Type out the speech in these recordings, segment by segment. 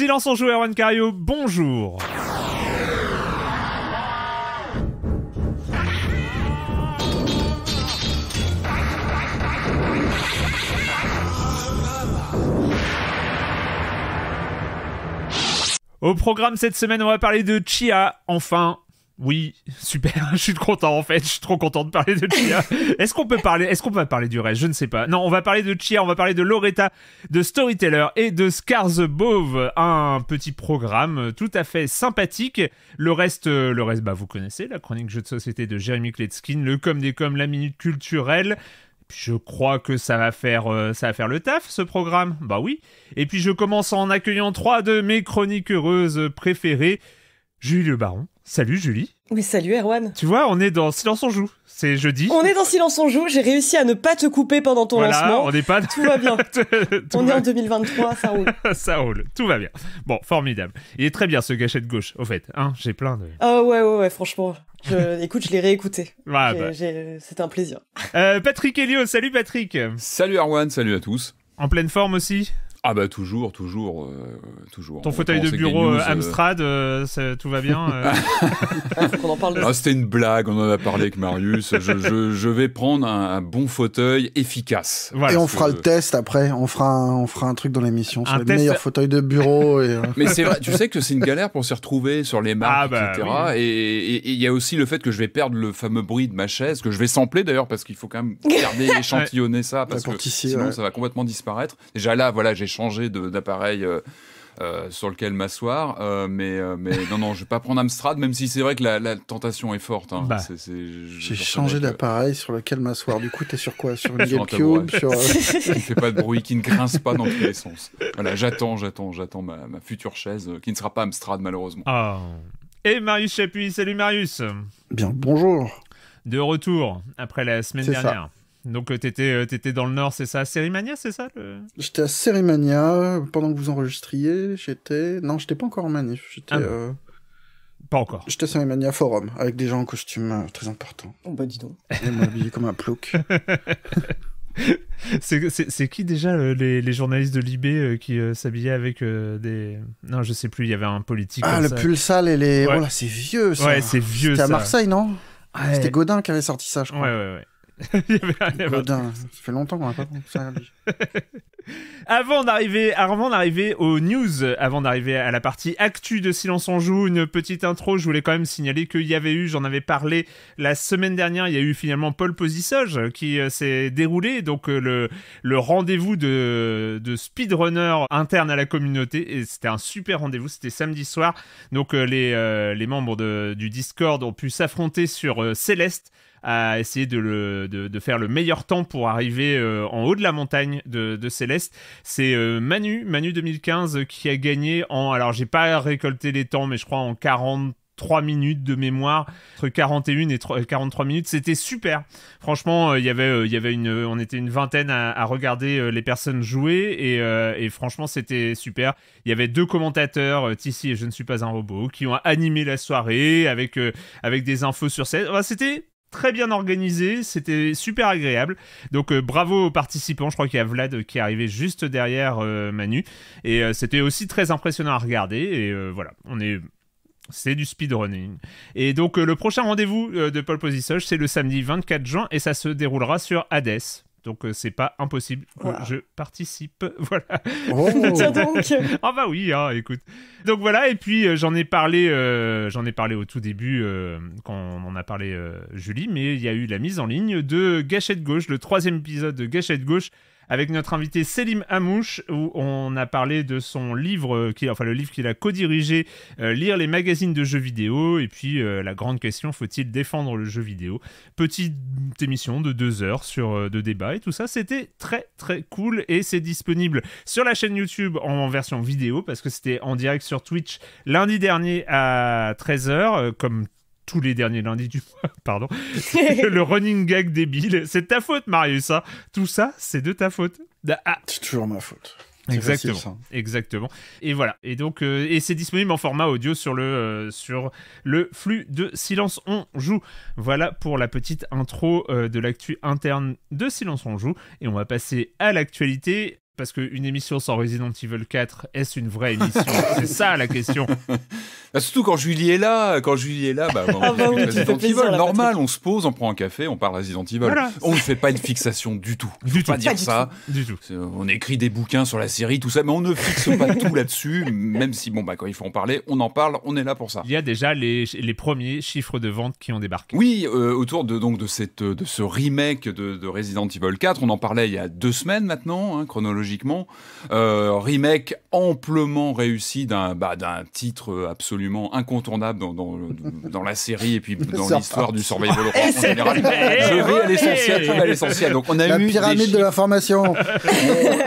Silence on joue Erwan Cario, bonjour Au programme cette semaine, on va parler de Chia, enfin, oui, super, je suis content en fait, je suis trop content de parler de Chia. est-ce qu'on peut parler, est-ce qu'on va parler du reste Je ne sais pas. Non, on va parler de Chia, on va parler de Loretta, de Storyteller et de scars Bove, un petit programme tout à fait sympathique. Le reste, euh, le reste, bah vous connaissez, la chronique jeu de société de Jérémy Kletskin, le com des com, la minute culturelle je crois que ça va faire euh, ça va faire le taf ce programme. Bah oui. Et puis je commence en accueillant trois de mes chroniques heureuses préférées. Julie Le Baron. Salut Julie. Oui, salut Erwan. Tu vois, on est dans Silence en joue. C'est jeudi. On est dans Silence en joue. J'ai réussi à ne pas te couper pendant ton voilà, lancement. On n'est pas. Tout va bien. on est en 2023, ça roule. ça roule. Tout va bien. Bon, formidable. Il est très bien ce gâchette gauche. Au fait, hein, j'ai plein de. Ah ouais, ouais, ouais. Franchement, écoute, je l'ai réécouté. Bah. C'est C'était un plaisir. Euh, Patrick Elio, salut Patrick. Salut Erwan. Salut à tous. En pleine forme aussi. Ah bah toujours, toujours, euh, toujours. Ton fauteuil de bureau euh, euh, Amstrad, tout va bien ah, C'était une blague, on en a parlé avec Marius. Je, vais prendre un, bon fauteuil efficace. et on fera le test après, on fera un, on fera un truc dans l'émission sur le meilleur fauteuil de bureau. Mais c'est vrai, tu sais que c'est une galère pour s'y retrouver sur les marques, ah bah Et il y a aussi le fait que je vais perdre le fameux bruit de ma chaise, que je vais sampler d'ailleurs parce qu'il faut quand même garder, échantillonner ça, parce que sinon ça va complètement disparaître. Déjà là, voilà, j'ai changer d'appareil. Euh, euh, sur lequel m'asseoir. Euh, mais, mais non, non, je vais pas prendre Amstrad, même si c'est vrai que la, tentation est forte. Hein. Bah, j'ai changé d'appareil sur lequel m'asseoir. Du coup, t'es sur quoi Sur une Cube Qui ne fait pas de bruit, qui ne grince pas dans tous les sens. Voilà, j'attends, j'attends, j'attends ma, future chaise qui ne sera pas Amstrad, malheureusement. Oh. Et Marius Chapuis, salut Marius Bien, bonjour De retour après la semaine dernière. Donc euh, tu étais euh, dans le nord, c'est ça Sérimania, c'est ça J'étais à Sérimania, pendant que vous enregistriez, j'étais... Non, j'étais pas encore en manif, j'étais... Ah. Euh, pas encore. J'étais à Sérimania Forum, avec des gens en costume très importants. Bon oh, bah dis donc. Et moi habillé comme un plouc. c'est qui déjà les, journalistes de Libé qui s'habillaient avec des. Non, je sais plus, il y avait un politique. Ah, le Pulsal et les. Oh c'est vieux ça. Ouais, c'est vieux C'était à Marseille, non C'était Godin qui avait sorti ça, je crois. Ouais, ouais, ouais. il ça fait longtemps qu'on n'a pas ça. avant d'arriver, avant d'arriver aux news, avant d'arriver à la partie actu de Silence en Joue, une petite intro. Je voulais quand même signaler qu'il y avait eu, j'en avais parlé la semaine dernière, il y a eu finalement Paul Posissage qui euh, s'est déroulé, donc euh, le, le rendez-vous de, speedrunner interne à la communauté. Et c'était un super rendez-vous, c'était samedi soir. Donc euh, les, les membres de, du Discord ont pu s'affronter sur Céleste à essayer de, le, de, de, faire le meilleur temps pour arriver euh, en haut de la montagne de, de Céleste. C'est euh, Manu, Manu 2015, qui a gagné en. Alors, j'ai pas récolté les temps, mais je crois en 43 minutes de mémoire, entre 41 et 43 euh, minutes, c'était super. Franchement, il y avait, il y avait une, on était une vingtaine à, à regarder les personnes jouer et, et franchement, c'était super. Il y avait deux commentateurs, Tissi et Je ne suis pas un robot, qui ont animé la soirée avec, avec des infos sur Céleste. c'était très bien organisé, c'était super agréable. Donc euh, bravo aux participants, je crois qu'il y a Vlad qui est arrivé juste derrière euh, Manu. Et euh, c'était aussi très impressionnant à regarder. Et voilà, on est... C'est du speedrunning. Et donc le prochain rendez-vous de Paul Position, c'est le samedi 24 juin et ça se déroulera sur Hades. Donc euh, c'est pas impossible que je participe. Voilà. Oh. donc. ah bah oui, ah, écoute. Donc voilà et puis euh, j'en ai parlé, euh, j'en ai parlé au tout début quand on en a parlé Julie, mais il y a eu la mise en ligne de Gâchette Gauche, le troisième épisode de Gâchette Gauche avec notre invité Selim Amouche, où on a parlé de son livre, qui, enfin le livre qu'il a co-dirigé, euh, Lire les magazines de jeux vidéo, et puis euh, la grande question, faut-il défendre le jeu vidéo Petite émission de deux heures sur, euh, de débat, et tout ça, c'était très très cool, et c'est disponible sur la chaîne YouTube en version vidéo, parce que c'était en direct sur Twitch lundi dernier à 13h, comme tous les derniers lundis du mois, pardon, le running gag débile. C'est ta faute, Marius. Hein. Tout ça, c'est de ta faute. Bah, ah. C'est toujours ma faute. Exactement. exactement. Et voilà. Et donc, euh, et c'est disponible en format audio sur le euh, sur le flux de Silence on joue. Voilà pour la petite intro euh, de l'actu interne de Silence on joue. Et on va passer à l'actualité parce qu'une émission sans Resident Evil 4, est-ce une vraie émission C'est ça la question. Bah, surtout quand Julie est là, quand Julie est là, bah, on ah, bah normal, on se pose, on prend un café, on parle Resident Evil. On ne fait pas une fixation du tout. On ne Pas dire ça. Du tout. On écrit des bouquins sur la série, tout ça, mais on ne fixe pas tout là-dessus, même si, bon, bah, quand il faut en parler, on en parle, on est là pour ça. Il y a déjà les, premiers chiffres de vente qui ont débarqué. Oui, euh, autour de, donc, de, cette, de ce remake de, Resident Evil 4, on en parlait il y a deux semaines maintenant, hein, chronologie euh, remake amplement réussi bah, d'un titre absolument incontournable dans, la série et puis dans l'histoire du survival horror en général. Donc on a la eu pyramide de l'information.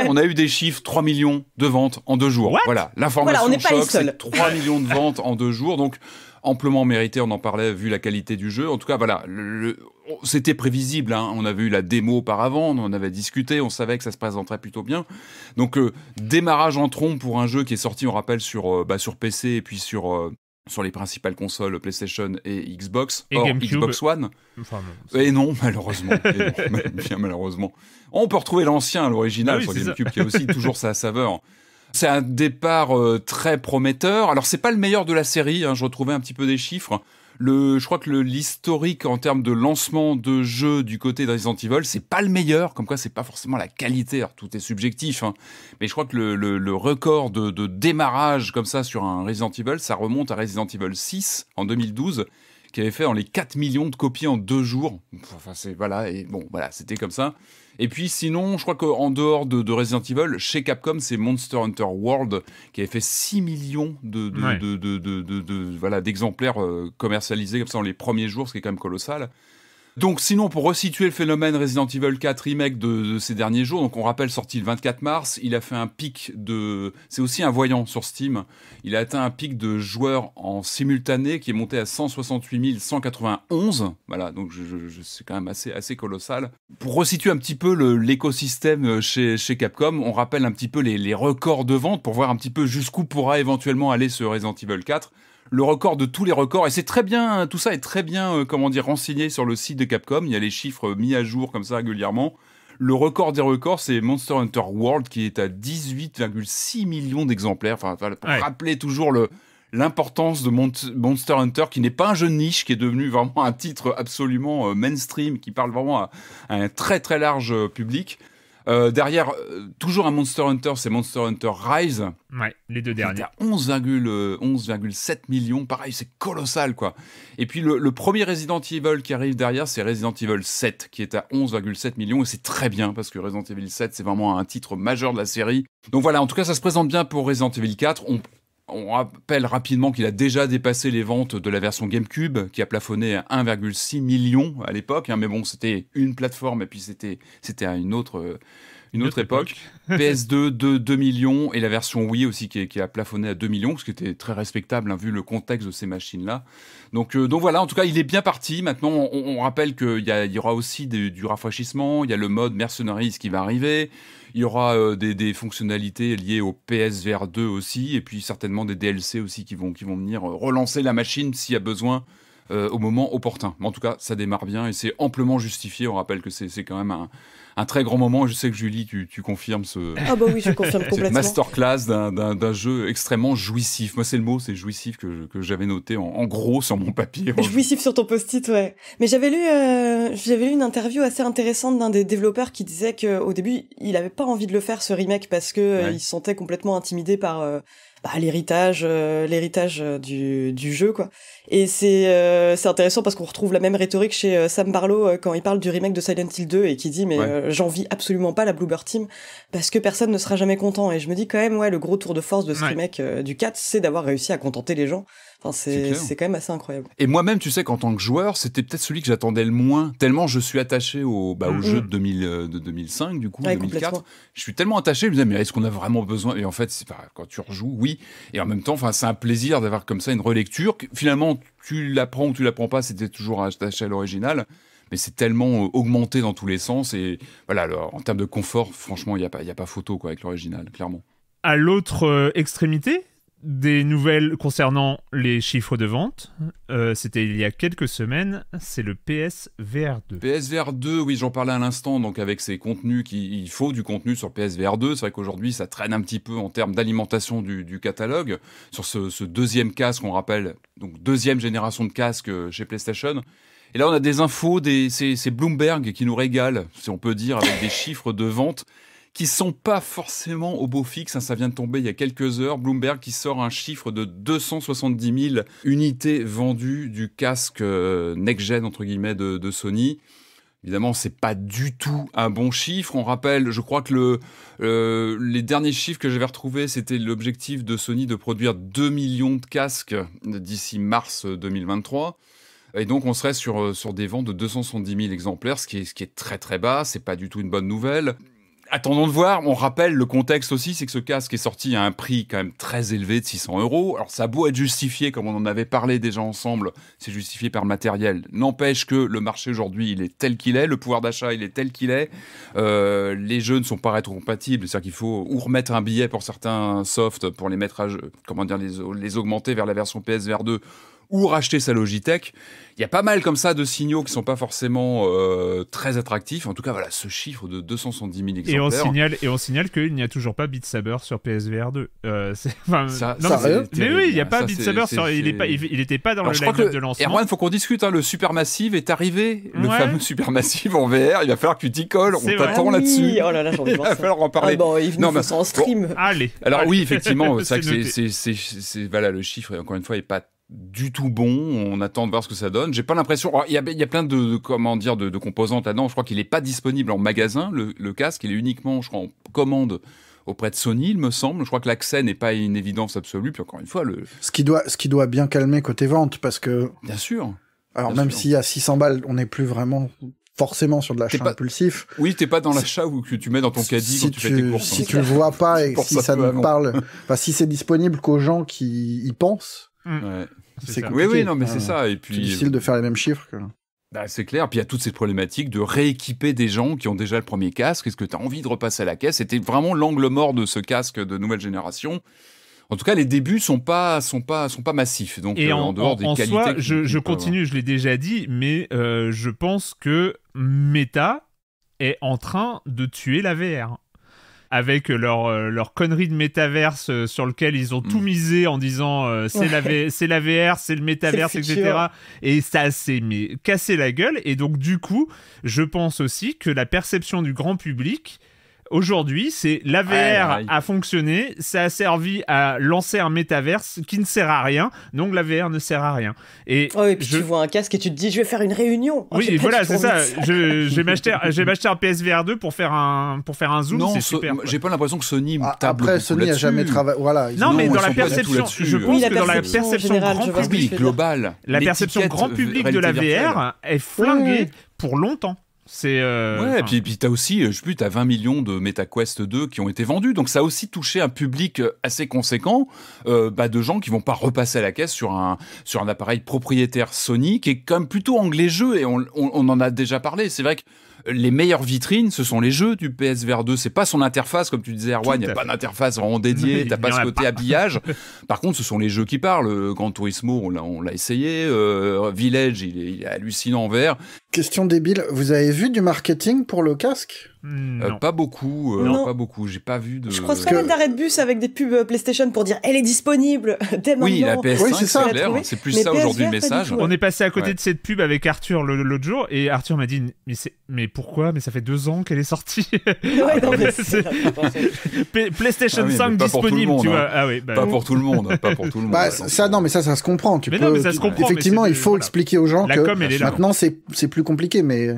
On, on, a eu des chiffres 3 millions de ventes en deux jours. voilà, l'information voilà, choc, c'est 3 millions de ventes en deux jours. Donc amplement mérité, on en parlait vu la qualité du jeu. En tout cas, voilà, le, c'était prévisible. Hein. On avait eu la démo auparavant, on avait discuté, on savait que ça se présenterait plutôt bien. Donc euh, démarrage en trompe pour un jeu qui est sorti, on rappelle, sur, euh, bah, sur PC et puis sur, euh, sur les principales consoles PlayStation et Xbox, Xbox One. et non, malheureusement. bien malheureusement. On peut retrouver l'ancien, l'original ah sur GameCube, qui a aussi toujours sa saveur. C'est un départ très prometteur. Alors c'est pas le meilleur de la série. Hein. Je retrouvais un petit peu des chiffres. Le, je crois que l'historique en termes de lancement de jeux du côté de Resident Evil, c'est pas le meilleur. Comme quoi, c'est pas forcément la qualité. tout est subjectif, hein. mais je crois que le, record de, démarrage comme ça sur un Resident Evil, ça remonte à Resident Evil 6 en 2012 qui avait fait en les 4 millions de copies en deux jours. Enfin, c'est voilà, et bon, voilà, c'était comme ça. Et puis sinon, je crois qu'en dehors de, Resident Evil, chez Capcom, c'est Monster Hunter World qui avait fait 6 millions de voilà, d'exemplaires euh, commercialisés comme ça dans les premiers jours, ce qui est quand même colossal. Donc sinon, pour resituer le phénomène Resident Evil 4 Remake de, ces derniers jours, donc on rappelle sorti le 24 mars, il a fait un pic de... C'est aussi un voyant sur Steam, il a atteint un pic de joueurs en simultané qui est monté à 168 191, voilà, donc c'est quand même assez, colossal. Pour resituer un petit peu l'écosystème euh, chez, Capcom, on rappelle un petit peu les, les records de vente pour voir un petit peu jusqu'où pourra éventuellement aller ce Resident Evil 4 le record de tous les records. Et c'est très bien, hein, tout ça est très bien, euh, comment dire, renseigné sur le site de Capcom. Il y a les chiffres euh, mis à jour comme ça régulièrement. Le record des records, c'est Monster Hunter World qui est à 18,6 millions d'exemplaires. Enfin, pour rappeler toujours l'importance de Monster Hunter, qui n'est pas un jeu de niche, qui est devenu vraiment un titre absolument euh, mainstream, qui parle vraiment à, un très très large public. Euh, derrière, euh, toujours un Monster Hunter, c'est Monster Hunter Rise. Ouais, les deux derniers. 11,7 euh, millions, pareil, c'est colossal, quoi. Et puis le, premier Resident Evil qui arrive derrière, c'est Resident Evil 7, qui est à 11,7 millions, et c'est très bien, parce que Resident Evil 7, c'est vraiment un titre majeur de la série. Donc voilà, en tout cas, ça se présente bien pour Resident Evil 4. On, on rappelle rapidement qu'il a déjà dépassé les ventes de la version GameCube, qui a plafonné à 1,6 million à l'époque. Hein, mais bon, c'était une plateforme et puis c'était, c'était une autre, euh, une autre, époque. PS2, de 2 millions, et la version Wii aussi qui, a plafonné à 2 millions, ce qui était très respectable hein, vu le contexte de ces machines-là. Donc, euh, donc voilà, en tout cas, il est bien parti. Maintenant, on, rappelle qu'il y, y, aura aussi du rafraîchissement, il y a le mode Mercenaries qui va arriver, il y aura euh, des, fonctionnalités liées au PSVR 2 aussi, et puis certainement des DLC aussi qui vont, qui vont venir euh, relancer la machine s'il y a besoin euh, au moment opportun. Mais en tout cas, ça démarre bien et c'est amplement justifié. On rappelle que c'est quand même un, un, très grand moment. Je sais que Julie, tu, tu confirmes ce. Ah bah oui, je confirme masterclass d'un jeu extrêmement jouissif. Moi, c'est le mot, c'est jouissif que, j'avais noté en, gros sur mon papier. Jouissif sur ton post-it, ouais. Mais j'avais lu, euh, j'avais lu une interview assez intéressante d'un des développeurs qui disait qu'au début, il n'avait pas envie de le faire ce remake parce que euh, il se sentait complètement intimidé par. Euh, bah, l'héritage euh, l'héritage euh, du, du, jeu quoi et c'est euh, c'est intéressant parce qu'on retrouve la même rhétorique chez Sam Barlow quand il parle du remake de Silent Hill 2 et qui dit mais j'envie absolument pas la Bluebird Team parce que personne ne sera jamais content et je me dis quand même ouais le gros tour de force de ce remake du 4 c'est d'avoir réussi à contenter les gens c'est quand même assez incroyable. Et moi-même, tu sais qu'en tant que joueur, c'était peut-être celui que j'attendais le moins, tellement je suis attaché au, bah, mm. jeu mm. de, 2000, 2005, euh, du coup, 2004. Je suis tellement attaché, je me disais, mais est-ce qu'on a vraiment besoin Et en fait, quand tu rejoues, oui. Et en même temps, c'est un plaisir d'avoir comme ça une relecture. finalement, tu l'apprends ou tu l'apprends pas, c'était toujours attaché à l'original mais c'est tellement euh, augmenté dans tous les sens. Et voilà, alors, en termes de confort, franchement, il n'y a, pas, a photo quoi, avec l'original, clairement. À l'autre euh, extrémité, des nouvelles concernant les chiffres de vente. Euh, c'était il y a quelques semaines. C'est le PSVR 2. PSVR 2, oui, j'en parlais à l'instant. Donc avec ces contenus, il faut du contenu sur PSVR 2. C'est vrai qu'aujourd'hui, ça traîne un petit peu en termes d'alimentation du, catalogue sur ce, deuxième casque. On rappelle donc deuxième génération de casque euh, chez PlayStation. Et là, on a des infos, des, c'est Bloomberg qui nous régale, si on peut dire, avec des chiffres de vente qui sont pas forcément au beau fixe. Hein. ça vient de tomber il y a quelques heures. Bloomberg qui sort un chiffre de 270 000 unités vendues du casque euh, next-gen entre guillemets de, Sony. Évidemment, c'est pas du tout un bon chiffre. On rappelle, je crois que le, euh, les derniers chiffres que j'avais retrouvés, c'était l'objectif de Sony de produire 2 millions de casques d'ici mars 2023. Euh, Et donc, on serait sur, des ventes de 270 000 exemplaires, ce qui est, ce qui est très très bas. C'est pas du tout une bonne nouvelle attendons de voir. On rappelle le contexte aussi, c'est que ce casque est sorti à un prix quand même très élevé de 600 euros. Alors ça a beau être justifié, comme on en avait parlé déjà ensemble, c'est justifié par le matériel. N'empêche que le marché aujourd'hui, il est tel qu'il est, le pouvoir d'achat, il est tel qu'il est. Euh, les jeux ne sont pas rétrocompatibles, c'est-à-dire qu'il faut ou remettre un billet pour certains softs pour les mettre à comment dire, les, les augmenter vers la version PS PSVR 2 ou racheter sa Logitech. Il y a pas mal comme ça de signaux qui sont pas forcément euh, très attractifs. En tout cas, voilà, ce chiffre de 270 000 exemplaires. Et on signale, et on signale qu'il n'y a toujours pas Beat Saber sur PSVR 2. Euh, mais, oui, il n'y a pas hein. Beat Saber. Sur, il n'était pas, il était pas dans Alors, le line de lancement. Erwan, faut qu'on discute. Hein, le Supermassive est arrivé. Le fameux Supermassive en VR. Il va falloir que tu t'y colles. On t'attend ah là-dessus. Oh il va falloir en parler. Ah bon, il non, mais en stream. Allez. Alors oui, effectivement, c'est c'est, voilà, le chiffre Et encore une fois est pas du tout bon. On attend de voir ce que ça donne. J'ai pas l'impression. Il y, y a, plein de, dire de, composantes là-dedans. Je crois qu'il n'est pas disponible en magasin. Le, casque, il est uniquement, je en commande auprès de Sony, il me semble. Je crois que l'accès n'est pas une évidence absolue. Puis encore une fois, le ce qui doit ce qui doit bien calmer côté vente parce que bien sûr. Alors même s'il y a 600 balles, on n'est plus vraiment forcément sur de l'achat impulsif. Oui, t'es pas dans l'achat ou que tu mets dans ton caddie si tu, fais tes courses. Si hein. tu vois pas et si ça, ne parle, si c'est disponible qu'aux gens qui y pensent, mm. C'est Oui, oui, non, mais c'est ça. Et puis, difficile de faire les mêmes chiffres. Bah, c'est clair. Puis il y a toutes ces problématiques de rééquiper des gens qui ont déjà le premier casque. Est-ce que tu as envie de repasser à la caisse C'était vraiment l'angle mort de ce casque de nouvelle génération. En tout cas, les débuts sont pas sont pas sont pas massifs. Donc et euh, en, dehors des qualités, je, continue, je l'ai déjà dit, mais euh, je pense que Meta est en train de tuer la VR avec leur, euh, leur connerie de métaverse euh, sur lequel ils ont tout mm. misé en disant euh, c'est la, VR, c'est le métaverse, etc. Et ça s'est cassé la gueule. Et donc, du coup, je pense aussi que la perception du grand public aujourd'hui, c'est la VR a fonctionné, ça a servi à lancer un métaverse qui ne sert à rien, donc la VR ne sert à rien. Et, oh, puis tu vois un casque et tu te dis, je vais faire une réunion. Oh, oui, voilà, c'est ça. J'ai je, je vais m'acheter, un PSVR 2 pour faire un, pour faire un zoom. Non, j'ai pas l'impression que Sony. Ah, après, Sony a jamais travaillé. Voilà. Non, mais dans la perception, je pense hein. que dans la perception grand public ah globale, la perception grand euh, public de la VR est flinguée pour longtemps. C'est euh, ouais, et puis, puis tu aussi, euh, je sais plus, t'as 20 millions de MetaQuest 2 qui ont été vendus. Donc ça a aussi touché un public euh, assez conséquent bah, de gens qui vont pas repasser à la caisse sur un, sur un appareil propriétaire Sony qui est quand même plutôt anglais jeu et on, on en a déjà parlé. C'est vrai que les meilleures vitrines, ce sont les jeux du PSVR 2. C'est pas son interface, comme tu disais, Erwan. Il n'y a pas d'interface vraiment dédiée. T'as pas ce côté habillage. Par contre, ce sont les jeux qui parlent. Euh, Gran Turismo, on l'a essayé. Euh, Village, il est, il est hallucinant en vert. Question débile. Vous avez vu du marketing pour le casque Hmm, euh, pas beaucoup, euh, pas beaucoup. J'ai pas vu de. Je crois pas un d'arrêt de bus avec des pubs euh, PlayStation pour dire elle est disponible dès Oui, la PS5, c'est ça. C'est plus ça aujourd'hui le message. On est passé à côté de cette pub avec Arthur l'autre jour et Arthur m'a dit mais mais pourquoi Mais ça fait deux ans qu'elle est sortie. PlayStation 5 ah disponible, tu vois. Hein. Ah oui, bah... Pas pour tout le monde, pas pour tout le bah, monde. ça non, mais ça ça se comprend. ça se comprend, effectivement, il faut expliquer aux gens que maintenant c'est plus compliqué, mais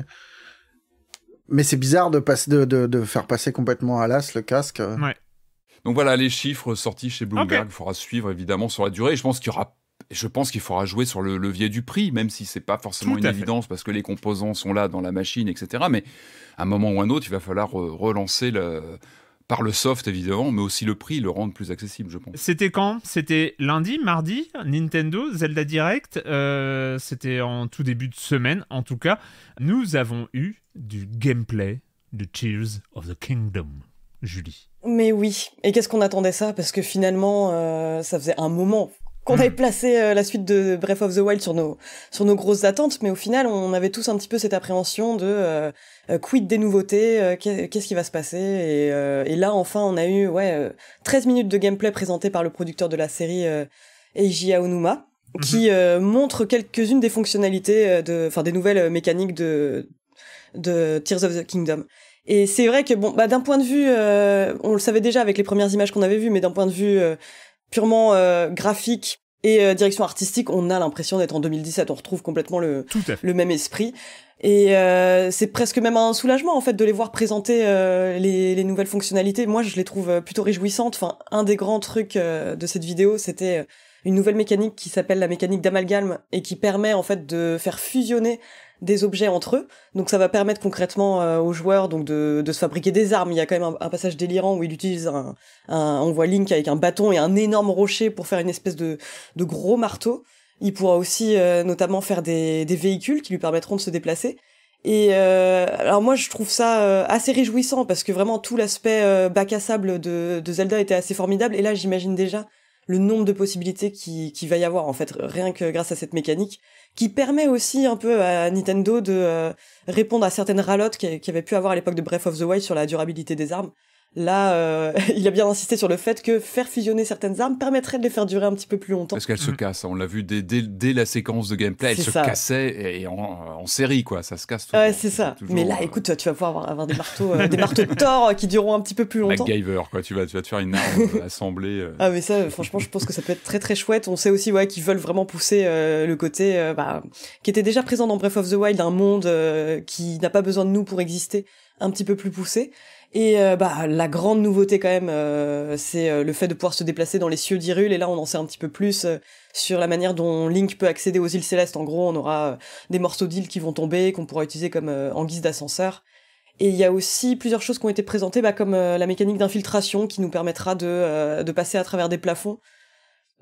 mais c'est bizarre de, passer, de, de, faire passer complètement à l'as le casque. Ouais. Donc voilà, les chiffres sortis chez Bloomberg, il faudra suivre évidemment sur la durée. je pense qu'il y aura je pense qu'il faudra jouer sur le levier du prix, même si c'est pas forcément une évidence parce que les composants sont là dans la machine, etc. Mais à un moment ou un autre, il va falloir euh, relancer le, par le soft évidemment, mais aussi le prix, le rendre plus accessible, je pense. C'était quand C'était lundi, mardi, Nintendo, Zelda Direct. Euh, c'était en tout début de semaine, en tout cas. Nous avons eu du gameplay de Tears of the Kingdom. Julie. Mais oui, et qu'est-ce qu'on attendait ça Parce que finalement, euh, ça faisait un moment qu'on hmm. avait placé euh, la suite de Breath of the Wild sur nos sur nos grosses attentes, mais au final, on avait tous un petit peu cette appréhension de euh, quid des nouveautés, qu'est-ce qui va se passer et, là, enfin, on a eu ouais 13 minutes de gameplay présenté par le producteur de la série Eiji Aonuma qui mhm. montre quelques-unes des fonctionnalités de enfin des nouvelles mécaniques de de Tears of the Kingdom. Et c'est vrai que bon, bah, d'un point de vue, euh, on le savait déjà avec les premières images qu'on avait vues, mais d'un point de vue euh, purement euh, graphique et direction artistique, on a l'impression d'être en 2017. On retrouve complètement le, le même esprit. Et c'est presque même un soulagement en fait de les voir présenter les, les, nouvelles fonctionnalités. Moi, je les trouve plutôt réjouissantes. Enfin, un des grands trucs de cette vidéo, c'était une nouvelle mécanique qui s'appelle la mécanique d'amalgame et qui permet en fait de faire fusionner des objets entre eux. Donc ça va permettre concrètement euh, aux joueurs donc de, de, se fabriquer des armes. Il y a quand même un, passage délirant où il utilise un, on voit Link avec un bâton et un énorme rocher pour faire une espèce de, de gros marteau. Il pourra aussi euh, notamment faire des, des, véhicules qui lui permettront de se déplacer. Et euh, alors moi je trouve ça assez réjouissant parce que vraiment tout l'aspect bac à sable de, de Zelda était assez formidable. Et là j'imagine déjà le nombre de possibilités qui, qui va y avoir en fait rien que grâce à cette mécanique qui permet aussi un peu à Nintendo de euh, répondre à certaines ralottes qu'il avaient avait pu avoir à l'époque de Breath of the Wild sur la durabilité des armes. Là, euh, il a bien insisté sur le fait que faire fusionner certaines armes permettrait de les faire durer un petit peu plus longtemps. Parce qu'elles se mmh. cassent, on l'a vu dès, dès, la séquence de gameplay, elles se cassaient et, en, série, quoi, ça se casse Ouais, c'est ça. Mais là, euh, écoute, tu vas pouvoir avoir, des marteaux, euh, des marteaux de Thor qui dureront un petit peu plus longtemps. MacGyver, quoi, tu vas, te faire une arme assemblée. Ah, mais ça, franchement, je pense que ça peut être très très chouette. On sait aussi ouais, qu'ils veulent vraiment pousser le côté bah, qui était déjà présent dans Breath of the Wild, un monde qui n'a pas besoin de nous pour exister, un petit peu plus poussé. Et euh, bah la grande nouveauté quand même, euh, c'est euh, le fait de pouvoir se déplacer dans les cieux d'Irul. Et là, on en sait un petit peu plus sur la manière dont Link peut accéder aux îles célestes. En gros, on aura des morceaux d'îles qui vont tomber, qu'on pourra utiliser comme en guise d'ascenseur. Et il y a aussi plusieurs choses qui ont été présentées, bah, comme la mécanique d'infiltration qui nous permettra de, passer à travers des plafonds.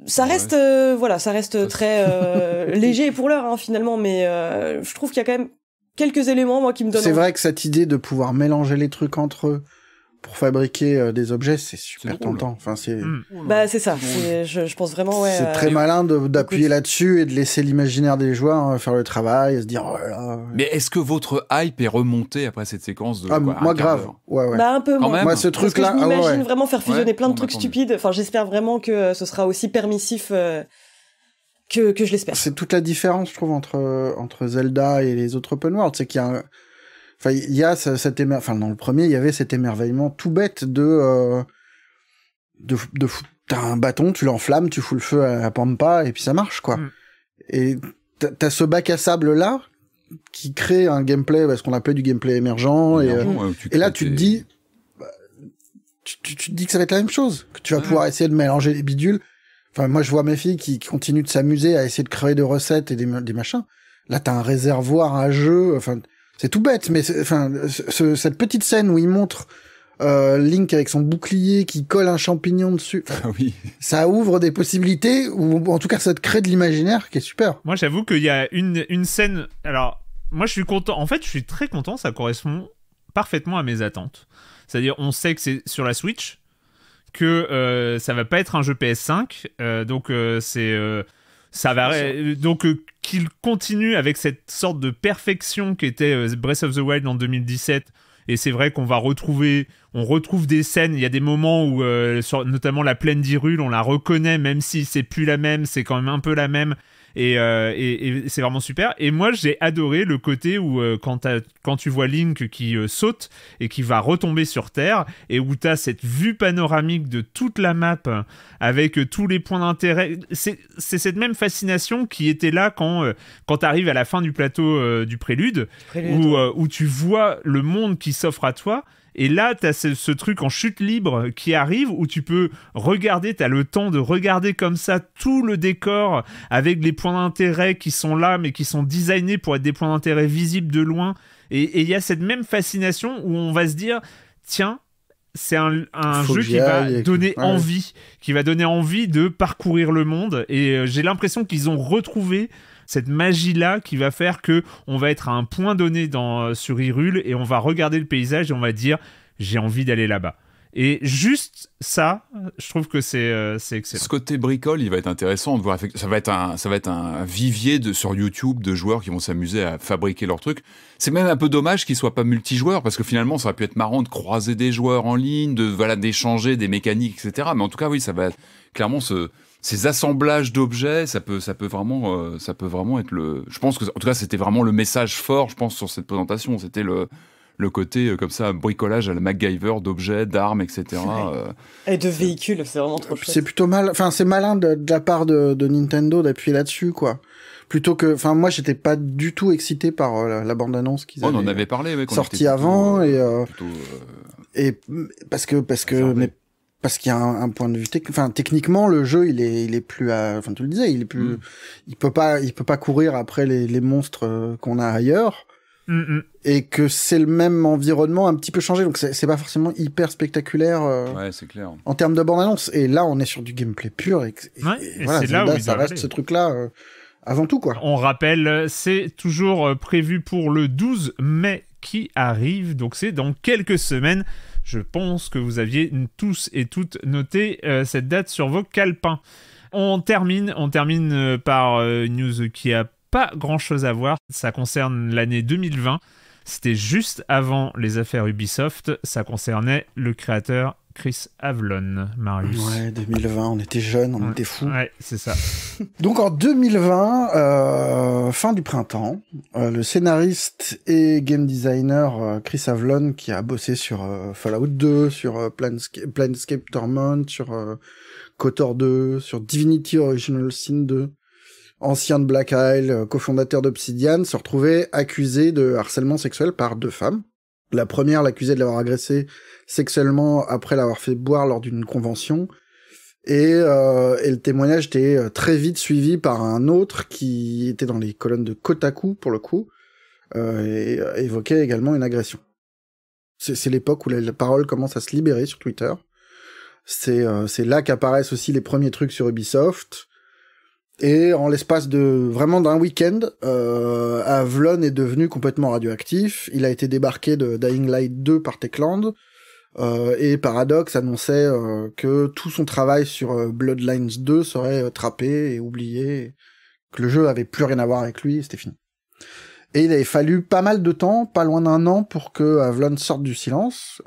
Ça reste, voilà, ça reste très léger pour l'heure hein, finalement, mais je trouve qu'il y a quand même quelques éléments moi qui me donnent. C'est vrai que cette idée de pouvoir mélanger les trucs entre eux pour fabriquer euh, des objets, c'est super tentant. Enfin, c'est. Hmm. Bah hein. c'est ça. je, pense vraiment. Ouais, c'est euh, très malin d'appuyer là-dessus et de laisser l'imaginaire des joueurs euh, faire le travail et se dire. Oh Mais est-ce que votre hype est remonté après cette séquence de ah, quoi, Moi grave. Ouais, ouais. Bah un peu. Moins. moi, ce truc-là. je ah, m'imagine vraiment faire fusionner plein de trucs stupides. Enfin, j'espère vraiment que ce sera aussi permissif que, je l'espère. C'est toute la différence, je trouve, entre, entre Zelda et les autres open world. C'est qu'il y a Enfin, il y a cet enfin, dans le premier, il y avait cet émerveillement tout bête de, euh, de, t'as un bâton, tu l'enflammes, tu fous le feu à la pampa, et puis ça marche, quoi. Mm. Et t'as ce bac à sable là, qui crée un gameplay, parce qu'on appelle du gameplay émergent, et, euh, et là, tu te dis, bah, tu, dis que ça va être la même chose, que tu vas pouvoir essayer de mélanger les bidules. Enfin, moi, je vois mes filles qui, continuent de s'amuser à essayer de créer des recettes et des, machins. Là, t'as un réservoir à jeu. Enfin, c'est tout bête, mais enfin, cette petite scène où il montre euh, Link avec son bouclier qui colle un champignon dessus. Ah oui. Ça ouvre des possibilités, ou en tout cas, ça te crée de l'imaginaire qui est super. Moi, j'avoue qu'il y a une, une scène. Alors, moi, je suis content. En fait, je suis très content. Ça correspond parfaitement à mes attentes. C'est-à-dire, on sait que c'est sur la Switch, que euh, ça va pas être un jeu PS5. Euh, donc euh, c'est ça va donc qu'il continue avec cette sorte de perfection qu'était était Breath of the Wild en 2017 et c'est vrai qu'on va retrouver on retrouve des scènes il y a des moments où notamment la plaine d'Irule on la reconnaît même si c'est plus la même c'est quand même un peu la même euh, et, c'est vraiment super. Et moi, j'ai adoré le côté où, euh, quand, tu vois Link qui euh, saute et qui va retomber sur Terre, et où tu as cette vue panoramique de toute la map avec tous les points d'intérêt. C'est cette même fascination qui était là quand, quand tu arrives à la fin du plateau du prélude, où tu vois le monde qui s'offre à toi. Et là, tu as ce, truc en chute libre qui arrive où tu peux regarder, tu as le temps de regarder comme ça tout le décor avec les points d'intérêt qui sont là mais qui sont designés pour être des points d'intérêt visibles de loin. Et il y a cette même fascination où on va se dire, tiens, c'est un, jeu qui va donner envie, qui va donner envie de parcourir le monde. Et euh, j'ai l'impression qu'ils ont retrouvé cette magie-là qui va faire que on va être à un point donné dans, euh, sur Hyrule et on va regarder le paysage et on va dire j'ai envie d'aller là-bas. Et juste ça, je trouve que c'est euh, excellent. Ce côté bricole, il va être intéressant de voir. Ça va être un, ça va être un vivier de, sur YouTube de joueurs qui vont s'amuser à fabriquer leurs trucs. C'est même un peu dommage qu'ils soient pas multijoueurs parce que finalement, ça aurait pu être marrant de croiser des joueurs en ligne, de voilà d'échanger des mécaniques, etc. Mais en tout cas, oui, ça va clairement se ces assemblages d'objets, ça peut, ça peut vraiment, euh, ça peut vraiment être le. Je pense que, en tout cas, c'était vraiment le message fort, je pense, sur cette présentation. C'était le, le côté euh, comme ça bricolage à la MacGyver d'objets, d'armes, etc. Euh. et de véhicules, c'est vraiment trop. C'est plutôt mal, enfin c'est malin de, la part de, de Nintendo d'appuyer là-dessus, quoi. Plutôt que, enfin moi j'étais pas du tout excité par la, bande-annonce qu'ils avaient on en avait parlé, sorti avant et et parce que parce que parce qu'il y a un, point de vue enfin techniquement le jeu il est il est plus enfin tu le disais il est plus mm. il peut pas il peut pas courir après les, monstres euh, qu'on a ailleurs mm, mm. et que c'est le même environnement un petit peu changé donc c'est pas forcément hyper spectaculaire euh, ouais, c'est clair en termes de bande annonce et là on est sur du gameplay pur et, voilà, là où ça reste ce truc là euh, avant tout quoi on rappelle c'est toujours prévu pour le 12 mai qui arrive donc c'est dans quelques semaines je pense que vous aviez tous et toutes noté euh, cette date sur vos calepins. On termine, on termine euh, par euh, une news qui a pas grand chose à voir. Ça concerne l'année 2020. C'était juste avant les affaires Ubisoft. Ça concernait le créateur Chris Avlon, Marius. Ouais, 2020, on était jeunes, on était fous. Ouais, c'est ça. Donc en 2020, euh, fin du printemps, euh, le scénariste et game designer euh, Chris Avlon, qui a bossé sur Fallout 2, sur Planescape, Torment, sur KOTOR 2, sur Divinity Original Sin 2, ancien de Black Isle, cofondateur d'Obsidian, se retrouvait accusé de harcèlement sexuel par deux femmes la première l'accusait de l'avoir agressé sexuellement après l'avoir fait boire lors d'une convention. Et, euh, et, le témoignage était euh, très vite suivi par un autre qui était dans les colonnes de Kotaku, pour le coup, euh, et évoquait également une agression. C'est l'époque où la, parole commence à se libérer sur Twitter. C'est là qu'apparaissent aussi les premiers trucs sur Ubisoft. Et en l'espace de vraiment d'un week-end, euh, Avlon est devenu complètement radioactif. Il a été débarqué de Dying Light 2 par Techland. Euh, et Paradox annonçait euh, que tout son travail sur euh, Bloodlines 2 serait trappé et oublié, que le jeu avait plus rien à voir avec lui, c'était fini. Et il avait fallu pas mal de temps, pas loin d'un an, pour que Avlon sorte du silence,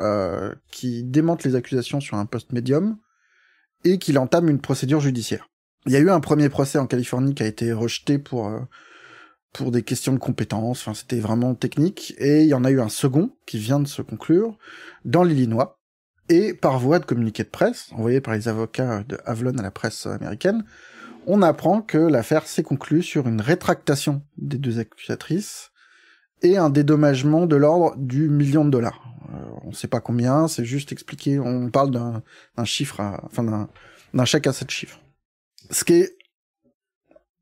qui démente les accusations sur un post médium, et qu'il entame une procédure judiciaire. Il y a eu un premier procès en Californie qui a été rejeté pour euh, pour des questions de compétences. Enfin, c'était vraiment technique. Et il y en a eu un second qui vient de se conclure dans l'Illinois. Et par voie de communiqué de presse, envoyé par les avocats de Avalon à la presse américaine, on apprend que l'affaire s'est conclue sur une rétractation des deux accusatrices et un dédommagement de l'ordre du million de dollars. Euh, on ne sait pas combien, c'est juste expliqué. On parle d'un chiffre, à, enfin d'un chèque à sept chiffres ce qui est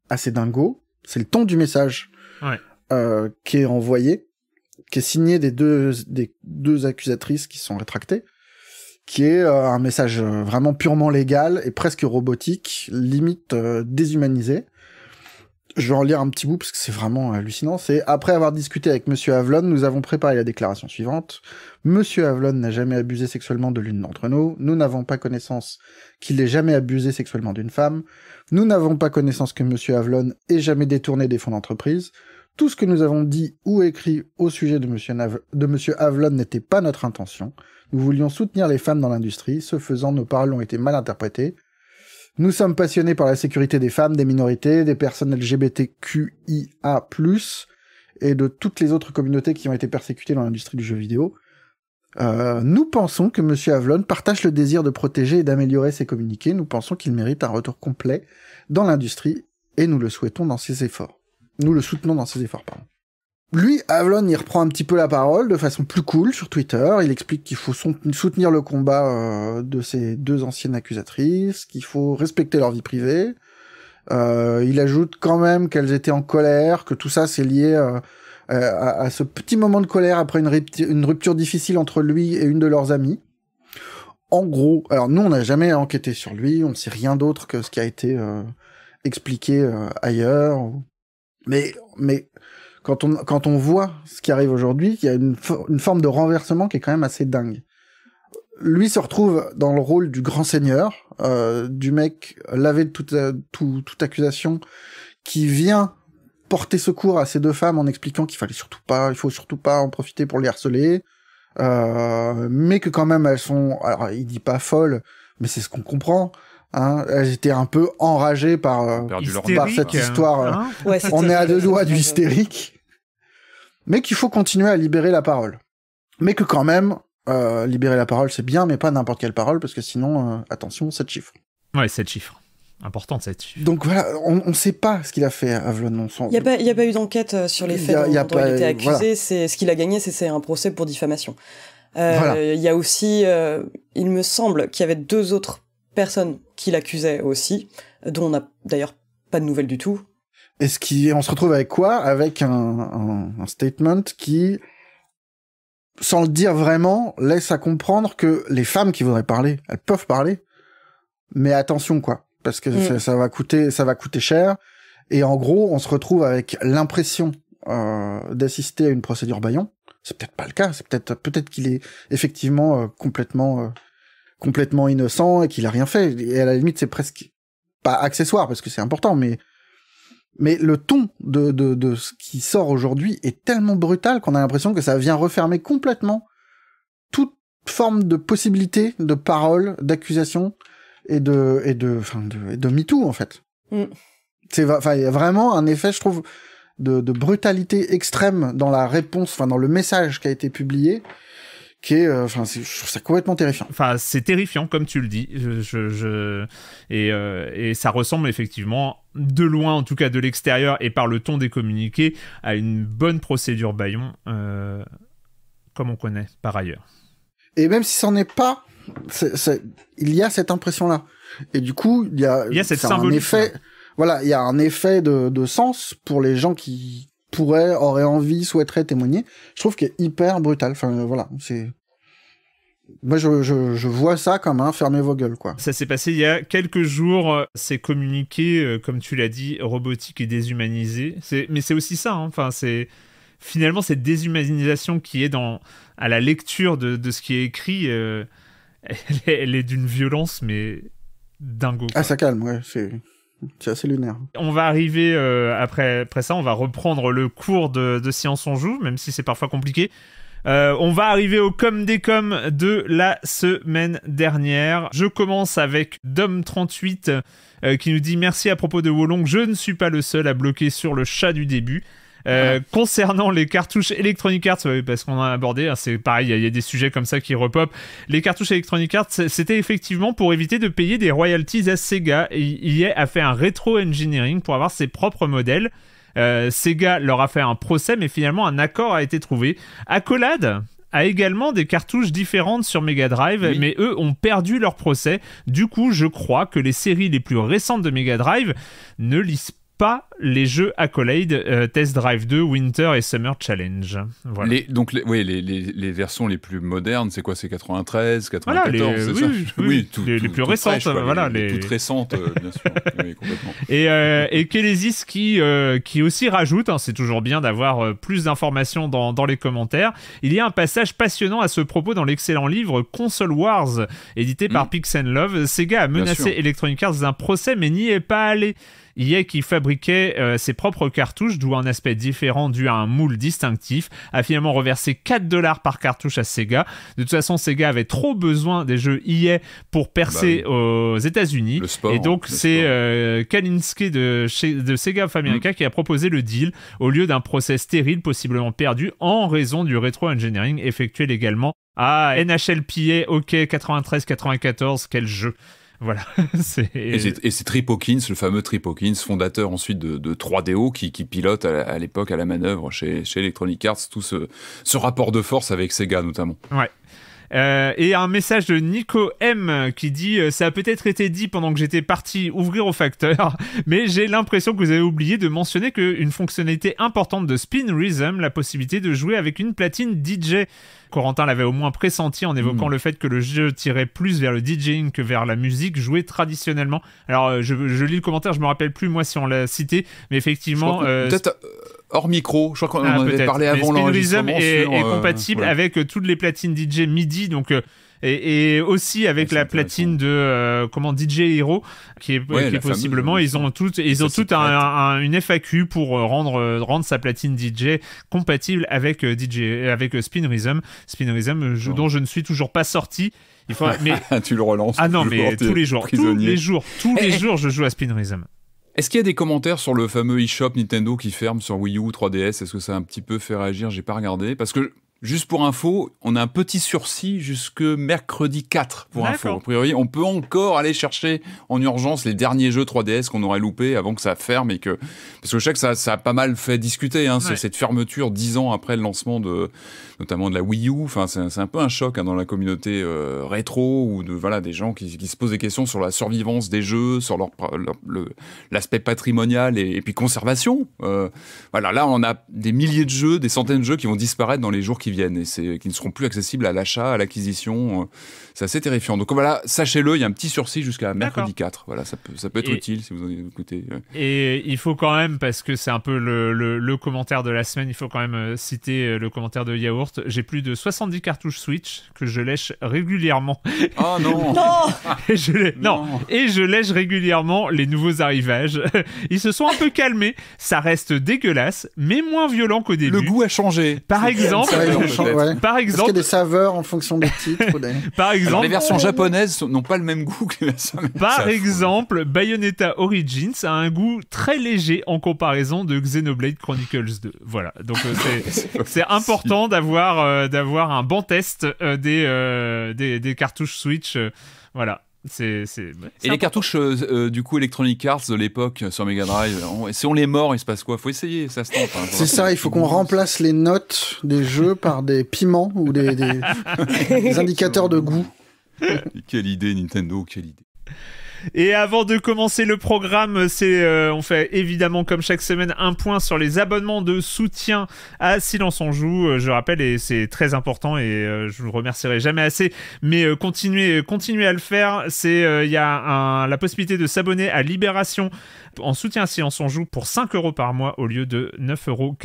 assez dingo, c'est le ton du message euh, qui est envoyé, qui est signé des deux, des deux accusatrices qui sont rétractées, qui est euh, un message euh, vraiment purement légal et presque robotique, limite déshumanisé, je vais en lire un petit bout parce que c'est vraiment hallucinant. C'est après avoir discuté avec Monsieur Avlon, nous avons préparé la déclaration suivante. Monsieur Avlon n'a jamais abusé sexuellement de l'une d'entre nous. Nous n'avons pas connaissance qu'il ait jamais abusé sexuellement d'une femme. Nous n'avons pas connaissance que Monsieur Avlon ait jamais détourné des fonds d'entreprise. Tout ce que nous avons dit ou écrit au sujet de Monsieur, de Monsieur Avlon n'était pas notre intention. Nous voulions soutenir les femmes dans l'industrie. Ce faisant, nos paroles ont été mal interprétées. Nous sommes passionnés par la sécurité des femmes, des minorités, des personnes LGBTQIA+, et de toutes les autres communautés qui ont été persécutées dans l'industrie du jeu vidéo. Euh, nous pensons que M. Avlon partage le désir de protéger et d'améliorer ses communiqués. Nous pensons qu'il mérite un retour complet dans l'industrie et nous le souhaitons dans ses efforts. Nous le soutenons dans ses efforts, pardon lui, Avalon, il reprend un petit peu la parole de façon plus cool sur Twitter. Il explique qu'il faut soutenir le combat euh, de ces deux anciennes accusatrices, qu'il faut respecter leur vie privée. Euh, il ajoute quand même qu'elles étaient en colère, que tout ça c'est lié euh, à, ce petit moment de colère après une une rupture difficile entre lui et une de leurs amies. En gros, alors nous on n'a jamais enquêté sur lui, on ne sait rien d'autre que ce qui a été expliqué ailleurs. Mais, mais quand on, quand on voit ce qui arrive aujourd'hui, il y a une, forme de renversement qui est quand même assez dingue. Lui se retrouve dans le rôle du grand seigneur, euh, du mec lavé de toute, toute accusation, qui vient porter secours à ces deux femmes en expliquant qu'il fallait surtout pas, il faut surtout pas en profiter pour les harceler, euh, mais que quand même elles sont, alors il dit pas folles, mais c'est ce qu'on comprend. Hein, elles étaient un peu enragées par, euh, cette histoire. Hein euh, on est à deux doigts du hystérique mais qu'il faut continuer à libérer la parole. Mais que quand même, euh, libérer la parole, c'est bien, mais pas n'importe quelle parole, parce que sinon, euh, attention, 7 chiffres. Ouais, 7 chiffres. Importante cette chiffres. Donc voilà, on ne sait pas ce qu'il a fait, à mon Il n'y a, pas eu d'enquête euh, sur les faits dont, il était accusé. C'est, ce qu'il a gagné, c'est un procès pour diffamation. Il y a aussi, il me semble qu'il y avait deux autres personnes qui l'accusaient aussi, dont on n'a d'ailleurs pas de nouvelles du tout. Et ce qui, on se retrouve avec quoi Avec un, statement qui, sans le dire vraiment, laisse à comprendre que les femmes qui voudraient parler, elles peuvent parler, mais attention quoi, parce que mm. ça, va coûter, ça va coûter cher. Et en gros, on se retrouve avec l'impression euh, d'assister à une procédure Bayon. C'est peut-être pas le cas. C'est peut-être peut-être qu'il est effectivement euh, complètement euh, complètement innocent et qu'il a rien fait. Et à la limite, c'est presque pas accessoire parce que c'est important, mais mais le ton de, de, de ce qui sort aujourd'hui est tellement brutal qu'on a l'impression que ça vient refermer complètement toute forme de possibilité de parole, d'accusation et de et de enfin de, et de MeToo en fait. Mm. C'est enfin il y a vraiment un effet je trouve de, de brutalité extrême dans la réponse, enfin dans le message qui a été publié qui est, euh, enfin, c'est je trouve ça complètement terrifiant. Enfin, c'est terrifiant comme tu le dis. Je, je, je... Et, euh, et ça ressemble effectivement de loin, en tout cas de l'extérieur et par le ton des communiqués, à une bonne procédure Bayon, euh, comme on connaît par ailleurs. Et même si c'en est pas, il y a cette impression-là. Et du coup, il y a, il y un effet. Voilà, il y a un effet de, sens pour les gens qui pourraient, auraient envie, souhaiteraient témoigner. Je trouve qu'il est hyper brutal. Enfin, euh, voilà, c'est. Moi, je, je, je, vois ça comme un hein, fermez vos gueules, quoi. Ça s'est passé il y a quelques jours. C'est communiqué, euh, comme tu l'as dit, robotique et déshumanisé. Mais c'est aussi ça. Hein. Enfin, c'est finalement cette déshumanisation qui est dans à la lecture de, de ce qui est écrit. Euh, elle est, d'une violence, mais dingo. Ah, ça calme, ouais. C'est. assez lunaire. On va arriver euh, après, après ça, on va reprendre le cours de, de Science On Joue, même si c'est parfois compliqué. Euh, on va arriver au com des com' de la semaine dernière. Je commence avec Dom38 euh, qui nous dit merci à propos de Wolong. Je ne suis pas le seul à bloquer sur le chat du début. Euh, ah. concernant les cartouches Electronic Arts, parce qu'on a abordé, hein, c'est pareil, il y, a des sujets comme ça qui repopent. Les cartouches Electronic Arts, c'était effectivement pour éviter de payer des royalties à Sega. Et y a fait un rétro-engineering pour avoir ses propres modèles. Euh, Sega leur a fait un procès, mais finalement un accord a été trouvé. Accolade a également des cartouches différentes sur Mega Drive, mais eux ont perdu leur procès. Du coup, je crois que les séries les plus récentes de Mega Drive ne lisent pas les jeux Accolade, euh, Test Drive 2, Winter et Summer Challenge. Voilà. Les, donc, les, les, versions les plus modernes, c'est quoi C'est 93, 94, c'est ça oui, les, plus récentes, voilà. Les, toutes récentes, euh, bien sûr. Et, euh, qui, euh, qui aussi rajoute, hein, c'est toujours bien d'avoir plus d'informations dans, les commentaires, il y a un passage passionnant à ce propos dans l'excellent livre Console Wars, édité par mm. Pix Love. Sega a menacé Electronic Arts d'un procès mais n'y est pas allé y qui fabriquait euh, ses propres cartouches, d'où un aspect différent dû à un moule distinctif, a finalement reversé 4 dollars par cartouche à Sega. De toute façon, Sega avait trop besoin des jeux EA pour percer bah aux États-Unis. Et donc, c'est euh, Kalinsky de, Sega of America mm. qui a proposé le deal au lieu d'un procès stérile possiblement perdu en raison du rétro-engineering effectué légalement. NHL NHLPA, ok, 93-94, quel jeu! Voilà. et c'est Trip Hawkins, le fameux Trip Hawkins, fondateur ensuite de, 3DO, qui, pilote à l'époque à la manœuvre chez, Electronic Arts tout ce, ce rapport de force avec Sega notamment. Ouais, euh, et un message de Nico M qui dit euh, Ça a peut-être été dit pendant que j'étais parti ouvrir au facteur, mais j'ai l'impression que vous avez oublié de mentionner qu'une fonctionnalité importante de Spin Rhythm, la possibilité de jouer avec une platine DJ. Corentin l'avait au moins pressenti en évoquant hmm. le fait que le jeu tirait plus vers le DJing que vers la musique jouée traditionnellement. Alors, euh, je, lis le commentaire, je me rappelle plus moi si on l'a cité, mais effectivement. peut-être hors micro. Je crois qu'on ah, en avait parlé avant l'enregistrement. est, est euh, compatible avec euh, toutes les platines DJ MIDI, donc. Euh, et, aussi avec la platine de comment DJ Hero qui est, possiblement ils ont toutes ils ont toutes une FAQ pour rendre rendre sa platine DJ compatible avec DJ avec Spin Rhythm Spin dont je ne suis toujours pas sorti il faut mais tu le relances ah non mais tous les jours tous les jours tous les jours je joue à Spin est-ce qu'il y a des commentaires sur le fameux eShop Nintendo qui ferme sur Wii U 3DS Est-ce que ça a un petit peu fait réagir J'ai pas regardé. Parce que Juste pour info, on a un petit sursis jusque mercredi 4 pour info. A priori, on peut encore aller chercher en urgence les derniers jeux 3DS qu'on aurait loupés avant que ça ferme et que parce que je sais que ça, ça a pas mal fait discuter hein, cette fermeture dix ans après le lancement de notamment de la Wii U. Enfin, c'est un peu un choc hein, dans la communauté euh, rétro ou de voilà des gens qui, se posent des questions sur la survivance des jeux, sur leur, l'aspect patrimonial et, puis conservation. Euh, voilà, là on a des milliers de jeux, des centaines de jeux qui vont disparaître dans les jours qui viennent et euh, qui ne seront plus accessibles à l'achat, à l'acquisition euh, c'est assez terrifiant. Donc voilà, sachez-le, il y a un petit sursis jusqu'à mercredi 4. Voilà, ça peut, ça peut être utile si vous en écoutez. Et il faut quand même, parce que c'est un peu le, le, commentaire de la semaine, il faut quand même euh, citer euh, le commentaire de Yaourt. J'ai plus de 70 cartouches Switch que je lèche régulièrement. Oh non, non, et je lèche, non. Et je régulièrement les nouveaux arrivages. Ils se sont un peu calmés. Ça reste dégueulasse, mais moins violent qu'au début. Le goût a changé. Par exemple, par exemple, qu'il y a des saveurs en fonction des titres. Par exemple, les versions japonaises n'ont pas le même goût que les versions Par exemple, Bayonetta Origins a un goût très léger en comparaison de Xenoblade Chronicles 2. Voilà. Donc euh, c'est important d'avoir euh, d'avoir un bon test euh, des, des, des cartouches Switch. voilà et les cartouches euh, euh, du coup Electronic Arts de l'époque sur Mega Drive, si on les mord, il se passe quoi Faut essayer, ça se tente. Hein. c'est ça, il faut qu'on remplace les notes des jeux par des piments ou des indicateurs de goût. quelle idée Nintendo, quelle idée. Et avant de commencer le programme, c'est euh, on fait évidemment comme chaque semaine un point sur les abonnements de soutien à Silence on joue. Euh, je rappelle et c'est très important et je euh, je vous remercierai jamais assez. Mais continuez, à le faire. C'est il y a la possibilité de s'abonner à Libération en soutien à Silence on joue pour 5 euros par mois au lieu de 9,90 euros.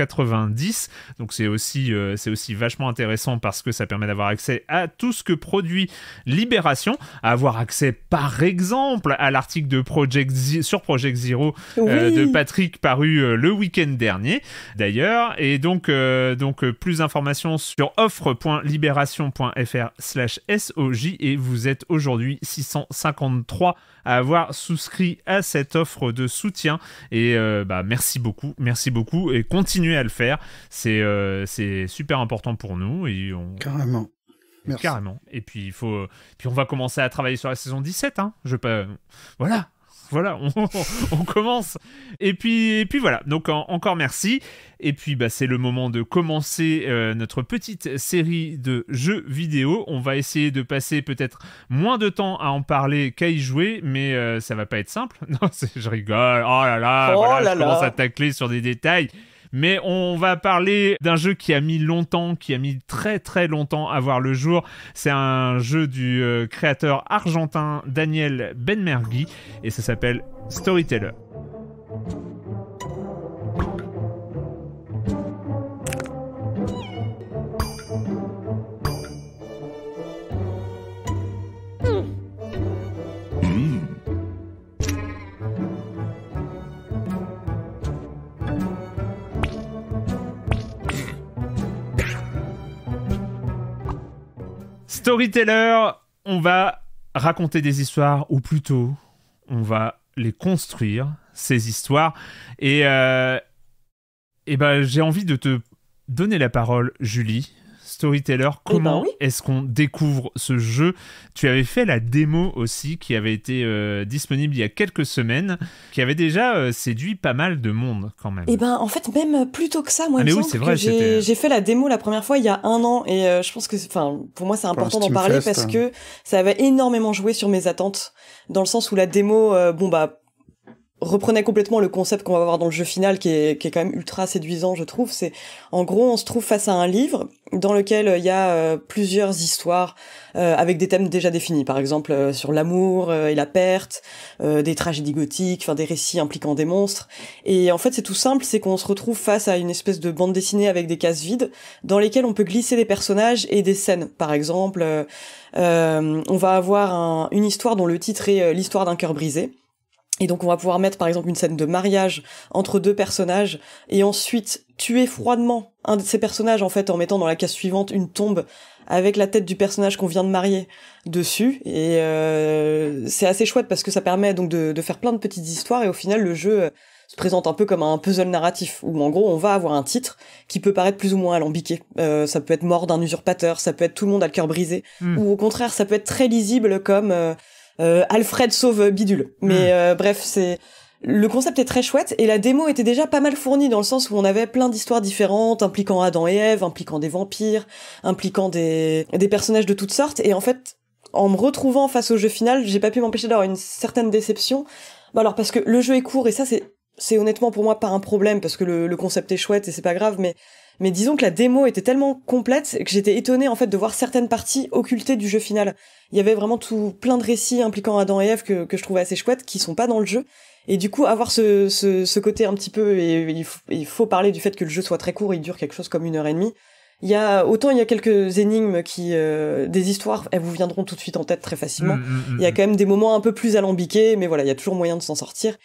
Donc c'est aussi c'est aussi vachement intéressant parce que ça permet d'avoir accès à tout ce que produit Libération, avoir accès par exemple à l'article de Project sur Project Zero euh, de Patrick paru euh, le week-end dernier d'ailleurs. Et donc, euh, donc plus d'informations sur offre.libération.fr/slash SOJ. Et vous êtes aujourd'hui 653 à avoir souscrit à cette offre de soutien. Et bah, merci beaucoup, merci beaucoup. Et continuez à le faire. C'est c'est super important pour nous. Et on... Carrément. Carrément. Et puis, il faut... puis on va commencer à travailler sur la saison 17. Hein. Je Voilà voilà, on, commence. Et puis, et puis voilà, donc encore merci. Et puis bah, c'est le moment de commencer euh, notre petite série de jeux vidéo. On va essayer de passer peut-être moins de temps à en parler qu'à y jouer, mais euh, ça va pas être simple. Non, je rigole. Oh là là, oh commence à tacler sur des détails. Mais on va parler d'un jeu qui a mis longtemps, qui a mis très très longtemps à voir le jour. C'est un jeu du euh, créateur argentin Daniel Benmergui et ça s'appelle Storyteller. Storyteller, on va raconter des histoires, ou plutôt, on va les construire, ces histoires. Et, et euh, eh ben, j'ai envie de te donner la parole, Julie, storyteller. Eh ben comment est-ce qu'on découvre ce jeu Tu avais fait la démo aussi qui avait été euh, disponible il y a quelques semaines, qui avait déjà euh, séduit pas mal de monde quand même. Et eh ben en fait même plutôt que ça, moi ah, j'ai fait la démo la première fois il y a un an et euh, je pense que enfin pour moi c'est important d'en parler parce hein. que ça avait énormément joué sur mes attentes dans le sens où la démo bon bah reprenait complètement le concept qu'on va avoir dans le jeu final qui est, qui est quand même ultra séduisant je trouve c'est en gros on se trouve face à un livre dans lequel euh, il y a euh, plusieurs histoires euh, avec des thèmes déjà définis par exemple sur l'amour et la perte des tragédies gothiques enfin des récits impliquant des monstres et en fait c'est tout simple c'est qu'on se retrouve face à une espèce de bande dessinée avec des cases vides dans lesquelles on peut glisser des personnages et des scènes par exemple on va avoir une histoire dont le titre est l'histoire d'un cœur brisé et donc on va pouvoir mettre par exemple une scène de mariage entre deux personnages et ensuite tuer froidement un de ces personnages en fait en mettant dans la case suivante une tombe avec la tête du personnage qu'on vient de marier dessus et euh, c'est assez chouette parce que ça permet donc de, faire plein de petites histoires et au final le jeu euh, se présente un peu comme un puzzle narratif où en gros on va avoir un titre qui peut paraître plus ou moins alambiqué euh, ça peut être mort d'un usurpateur ça peut être tout le monde a le cœur brisé hmm. ou au contraire ça peut être très lisible comme euh, Alfred sauve euh, bidule. Mais hmm. euh, bref, c'est le concept est très chouette et la démo était déjà pas mal fournie dans le sens où on avait plein d'histoires différentes impliquant Adam et Ève, impliquant des vampires, impliquant des, des personnages de toutes sortes et en fait en me retrouvant face au jeu final, j'ai pas pu m'empêcher d'avoir une certaine déception. Bah alors parce que le jeu est court et ça c'est c'est honnêtement pour moi pas un problème parce que le, le concept est chouette et c'est pas grave mais mais disons que la démo était tellement complète que j'étais étonnée en fait de voir certaines parties occultées du jeu final. Il y avait vraiment tout plein de récits impliquant Adam et Eve que, je trouvais assez chouettes qui sont pas dans le jeu. Et du coup, avoir ce, ce, côté un petit peu, et il, faut parler du fait que le jeu soit très court, il dure quelque chose comme une heure et demie. Il y a autant il y a quelques énigmes qui euh, des histoires elles vous viendront tout de suite en tête très facilement. Mm, mm, mm, il y a quand même des moments un peu plus alambiqués mais voilà, il y a toujours moyen de s'en sortir.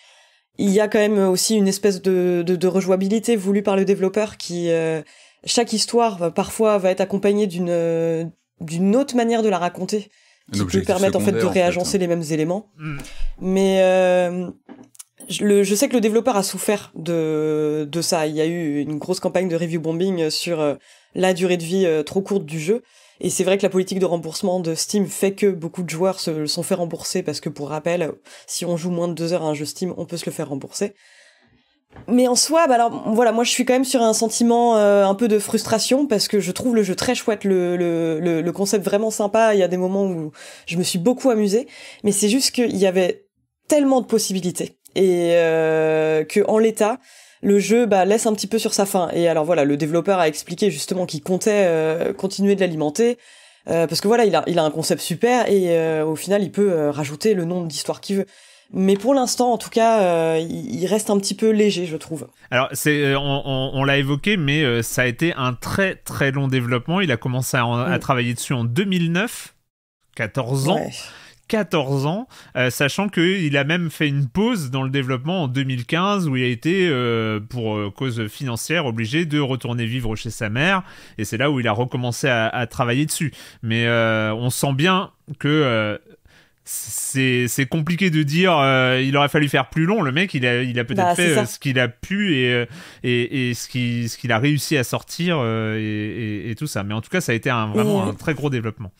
Il y a quand même aussi une espèce de, de, rejouabilité voulue par le développeur qui euh, chaque histoire parfois va être accompagnée d'une euh, d'une autre manière de la raconter qui peut permettre en fait de réagencer hein. les mêmes éléments. Mm. Mais euh, je sais que le développeur a souffert de, ça. Il y a eu une grosse campagne de review bombing sur la durée de vie trop courte du jeu. Et c'est vrai que la politique de remboursement de Steam fait que beaucoup de joueurs se sont fait rembourser parce que pour rappel, si on joue moins de deux heures à un jeu Steam, on peut se le faire rembourser. Mais en soi, bah alors voilà, moi je suis quand même sur un sentiment euh, un peu de frustration parce que je trouve le jeu très chouette, le, concept vraiment sympa. Il y a des moments où je me suis beaucoup amusée, mais c'est juste qu'il y avait tellement de possibilités et euh, que en l'état, le jeu bah, laisse un petit peu sur sa fin. Et alors voilà, le développeur a expliqué justement qu'il comptait euh, continuer de l'alimenter. Euh, parce que voilà, il a, un concept super et euh, au final, il peut rajouter le nombre d'histoires qu'il veut. Mais pour l'instant, en tout cas, il reste un petit peu léger, je trouve. Alors, c'est, on, l'a évoqué, mais ça a été un très très long développement. Il a commencé à, travailler dessus en 2009, 14 ans. 14 ans, euh, sachant qu'il a même fait une pause dans le développement en 2015 où il a été, euh, pour euh, cause financière, obligé de retourner vivre chez sa mère. Et c'est là où il a recommencé à, travailler dessus. Mais euh, on sent bien que c'est compliqué de dire il aurait fallu faire plus long le mec il a, il a peut-être bah, fait ce qu'il a pu et, et, et ce qu'il a réussi à sortir et, tout ça mais en tout cas ça a été un, vraiment un très gros développement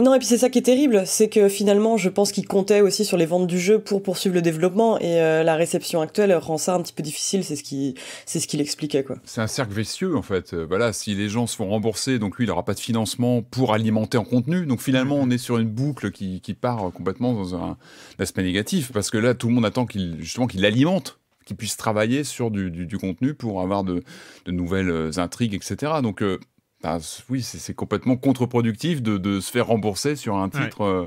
non, et puis c'est ça qui est terrible, c'est que finalement, je pense qu'il comptait aussi sur les ventes du jeu pour poursuivre le développement, et euh, la réception actuelle rend ça un petit peu difficile, c'est ce qu'il ce expliquait. quoi. C'est un cercle vicieux, en fait. Euh, voilà, si les gens se font rembourser, donc lui, il n'aura pas de financement pour alimenter en contenu, donc finalement, mm-hmm. on est sur une boucle qui, qui part complètement dans un, aspect négatif, parce que là, tout le monde attend qu'il justement qu'il alimente qu'il puisse travailler sur du, contenu pour avoir de, nouvelles euh, intrigues, etc. Donc, bah, oui, c'est complètement contre-productif de, se faire rembourser sur un titre. Euh,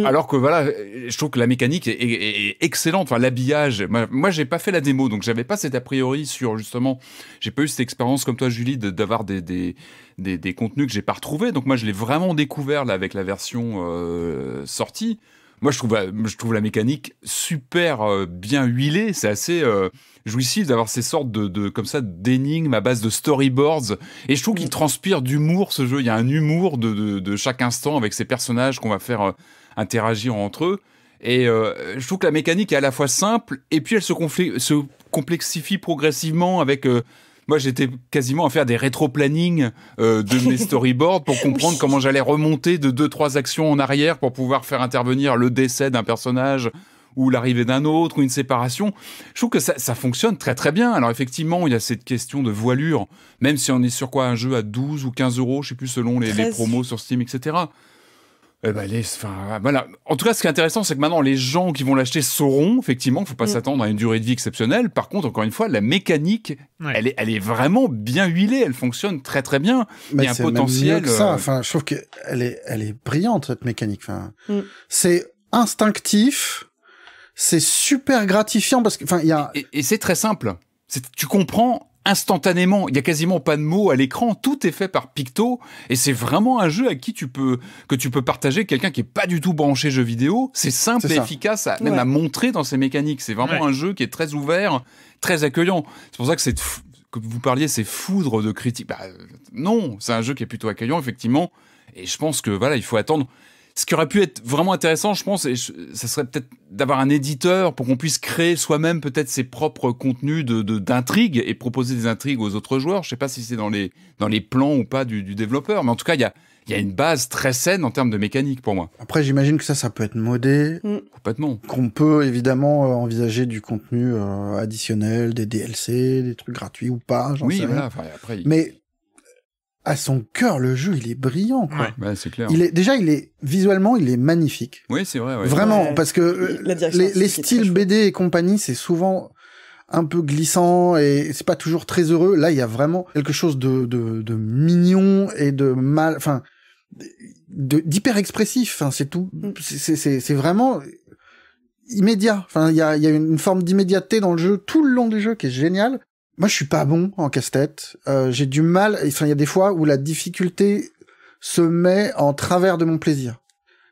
mm. Alors que voilà, je trouve que la mécanique est, excellente. Enfin, l'habillage. Moi, je j'ai pas fait la démo, donc j'avais pas cet a priori sur justement. J'ai pas eu cette expérience comme toi, Julie, d'avoir des, des, contenus que j'ai pas retrouvés. Donc moi, je l'ai vraiment découvert là avec la version euh, sortie. Moi, je trouve, euh, je trouve la mécanique super euh, bien huilée. C'est assez euh, jouissif d'avoir ces sortes de, comme ça d'énigmes à base de storyboards. Et je trouve qu'il mm. transpire d'humour ce jeu. Il y a un humour de, chaque instant avec ces personnages qu'on va faire interagir entre eux. Et je trouve que la mécanique est à la fois simple et puis elle se, complexifie progressivement avec moi, j'étais quasiment à faire des rétro-planning euh, de mes storyboards pour comprendre comment j'allais remonter de deux, trois actions en arrière pour pouvoir faire intervenir le décès d'un personnage ou l'arrivée d'un autre, ou une séparation. Je trouve que ça, fonctionne très très bien. Alors effectivement, il y a cette question de voilure, même si on est sur quoi un jeu à 12 ou 15 euros, je sais plus selon les promos sur Steam, etc. Eh ben, voilà. En tout cas, ce qui est intéressant, c'est que maintenant, les gens qui vont l'acheter sauront, effectivement, qu'il ne faut pas mm. s'attendre à une durée de vie exceptionnelle. Par contre, encore une fois, la mécanique, elle, est, elle est vraiment bien huilée, elle fonctionne très très bien. Mais Il y a un potentiel. Même mieux ça. Euh, enfin, je trouve qu'elle est, elle est brillante, cette mécanique. Mm. C'est instinctif, c'est super gratifiant parce que, enfin, il y a. et, et c'est très simple tu comprends instantanément. Il y a quasiment pas de mots à l'écran. Tout est fait par picto et c'est vraiment un jeu à qui tu peux que tu peux partager quelqu'un qui est pas du tout branché jeu vidéo. C'est simple et efficace, à, même à montrer dans ses mécaniques. C'est vraiment un jeu qui est très ouvert, très accueillant. C'est pour ça que c'est que vous parliez c'est foudre de critiques. Bah, non, c'est un jeu qui est plutôt accueillant effectivement. Et je pense que voilà, il faut attendre ce qui aurait pu être vraiment intéressant, je pense, et ça serait peut-être d'avoir un éditeur pour qu'on puisse créer soi-même peut-être ses propres contenus de d'intrigues et proposer des intrigues aux autres joueurs. Je sais pas si c'est dans les dans les plans ou pas du, développeur, mais en tout cas, il y a il y a une base très saine en termes de mécanique pour moi. Après, j'imagine que ça, ça peut être modé. Mm. Complètement. Qu'on peut évidemment euh, envisager du contenu euh, additionnel, des DLC, des trucs gratuits ou pas. Oui, sais Mais à son cœur, le jeu, il est brillant. Quoi. c'est clair. Il est déjà, il est visuellement, il est magnifique. Oui, c'est vrai. Ouais. Vraiment, parce que euh, les, styles BD et compagnie, c'est souvent un peu glissant et c'est pas toujours très heureux. Là, il y a vraiment quelque chose de, de, mignon et de mal, enfin, d'hyper expressif. Enfin, c'est tout. Mm. C'est vraiment immédiat. Enfin, il y a, y a, une forme d'immédiateté dans le jeu tout le long du jeu qui est génial. Moi, je suis pas bon en casse-tête. Euh, j'ai du mal. Enfin, il y a des fois où la difficulté se met en travers de mon plaisir.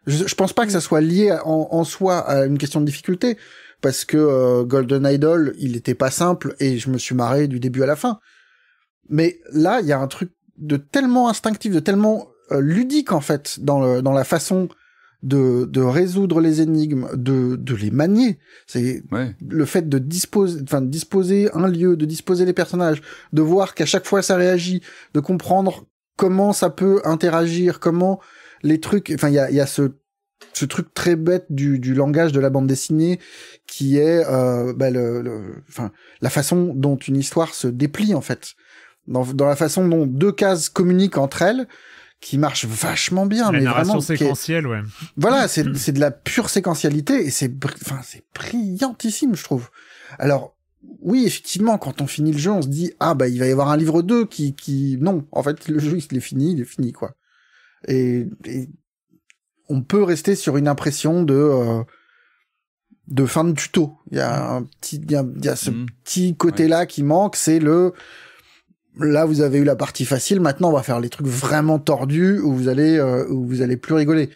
Je, pense pas que ça mm. soit lié en, soi à une question de difficulté, parce que euh, Golden Idol, il était pas simple et je me suis marré du début à la fin. Mais là, il y a un truc de tellement instinctif, de tellement euh, ludique en fait dans dans la façon de, de résoudre les énigmes, de, de les manier. C'est le fait de disposer, enfin, de disposer un lieu, de disposer les personnages, de voir qu'à chaque fois ça réagit, de comprendre comment ça peut interagir, comment les trucs, enfin, il y a, y a ce ce truc très bête du, du, langage de la bande dessinée qui est euh, bah, enfin, la façon dont une histoire se déplie en fait. Dans, dans, la façon dont deux cases communiquent entre elles, qui marche vachement bien. mais narration vraiment, séquentielle, ouais. Voilà, c'est de la pure séquentialité et c'est enfin, brillantissime, je trouve. Alors, oui, effectivement, quand on finit le jeu, on se dit ah bah il va y avoir un livre 2 qui qui non, en fait le jeu il est fini, il est fini quoi. Et, on peut rester sur une impression de euh, de fin de tuto. Il y a un petit il y a, ce mmh. petit côté là qui manque, c'est le là vous avez eu la partie facile, maintenant on va faire les trucs vraiment tordus où vous allez euh, où vous allez plus rigoler.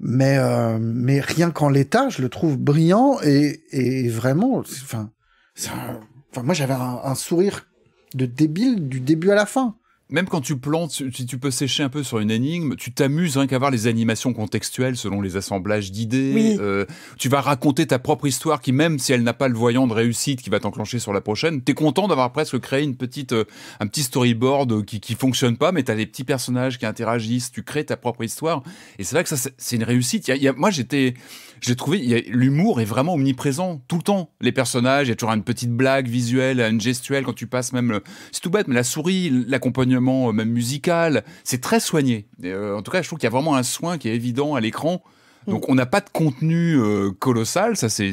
Mais euh, mais rien qu'en l'état, je le trouve brillant et, et vraiment enfin enfin moi j'avais un, sourire de débile du début à la fin même quand tu plantes, si tu peux sécher un peu sur une énigme, tu t'amuses rien qu'à voir les animations contextuelles selon les assemblages d'idées. Euh, tu vas raconter ta propre histoire qui, même si elle n'a pas le voyant de réussite qui va t'enclencher sur la prochaine, t'es content d'avoir presque créé une petite, euh, un petit storyboard euh, qui, qui fonctionne pas, mais t'as des petits personnages qui interagissent, tu crées ta propre histoire. Et c'est vrai que ça, c'est une réussite. moi, j'étais, j'ai trouvé, l'humour est vraiment omniprésent tout le temps. Les personnages, il y a toujours une petite blague visuelle, une gestuelle quand tu passes même, c'est tout bête, mais la souris, l'accompagnement euh, même musical. C'est très soigné. Euh, en tout cas, je trouve qu'il y a vraiment un soin qui est évident à l'écran. Mm. Donc on n'a pas de contenu euh, colossal, ça c'est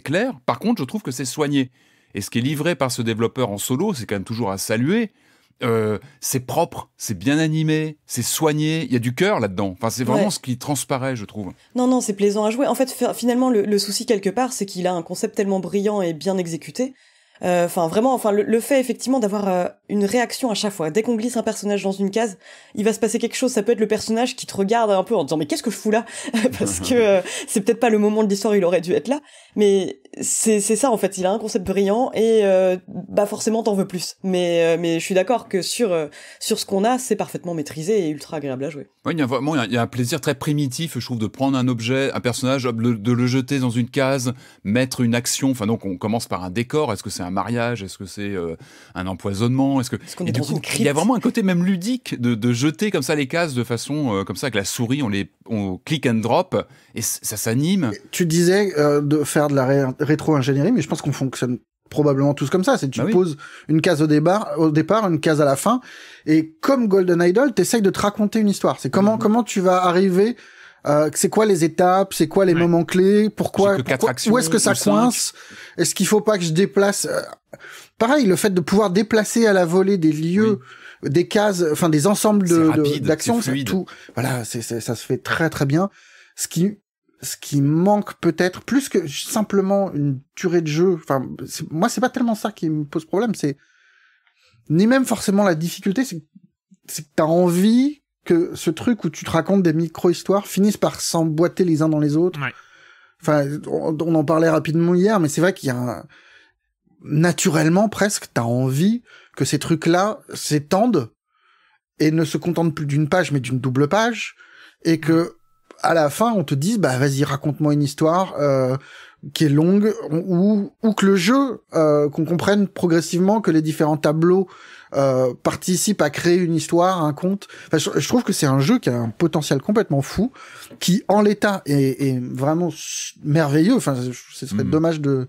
clair. Par contre, je trouve que c'est soigné. Et ce qui est livré par ce développeur en solo, c'est quand même toujours à saluer. c'est propre, c'est bien animé, c'est soigné, il y a du cœur là-dedans. Enfin, c'est vraiment ce qui transparaît, je trouve. Non, non, c'est plaisant à jouer. En fait, finalement, le souci quelque part, c'est qu'il a un concept tellement brillant et bien exécuté euh, enfin, vraiment, enfin, le, fait effectivement d'avoir euh, une réaction à chaque fois. Dès qu'on glisse un personnage dans une case, il va se passer quelque chose. Ça peut être le personnage qui te regarde un peu en disant mais qu'est-ce que je fous là Parce que euh, c'est peut-être pas le moment de l'histoire, il aurait dû être là. Mais c'est ça en fait. Il a un concept brillant et euh, bah forcément t'en veux plus. Mais euh, mais je suis d'accord que sur euh, sur ce qu'on a, c'est parfaitement maîtrisé et ultra agréable à jouer. Oui, il y a vraiment il y, a un plaisir très primitif, je trouve, de prendre un objet, un personnage, de, le jeter dans une case, mettre une action. Enfin donc on commence par un décor. Est-ce que c'est un mariage Est-ce que c'est un empoisonnement Est-ce que Est dans une est il y a vraiment un côté même ludique de, de jeter comme ça les cases de façon comme ça avec la souris, on les on click and drop et ça s'anime. Tu disais de faire de la ré rétro-ingénierie, mais je pense qu'on fonctionne probablement tous comme ça. C'est tu bah poses une case au départ, au départ, une case à la fin, et comme Golden Idol, t'essayes de te raconter une histoire. C'est comment mhm. comment tu vas arriver. Euh, c'est quoi les étapes, c'est quoi les moments clés, pourquoi, où est-ce que ça coince, est-ce qu'il faut pas que je déplace. Euh, pareil, le fait de pouvoir déplacer à la volée des lieux, des cases, enfin des ensembles de d'actions, tout. Voilà, c'est ça se fait très très bien. Ce qui ce qui manque peut-être plus que simplement une durée de jeu. Enfin, moi, c'est pas tellement ça qui me pose problème. C'est ni même forcément la difficulté. C'est que t'as envie que ce truc où tu te racontes des micro-histoires finissent par s'emboîter les uns dans les autres. Enfin, on, en parlait rapidement hier, mais c'est vrai qu'il y a un... naturellement presque, t'as envie que ces trucs-là s'étendent et ne se contentent plus d'une page, mais d'une double page, et que à la fin, on te dise, bah vas-y, raconte-moi une histoire euh, qui est longue, ou, ou que le jeu, euh, qu'on comprenne progressivement que les différents tableaux euh, participent à créer une histoire, un conte. Enfin, je, trouve que c'est un jeu qui a un potentiel complètement fou, qui en l'état est, est, vraiment merveilleux. Enfin, ce serait hmm. dommage de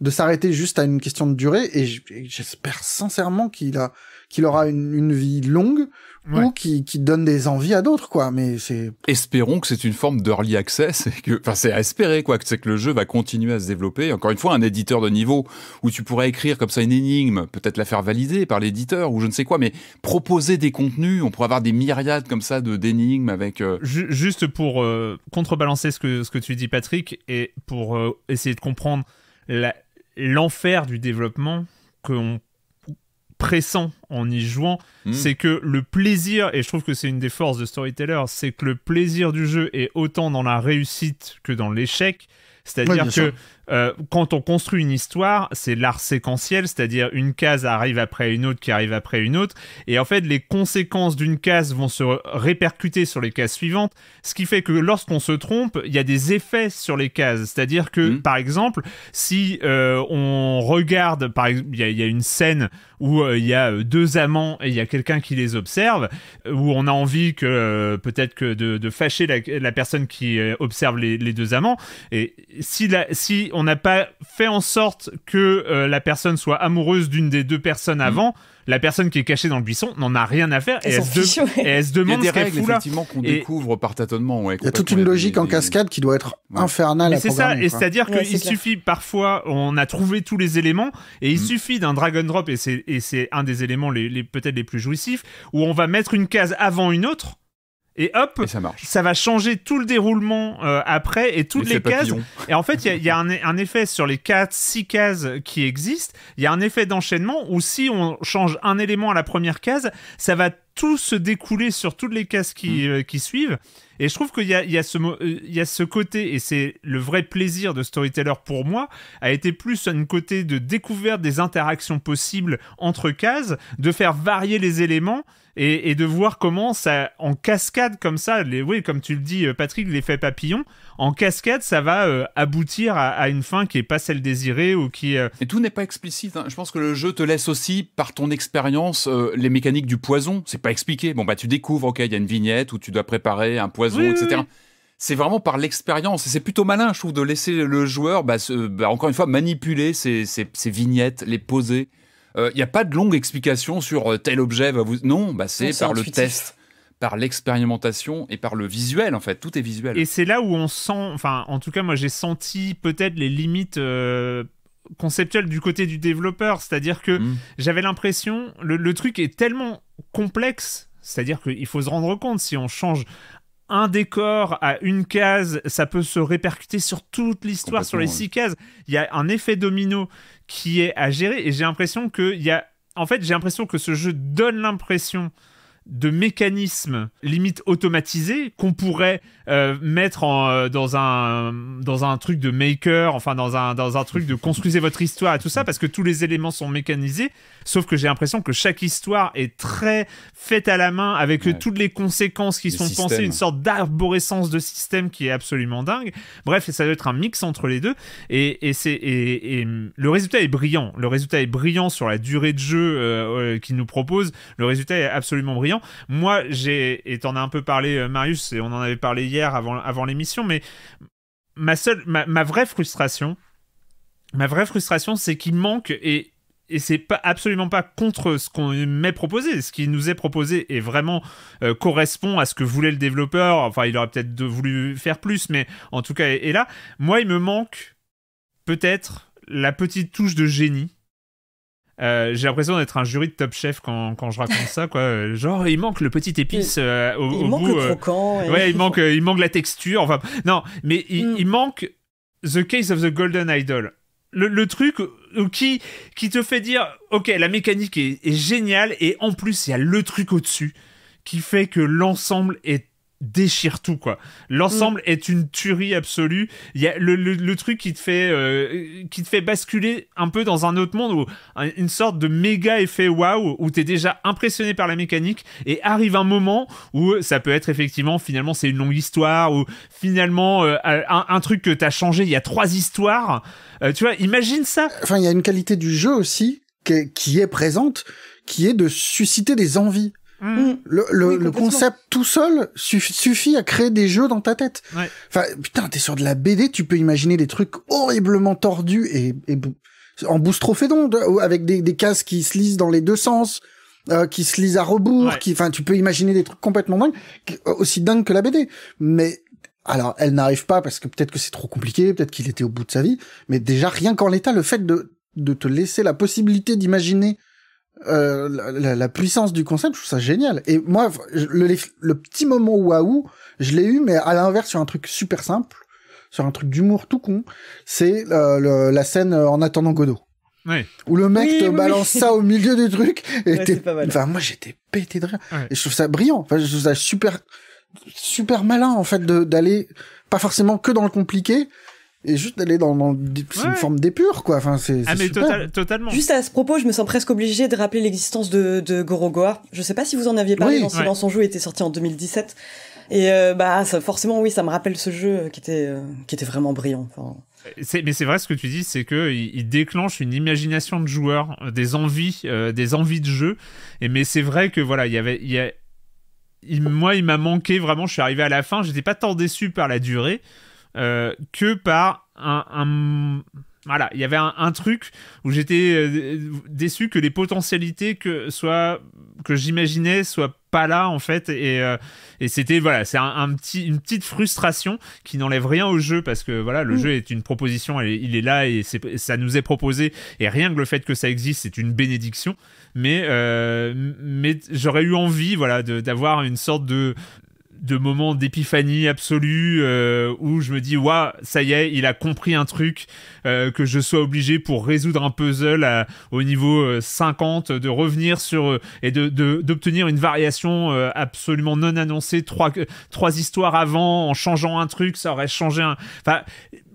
de s'arrêter juste à une question de durée et j'espère sincèrement qu'il a qu'il aura une, une vie longue ou qui, qui donne des envies à d'autres, quoi. Mais c'est. Espérons que c'est une forme d'early access et que, enfin, c'est à espérer, quoi. C'est que le jeu va continuer à se développer. Encore une fois, un éditeur de niveau où tu pourrais écrire comme ça une énigme, peut-être la faire valider par l'éditeur ou je ne sais quoi, mais proposer des contenus. On pourrait avoir des myriades comme ça de d'énigmes avec. Euh, juste pour euh, contrebalancer ce que, ce que tu dis, Patrick, et pour euh, essayer de comprendre l'enfer du développement qu'on pressant en y jouant, hmm. c'est que le plaisir, et je trouve que c'est une des forces de Storyteller, c'est que le plaisir du jeu est autant dans la réussite que dans l'échec. C'est-à-dire que euh, quand on construit une histoire, c'est l'art séquentiel, c'est-à-dire une case arrive après une autre qui arrive après une autre, et en fait les conséquences d'une case vont se répercuter sur les cases suivantes, ce qui fait que lorsqu'on se trompe, il y a des effets sur les cases, c'est-à-dire que mm. par exemple, si euh, on regarde, par exemple, il y, a une scène où euh, il y a deux amants et il y a quelqu'un qui les observe, où on a envie que peut-être que de, fâcher la, personne qui observe les, deux amants, et si, la, si on n'a pas fait en sorte que euh, la personne soit amoureuse d'une des deux personnes mm. avant, la personne qui est cachée dans le buisson n'en a rien à faire et, elle, se, demande Il y a qu'on découvre par tâtonnement. Il y a toute une logique en cascade qui doit être infernale. c'est ça, et c'est-à-dire qu'il suffit parfois, on a trouvé tous les éléments et il mm. suffit d'un drag and drop et c'est un des éléments peut-être les plus jouissifs où on va mettre une case avant une autre et hop, ça, va changer tout le déroulement euh, après et toutes les cases. Et en fait, il y a, un, effet sur les 4, 6 cases qui existent. Il y a un effet d'enchaînement où si on change un élément à la première case, ça va tout se découler sur toutes les cases qui, mm. euh, suivent. Et je trouve qu'il y euh, y a ce côté, et c'est le vrai plaisir de Storyteller pour moi, a été plus un côté de découverte des interactions possibles entre cases, de faire varier les éléments et, de voir comment ça, en cascade comme ça, les, oui, comme tu le dis, euh, Patrick, l'effet papillon, en cascade, ça va euh, aboutir à, une fin qui n'est pas celle désirée ou qui. Euh, et tout n'est pas explicite. Hein. Je pense que le jeu te laisse aussi, par ton expérience, les mécaniques du poison. C'est pas expliqué. Bon, bah, tu découvres, ok, il y a une vignette où tu dois préparer un poison, etc. c'est vraiment par l'expérience. Et c'est plutôt malin, je trouve, de laisser le joueur, bah, bah, encore une fois, manipuler ces vignettes, les poser. Il euh, n'y a pas de longue explication sur euh, tel objet va vous. Non, bah c'est par le test par l'expérimentation et par le visuel en fait tout est visuel et c'est là où on sent enfin en tout cas moi j'ai senti peut-être les limites euh, conceptuelles du côté du développeur. C'est-à-dire que hmm. j'avais l'impression, le, le, truc est tellement complexe, c'est-à-dire qu'il faut se rendre compte si on change un décor à une case, ça peut se répercuter sur toute l'histoire, sur les six cases. Il y a un effet domino qui est à gérer. Et j'ai l'impression que y a... En fait, j'ai l'impression que ce jeu donne l'impression de mécanismes limite automatisés qu'on pourrait euh, mettre en, euh, dans, un, dans un truc de maker, enfin dans un, dans un truc de construisez votre histoire et tout ça, parce que tous les éléments sont mécanisés, sauf que j'ai l'impression que chaque histoire est très faite à la main, avec toutes les conséquences qui sont pensées, une sorte d'arborescence de système qui est absolument dingue. Bref, ça doit être un mix entre les deux, et, c'est, le résultat est brillant. Le résultat est brillant sur la durée de jeu euh, qu'il nous propose, le résultat est absolument brillant. Moi, j'ai, et t'en as un peu parlé, euh, Marius, et on en avait parlé hier avant, avant l'émission, mais ma seule, ma, vraie frustration, ma vraie frustration, c'est qu'il manque, et, et c'est pas absolument pas contre ce qu'on m'est proposé. Ce qui nous est proposé est vraiment euh, correspond à ce que voulait le développeur. Enfin, il aurait peut-être voulu faire plus, mais en tout cas, et là, moi, il me manque peut-être la petite touche de génie euh, j'ai l'impression d'être un jury de Top Chef quand, quand je raconte ça, quoi. Euh, genre, il manque le petit épice euh, au, il manque Le croquant, ouais, il manque, il manque la texture. Enfin, non, mais il, mm. manque The Case of the Golden Idol. Le, truc qui, qui te fait dire, ok, la mécanique est géniale et en plus il y a le truc au-dessus qui fait que l'ensemble est déchire tout quoi. L'ensemble mm. est une tuerie absolue. Il y a le, truc qui te fait euh, qui te fait basculer un peu dans un autre monde où une sorte de méga effet waouh où t'es déjà impressionné par la mécanique et arrive un moment où ça peut être effectivement finalement c'est une longue histoire ou finalement euh, un, truc que t'as changé il y a trois histoires. Euh, tu vois, imagine ça. Enfin, il y a une qualité du jeu aussi qui est présente, qui est de susciter des envies Mm. Mm. Le, concept tout seul suffit à créer des jeux dans ta tête. Ouais. Enfin, putain, t'es sur de la BD, tu peux imaginer des trucs horriblement tordus et, et en boustrophédon, avec des, des cases qui se lisent dans les deux sens. Euh, qui se lisent à rebours, qui, enfin, tu peux imaginer des trucs complètement dingues, euh, aussi dingues que la BD. Mais alors, elle n'arrive pas parce que peut-être que c'est trop compliqué, peut-être qu'il était au bout de sa vie. Mais déjà, rien qu'en l'état, le fait de te laisser la possibilité d'imaginer euh, la, puissance du concept, je trouve ça génial. Et moi, le, petit moment waouh, je l'ai eu, mais à l'inverse, sur un truc super simple, sur un truc d'humour tout con, c'est euh, la scène euh, En attendant Godot. Oui. Où le mec te balance ça au milieu du truc. Et ouais, pas Enfin, moi, j'étais pété de rien Et je trouve ça brillant. Enfin, je trouve ça super, super malin, en fait, d'aller pas forcément que dans le compliqué, et juste d'aller dans, une forme d'épure quoi enfin c'est ah mais totalement juste à ce propos je me sens presque obligé de rappeler l'existence de, de Gorogoa je sais pas si vous en aviez parlé oui. dans son jeu, était sorti en 2017 et euh, bah forcément oui ça me rappelle ce jeu qui était euh, qui était vraiment brillant mais c'est vrai ce que tu dis, c'est que il, déclenche une imagination de joueur, euh, des envies, des envies de jeu. Et mais c'est vrai que voilà, il y avait, il, moi, il m'a manqué vraiment. Je suis arrivé à la fin, j'étais pas tant déçu par la durée, euh, que par un, un voilà, il y avait un, truc où j'étais euh, déçu que les potentialités que soit que j'imaginais soient pas là en fait et, euh, et c'était voilà c'est un, petit une petite frustration qui n'enlève rien au jeu parce que voilà le mm. jeu est une proposition il est là et c'est ça nous est proposé et rien que le fait que ça existe c'est une bénédiction mais euh, mais j'aurais eu envie voilà d'avoir une sorte de de moments d'épiphanie absolue euh, où je me dis waouh ça y est il a compris un truc euh, que je sois obligé pour résoudre un puzzle au niveau 50 euh, de revenir sur et de d'obtenir une variation absolument non annoncée trois trois histoires avant en changeant un truc ça aurait changé un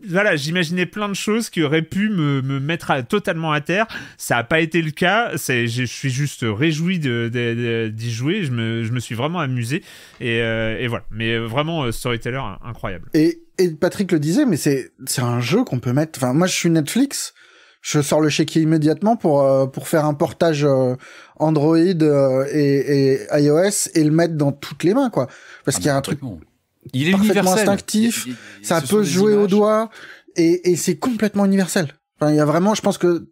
voilà, j'imaginais plein de choses qui auraient pu me, me mettre totalement à terre. Ça n'a pas été le cas. C'est, Je suis juste réjoui de d'y jouer. Je me, je me, suis vraiment amusé. Et, euh, et voilà. Mais vraiment, euh, Storyteller, incroyable. Et, et, Patrick le disait, mais c'est c'est un jeu qu'on peut mettre. Enfin, moi, je suis Netflix. Je sors le chéquier immédiatement pour, euh, pour faire un portage Android et, iOS et le mettre dans toutes les mains, quoi. Parce ah qu'il y a bah, un truc. Il est parfaitement instinctif, ça peut jouer au doigt, et, et c'est complètement universel. Enfin, il y a vraiment, je pense que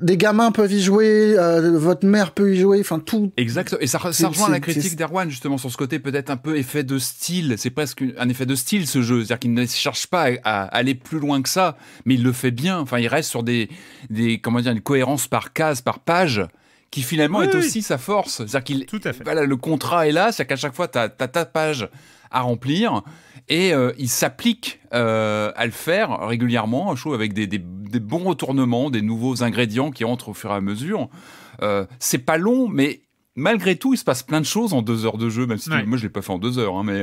des gamins peuvent y jouer, euh, votre mère peut y jouer, enfin tout. Exact. Et ça, ça rejoint la critique d'Erwan justement sur ce côté peut-être un peu effet de style. C'est presque un effet de style ce jeu, c'est-à-dire qu'il ne cherche pas à, aller plus loin que ça, mais il le fait bien. Enfin, il reste sur des, des comment dire, une cohérence par case, par page qui finalement est aussi sa force. C'est-à-dire qu'il, Tout à fait. Voilà, le contrat est là, c'est à dire qu'à chaque fois, t'as ta page à remplir et euh, il s'applique euh, à le faire régulièrement, avec des, des, bons retournements, des nouveaux ingrédients qui entrent au fur et à mesure. Euh, c'est pas long, mais malgré tout, il se passe plein de choses en deux heures de jeu, même si moi je l'ai pas fait en deux heures, hein, mais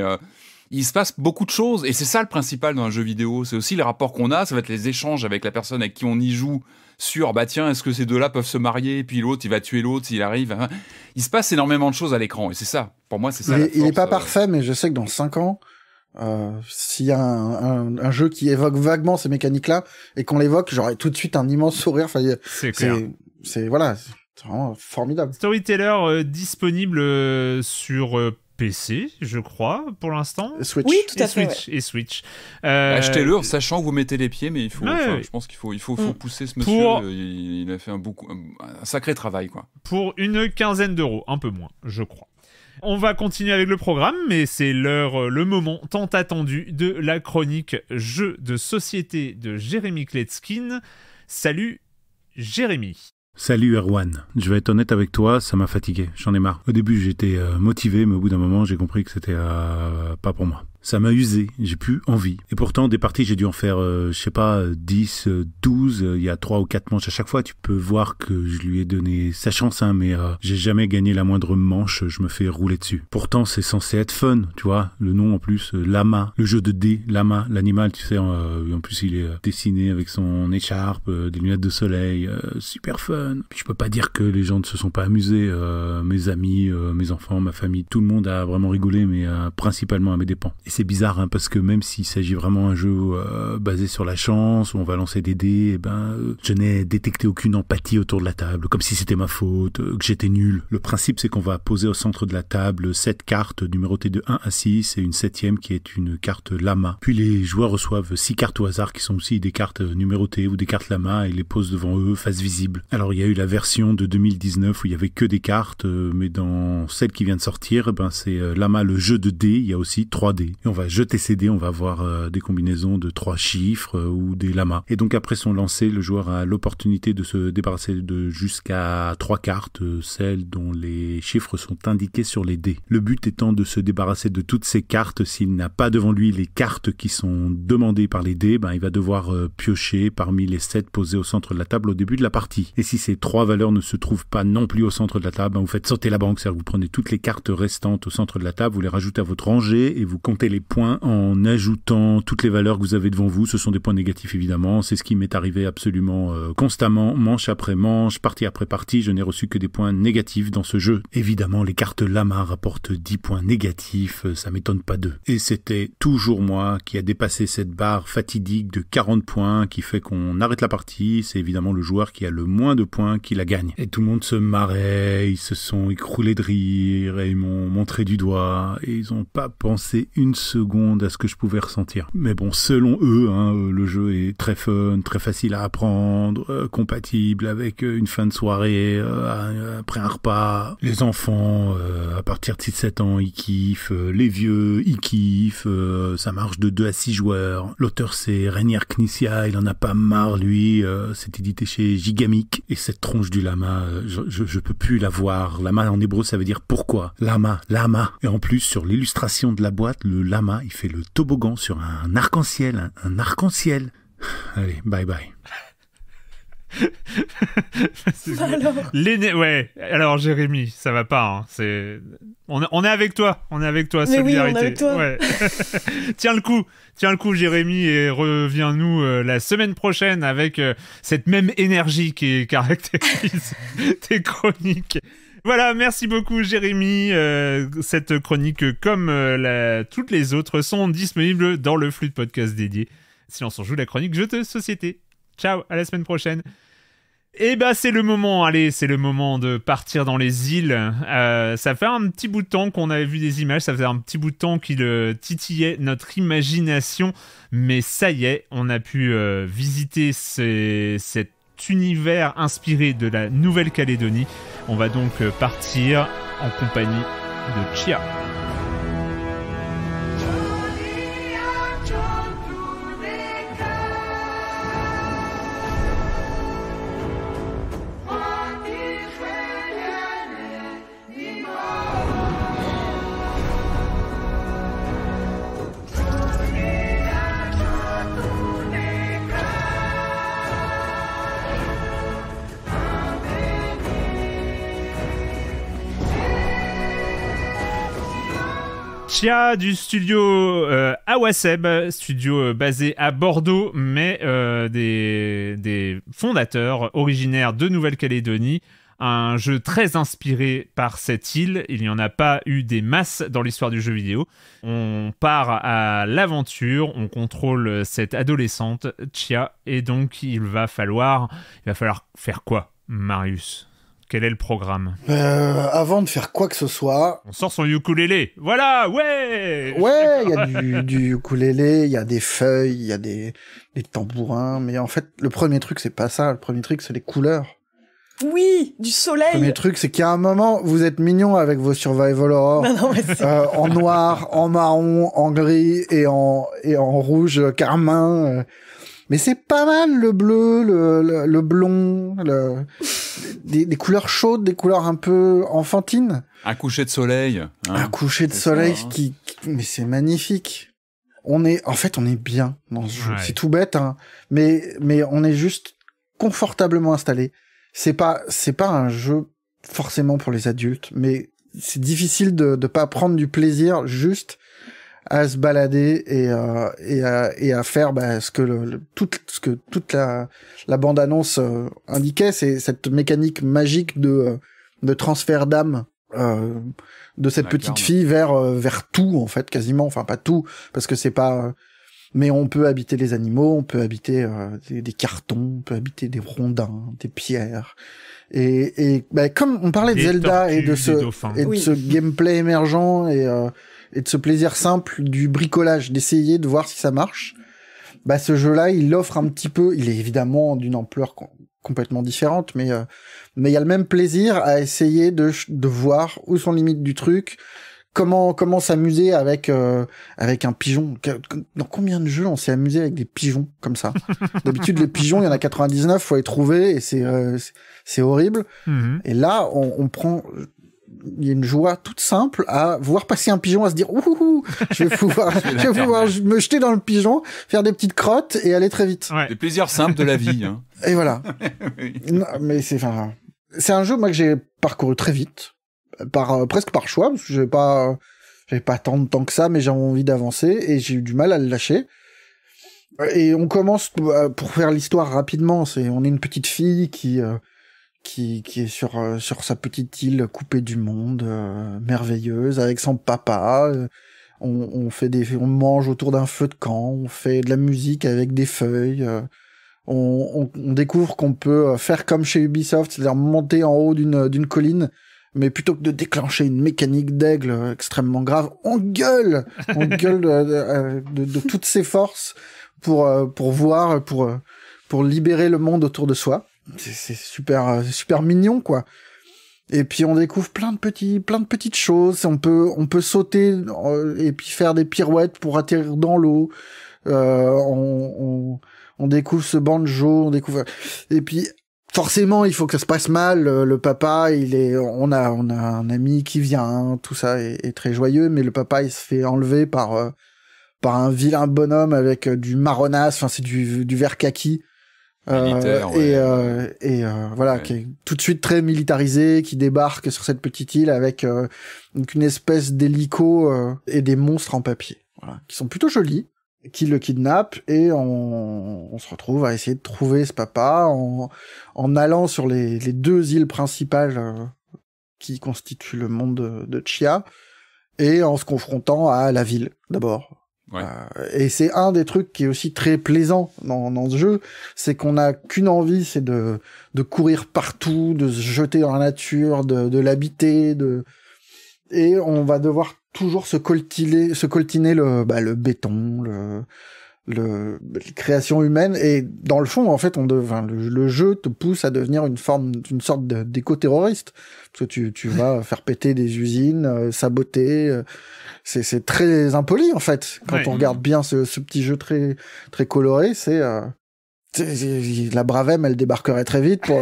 il se passe beaucoup de choses et c'est ça le principal dans un jeu vidéo. C'est aussi les rapports qu'on a, ça va être les échanges avec la personne avec qui on y joue sur bah tiens est-ce que ces deux-là peuvent se marier puis l'autre il va tuer l'autre s'il arrive hein. il se passe énormément de choses à l'écran et c'est ça pour moi c'est ça il, n'est pas euh, parfait mais je sais que dans cinq ans euh, s'il y a un, jeu qui évoque vaguement ces mécaniques là et qu'on l'évoque j'aurai tout de suite un immense sourire enfin, c'est c'est voilà c'est vraiment formidable storyteller euh, disponible sur PC, je crois, pour l'instant. Switch. tout à Switch, Et Switch. Bah, euh, achetez-le en sachant que vous mettez les pieds, mais il faut, je pense qu'il faut, il faut, mm. pousser ce monsieur. Euh, il, a fait un, sacré travail, quoi. Pour une quinzaine d'euros, un peu moins, je crois. On va continuer avec le programme, mais c'est l'heure, euh, le moment tant attendu de la chronique Jeux de société de Jérémy Kletskin. Salut Jérémy. Salut Erwan, je vais être honnête avec toi, ça m'a fatigué, j'en ai marre. Au début j'étais euh, motivé, mais au bout d'un moment j'ai compris que c'était euh, pas pour moi ça m'a usé, j'ai plus envie. Et pourtant, des parties, j'ai dû en faire, euh, je sais pas, 10, 12, euh, euh, il y a 3 ou 4 manches à chaque fois. Tu peux voir que je lui ai donné sa chance, hein, mais j'ai jamais gagné la moindre manche, je me fais rouler dessus. Pourtant, c'est censé être fun, tu vois, le nom en plus, lama, le jeu de dés, lama, l'animal, tu sais, en plus il est dessiné avec son écharpe, des lunettes de soleil, super fun. Puis je peux pas dire que les gens ne se sont pas amusés, mes amis, mes enfants, ma famille, tout le monde a vraiment rigolé, mais principalement à mes dépens. Et c'est bizarre hein, parce que même s'il s'agit vraiment d'un jeu euh, basé sur la chance où on va lancer des dés, et eh ben euh, je n'ai détecté aucune empathie autour de la table, comme si c'était ma faute, euh, que j'étais nul. Le principe c'est qu'on va poser au centre de la table sept cartes numérotées de 1 à 6 et une septième qui est une carte lama. Puis les joueurs reçoivent six cartes au hasard qui sont aussi des cartes numérotées ou des cartes lama et les posent devant eux face visible. Alors il y a eu la version de 2019 où il y avait que des cartes, mais dans celle qui vient de sortir, eh ben c'est lama le jeu de dés, il y a aussi 3 dés on va jeter ses dés, on va avoir euh, des combinaisons de trois chiffres euh, ou des lamas. Et donc après son lancer, le joueur a l'opportunité de se débarrasser de jusqu'à trois cartes, euh, celles dont les chiffres sont indiqués sur les dés. Le but étant de se débarrasser de toutes ces cartes. S'il n'a pas devant lui les cartes qui sont demandées par les dés, ben, il va devoir piocher parmi les sept posées au centre de la table au début de la partie. Et si ces trois valeurs ne se trouvent pas non plus au centre de la table, ben, vous faites sauter la banque, c'est-à-dire vous prenez toutes les cartes restantes au centre de la table, vous les rajoutez à votre rangée et vous comptez les points en ajoutant toutes les valeurs que vous avez devant vous. Ce sont des points négatifs évidemment. C'est ce qui m'est arrivé absolument euh, constamment, manche après manche, partie après partie. Je n'ai reçu que des points négatifs dans ce jeu. Évidemment, les cartes lama rapportent 10 points négatifs. Euh, ça m'étonne pas d'eux. Et c'était toujours moi qui a dépassé cette barre fatidique de 40 points qui fait qu'on arrête la partie. C'est évidemment le joueur qui a le moins de points qui la gagne. Et tout le monde se marrait. Ils se sont écroulés de rire et ils m'ont montré du doigt et ils n'ont pas pensé une seconde à ce que je pouvais ressentir. Mais bon, selon eux, hein, euh, le jeu est très fun, très facile à apprendre, euh, compatible avec euh, une fin de soirée, après un repas. Les enfants, à partir de 7 ans, ils kiffent. Les vieux, ils kiffent. ça marche de 2 à 6 joueurs. L'auteur, c'est Rainier Knissia, il en a pas marre, lui. c'est édité chez Gigamic. Et cette tronche du lama, je, je peux plus la voir. Lama en hébreu, ça veut dire pourquoi. Lama, lama. Et en plus, sur l'illustration de la boîte, le lama, il fait le toboggan sur un arc-en-ciel, un, arc-en-ciel. Allez, bye bye. alors... Ouais, alors Jérémy, ça va pas. Hein, c'est... On, est avec toi, on est avec toi, Mais solidarité. Oui, on est avec toi. tiens le coup, tiens le coup, Jérémy, et reviens-nous euh, la semaine prochaine avec euh, cette même énergie qui caractérise tes chroniques. Voilà, merci beaucoup Jérémy. Euh, cette chronique, comme euh, la, toutes les autres, sont disponibles dans le flux de podcast dédié. Si on joue la chronique je te société. Ciao, à la semaine prochaine. Et eh bah c'est le moment, allez, c'est le moment de partir dans les îles. Euh, ça fait un petit bout de temps qu'on avait vu des images, ça faisait un petit bout de temps qu'il titillait notre imagination, mais ça y est, on a pu visiter cette univers inspiré de la Nouvelle-Calédonie. On va donc euh, partir en compagnie de Chia. Chia du studio euh, Awaseb, studio euh, basé à Bordeaux, mais euh, des, des, fondateurs originaires de Nouvelle-Calédonie. Un jeu très inspiré par cette île. Il n'y en a pas eu des masses dans l'histoire du jeu vidéo. On part à l'aventure, on contrôle cette adolescente, Chia, et donc il va falloir, il va falloir faire quoi, Marius quel est le programme euh, Avant de faire quoi que ce soit... On sort son ukulélé Voilà Ouais Ouais, il y a du, du ukulélé, il y a des feuilles, il y a des, tambourins, mais en fait, le premier truc, c'est pas ça. Le premier truc, c'est les couleurs. Oui, du soleil. Le premier truc, c'est qu'à un moment, vous êtes mignon avec vos survival horror. Euh, en noir, en marron, en gris et en, et en rouge euh, carmin. Mais c'est pas mal le bleu, le, le, blond, des, couleurs chaudes, des couleurs un peu enfantines. Un coucher de soleil. Hein. un coucher de soleil hein. qui, mais c'est magnifique. On est, en fait, on est bien dans ce jeu. C'est tout bête, hein, mais mais on est juste confortablement installé. C'est pas c'est pas un jeu forcément pour les adultes, mais c'est difficile de ne pas prendre du plaisir juste à se balader et, euh, et, à, et à faire bah, ce que le, tout, ce que toute la, la bande annonce euh, indiquait, c'est cette mécanique magique de, euh, de transfert d'âme euh, de cette petite fille vers euh, vers tout en fait quasiment, enfin pas tout parce que c'est pas mais on peut habiter les animaux, on peut habiter des, cartons, on peut habiter des rondins, des pierres. Et, et bah, comme on parlait de Zelda et de ce, et de ce gameplay émergent et et de ce plaisir simple du bricolage, d'essayer de voir si ça marche, bah ce jeu-là, il offre un petit peu. Il est évidemment d'une ampleur complètement différente, mais euh, mais il y a le même plaisir à essayer de de voir où sont les limites du truc, comment comment s'amuser avec euh, avec un pigeon dans combien de jeux on s'est amusé avec des pigeons comme ça d'habitude les pigeons il y en a 99 faut les trouver et c'est euh, c'est horrible mmh et là on, on prend il y a une joie toute simple à voir passer un pigeon, à se dire ouh, je vais pouvoir, je vais pouvoir me jeter dans le pigeon, faire des petites crottes et aller très vite. Des plaisirs simples de la vie. Hein. Et voilà. mais c'est c'est un jeu moi que j'ai parcouru très vite, par euh, presque par choix, parce que pas, pas tant de temps que ça, mais j'ai envie d'avancer et j'ai eu du mal à le lâcher. Et on commence euh, pour faire l'histoire rapidement. C'est on est une petite fille qui euh, qui, est sur, euh, sur sa petite île coupée du monde, euh, merveilleuse, avec son papa. Euh, on, fait des, on mange autour d'un feu de camp, on fait de la musique avec des feuilles. on, découvre qu'on peut faire comme chez Ubisoft, c'est-à-dire monter en haut d'une, d'une colline, mais plutôt que de déclencher une mécanique d'aigle extrêmement grave, on gueule, on gueule de, de, toutes ses forces pour, pour voir, pour, pour libérer le monde autour de soi c'est super, euh, super mignon, quoi. Et puis on découvre plein de petits, plein de petites choses. On peut, on peut sauter euh, et puis faire des pirouettes pour atterrir dans l'eau. Euh, on, on, on, découvre ce banjo, on découvre. Et puis forcément, il faut que ça se passe mal. Le, papa, il est, on a, on a un ami qui vient. tout ça est, très joyeux, mais le papa, il se fait enlever par par un vilain bonhomme avec du marronnasse, Enfin, c'est du du vert kaki. Euh, et, euh, euh, voilà, qui est tout de suite très militarisé, qui débarque sur cette petite île avec une espèce d'hélico et des monstres en papier, qui sont plutôt jolis, qui le kidnappent et on, se retrouve à essayer de trouver ce papa en, allant sur les, deux îles principales qui constituent le monde de Chia et en se confrontant à la ville d'abord euh, et c'est un des trucs qui est aussi très plaisant dans, dans ce jeu, c'est qu'on n'a qu'une envie, c'est de, courir partout, de se jeter dans la nature, de, l'habiter, de et on va devoir toujours se coltiner, se coltiner le, bah, le béton, le, le, humaine humaine Et dans le fond, en fait, on le, jeu te pousse à devenir une forme, une sorte d'éco-terroriste. Parce que tu, vas faire péter des usines, euh, saboter, euh, c'est très impoli en fait quand on regarde bien ce, petit jeu très très coloré. C'est euh, la M, elle débarquerait très vite pour,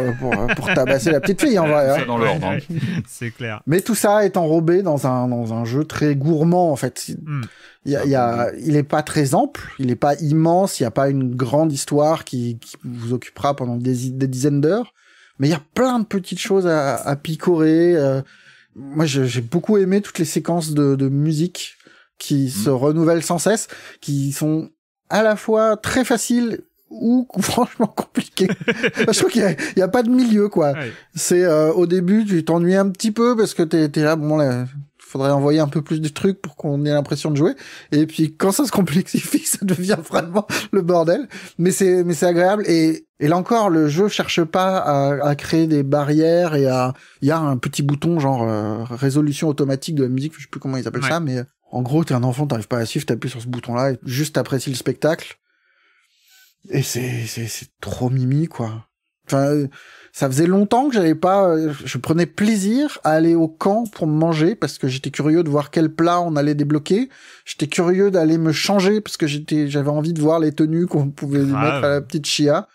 pour, tabasser la petite fille en vrai. C'est dans l'ordre, hein. c'est clair. Mais tout ça est enrobé dans un dans un jeu très gourmand en fait. Il hmm. y a, il, est pas très ample, il n'est pas immense, il n'y a pas une grande histoire qui, vous occupera pendant des, dizaines d'heures, mais il y a plein de petites choses à, picorer. Euh, moi j'ai beaucoup aimé toutes les séquences de, musique qui mhm. se renouvellent sans cesse, qui sont à la fois très faciles ou franchement compliquées. je trouve qu'il y, a, pas de milieu quoi. C'est euh, au début tu t'ennuies un petit peu parce que t'es es là bon là faudrait envoyer un peu plus de trucs pour qu'on ait l'impression de jouer. Et puis quand ça se complexifie, ça devient vraiment le bordel. Mais c'est mais c'est agréable et et là encore, le jeu cherche pas à, à créer des barrières et à il y a un petit bouton genre euh, résolution automatique de la musique, je sais plus comment ils appellent ça, mais en gros t'es un enfant, t'arrives pas à suivre, t'appuies sur ce bouton-là et juste apprécies le spectacle. Et c'est c'est c'est trop mimi quoi. Enfin ça faisait longtemps que j'avais pas, euh, je prenais plaisir à aller au camp pour manger parce que j'étais curieux de voir quel plat on allait débloquer. J'étais curieux d'aller me changer parce que j'étais, j'avais envie de voir les tenues qu'on pouvait ah mettre à la petite chia.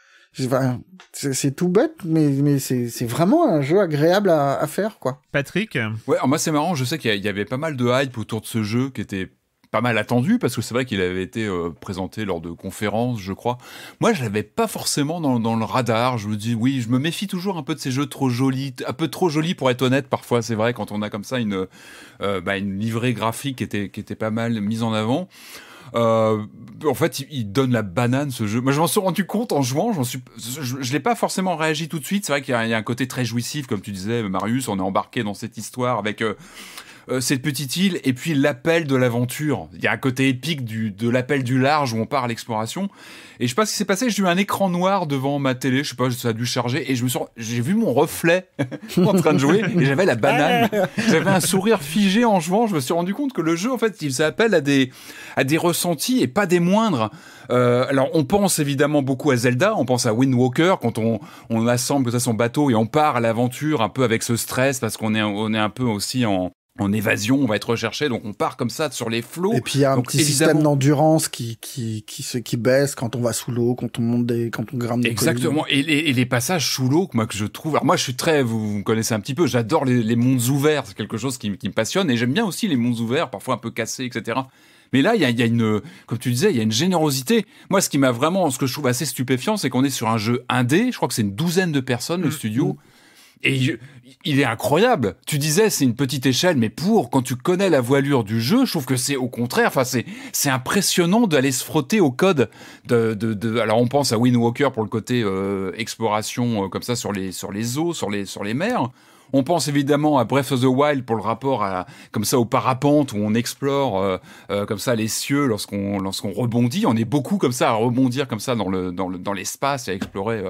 c'est tout bête, mais, mais c'est vraiment un jeu agréable à, faire, quoi. Patrick Ouais, moi c'est marrant, je sais qu'il y, avait pas mal de hype autour de ce jeu qui était pas mal attendu parce que c'est vrai qu'il avait été euh, présenté lors de conférences, je crois. Moi, je l'avais pas forcément dans, le radar. Je me dis, oui, je me méfie toujours un peu de ces jeux trop jolis, un peu trop jolis pour être honnête. Parfois, c'est vrai quand on a comme ça une euh, bah, une livrée graphique qui était qui était pas mal mise en avant. Euh, en fait, il, donne la banane ce jeu. Moi, je m'en suis rendu compte en jouant. suis, je, je, l'ai pas forcément réagi tout de suite. C'est vrai qu'il y, y, a un côté très jouissif, comme tu disais, Marius. On est embarqué dans cette histoire avec. Euh, cette petite île et puis l'appel de l'aventure. Il y a un côté épique du, de l'appel du large où on part à l'exploration. Et je sais pas ce qui s'est passé, j'ai eu un écran noir devant ma télé, je sais pas, ça a dû charger et je me suis, j'ai vu mon reflet en train de jouer et j'avais la banane. j'avais un sourire figé en jouant, je me suis rendu compte que le jeu en fait, il s'appelle à des à des ressentis et pas des moindres. Euh, alors on pense évidemment beaucoup à Zelda, on pense à Wind Walker quand on on assemble ça son bateau et on part à l'aventure un peu avec ce stress parce qu'on est on est un peu aussi en en évasion, on va être recherché, donc on part comme ça sur les flots. Et puis il y a un petit système d'endurance qui qui qui baisse quand on va sous l'eau, quand on monte des, quand on grimpe. Exactement. Et, les passages sous l'eau, moi que je trouve. Alors moi je suis très, vous, me connaissez un petit peu, j'adore les, mondes ouverts, c'est quelque chose qui, me passionne et j'aime bien aussi les mondes ouverts, parfois un peu cassés, etc. Mais là, il y a, une, comme tu disais, il y a une générosité. Moi, ce qui m'a vraiment, ce que je trouve assez stupéfiant, c'est qu'on est sur un jeu indé. Je crois que c'est une douzaine de personnes le mm, studio. Mm. Et il est incroyable. Tu disais c'est une petite échelle, mais pour quand tu connais la voilure du jeu, je trouve que c'est au contraire. Enfin, c'est c'est impressionnant d'aller se frotter au code. De, de, de, alors on pense à Wind Walker pour le côté euh, exploration euh, comme ça sur les sur les eaux, sur les sur les mers. On pense évidemment à Breath of the Wild pour le rapport à comme ça au parapente où on explore euh, comme ça les cieux lorsqu'on lorsqu'on rebondit. On est beaucoup comme ça à rebondir comme ça dans le dans l'espace et à explorer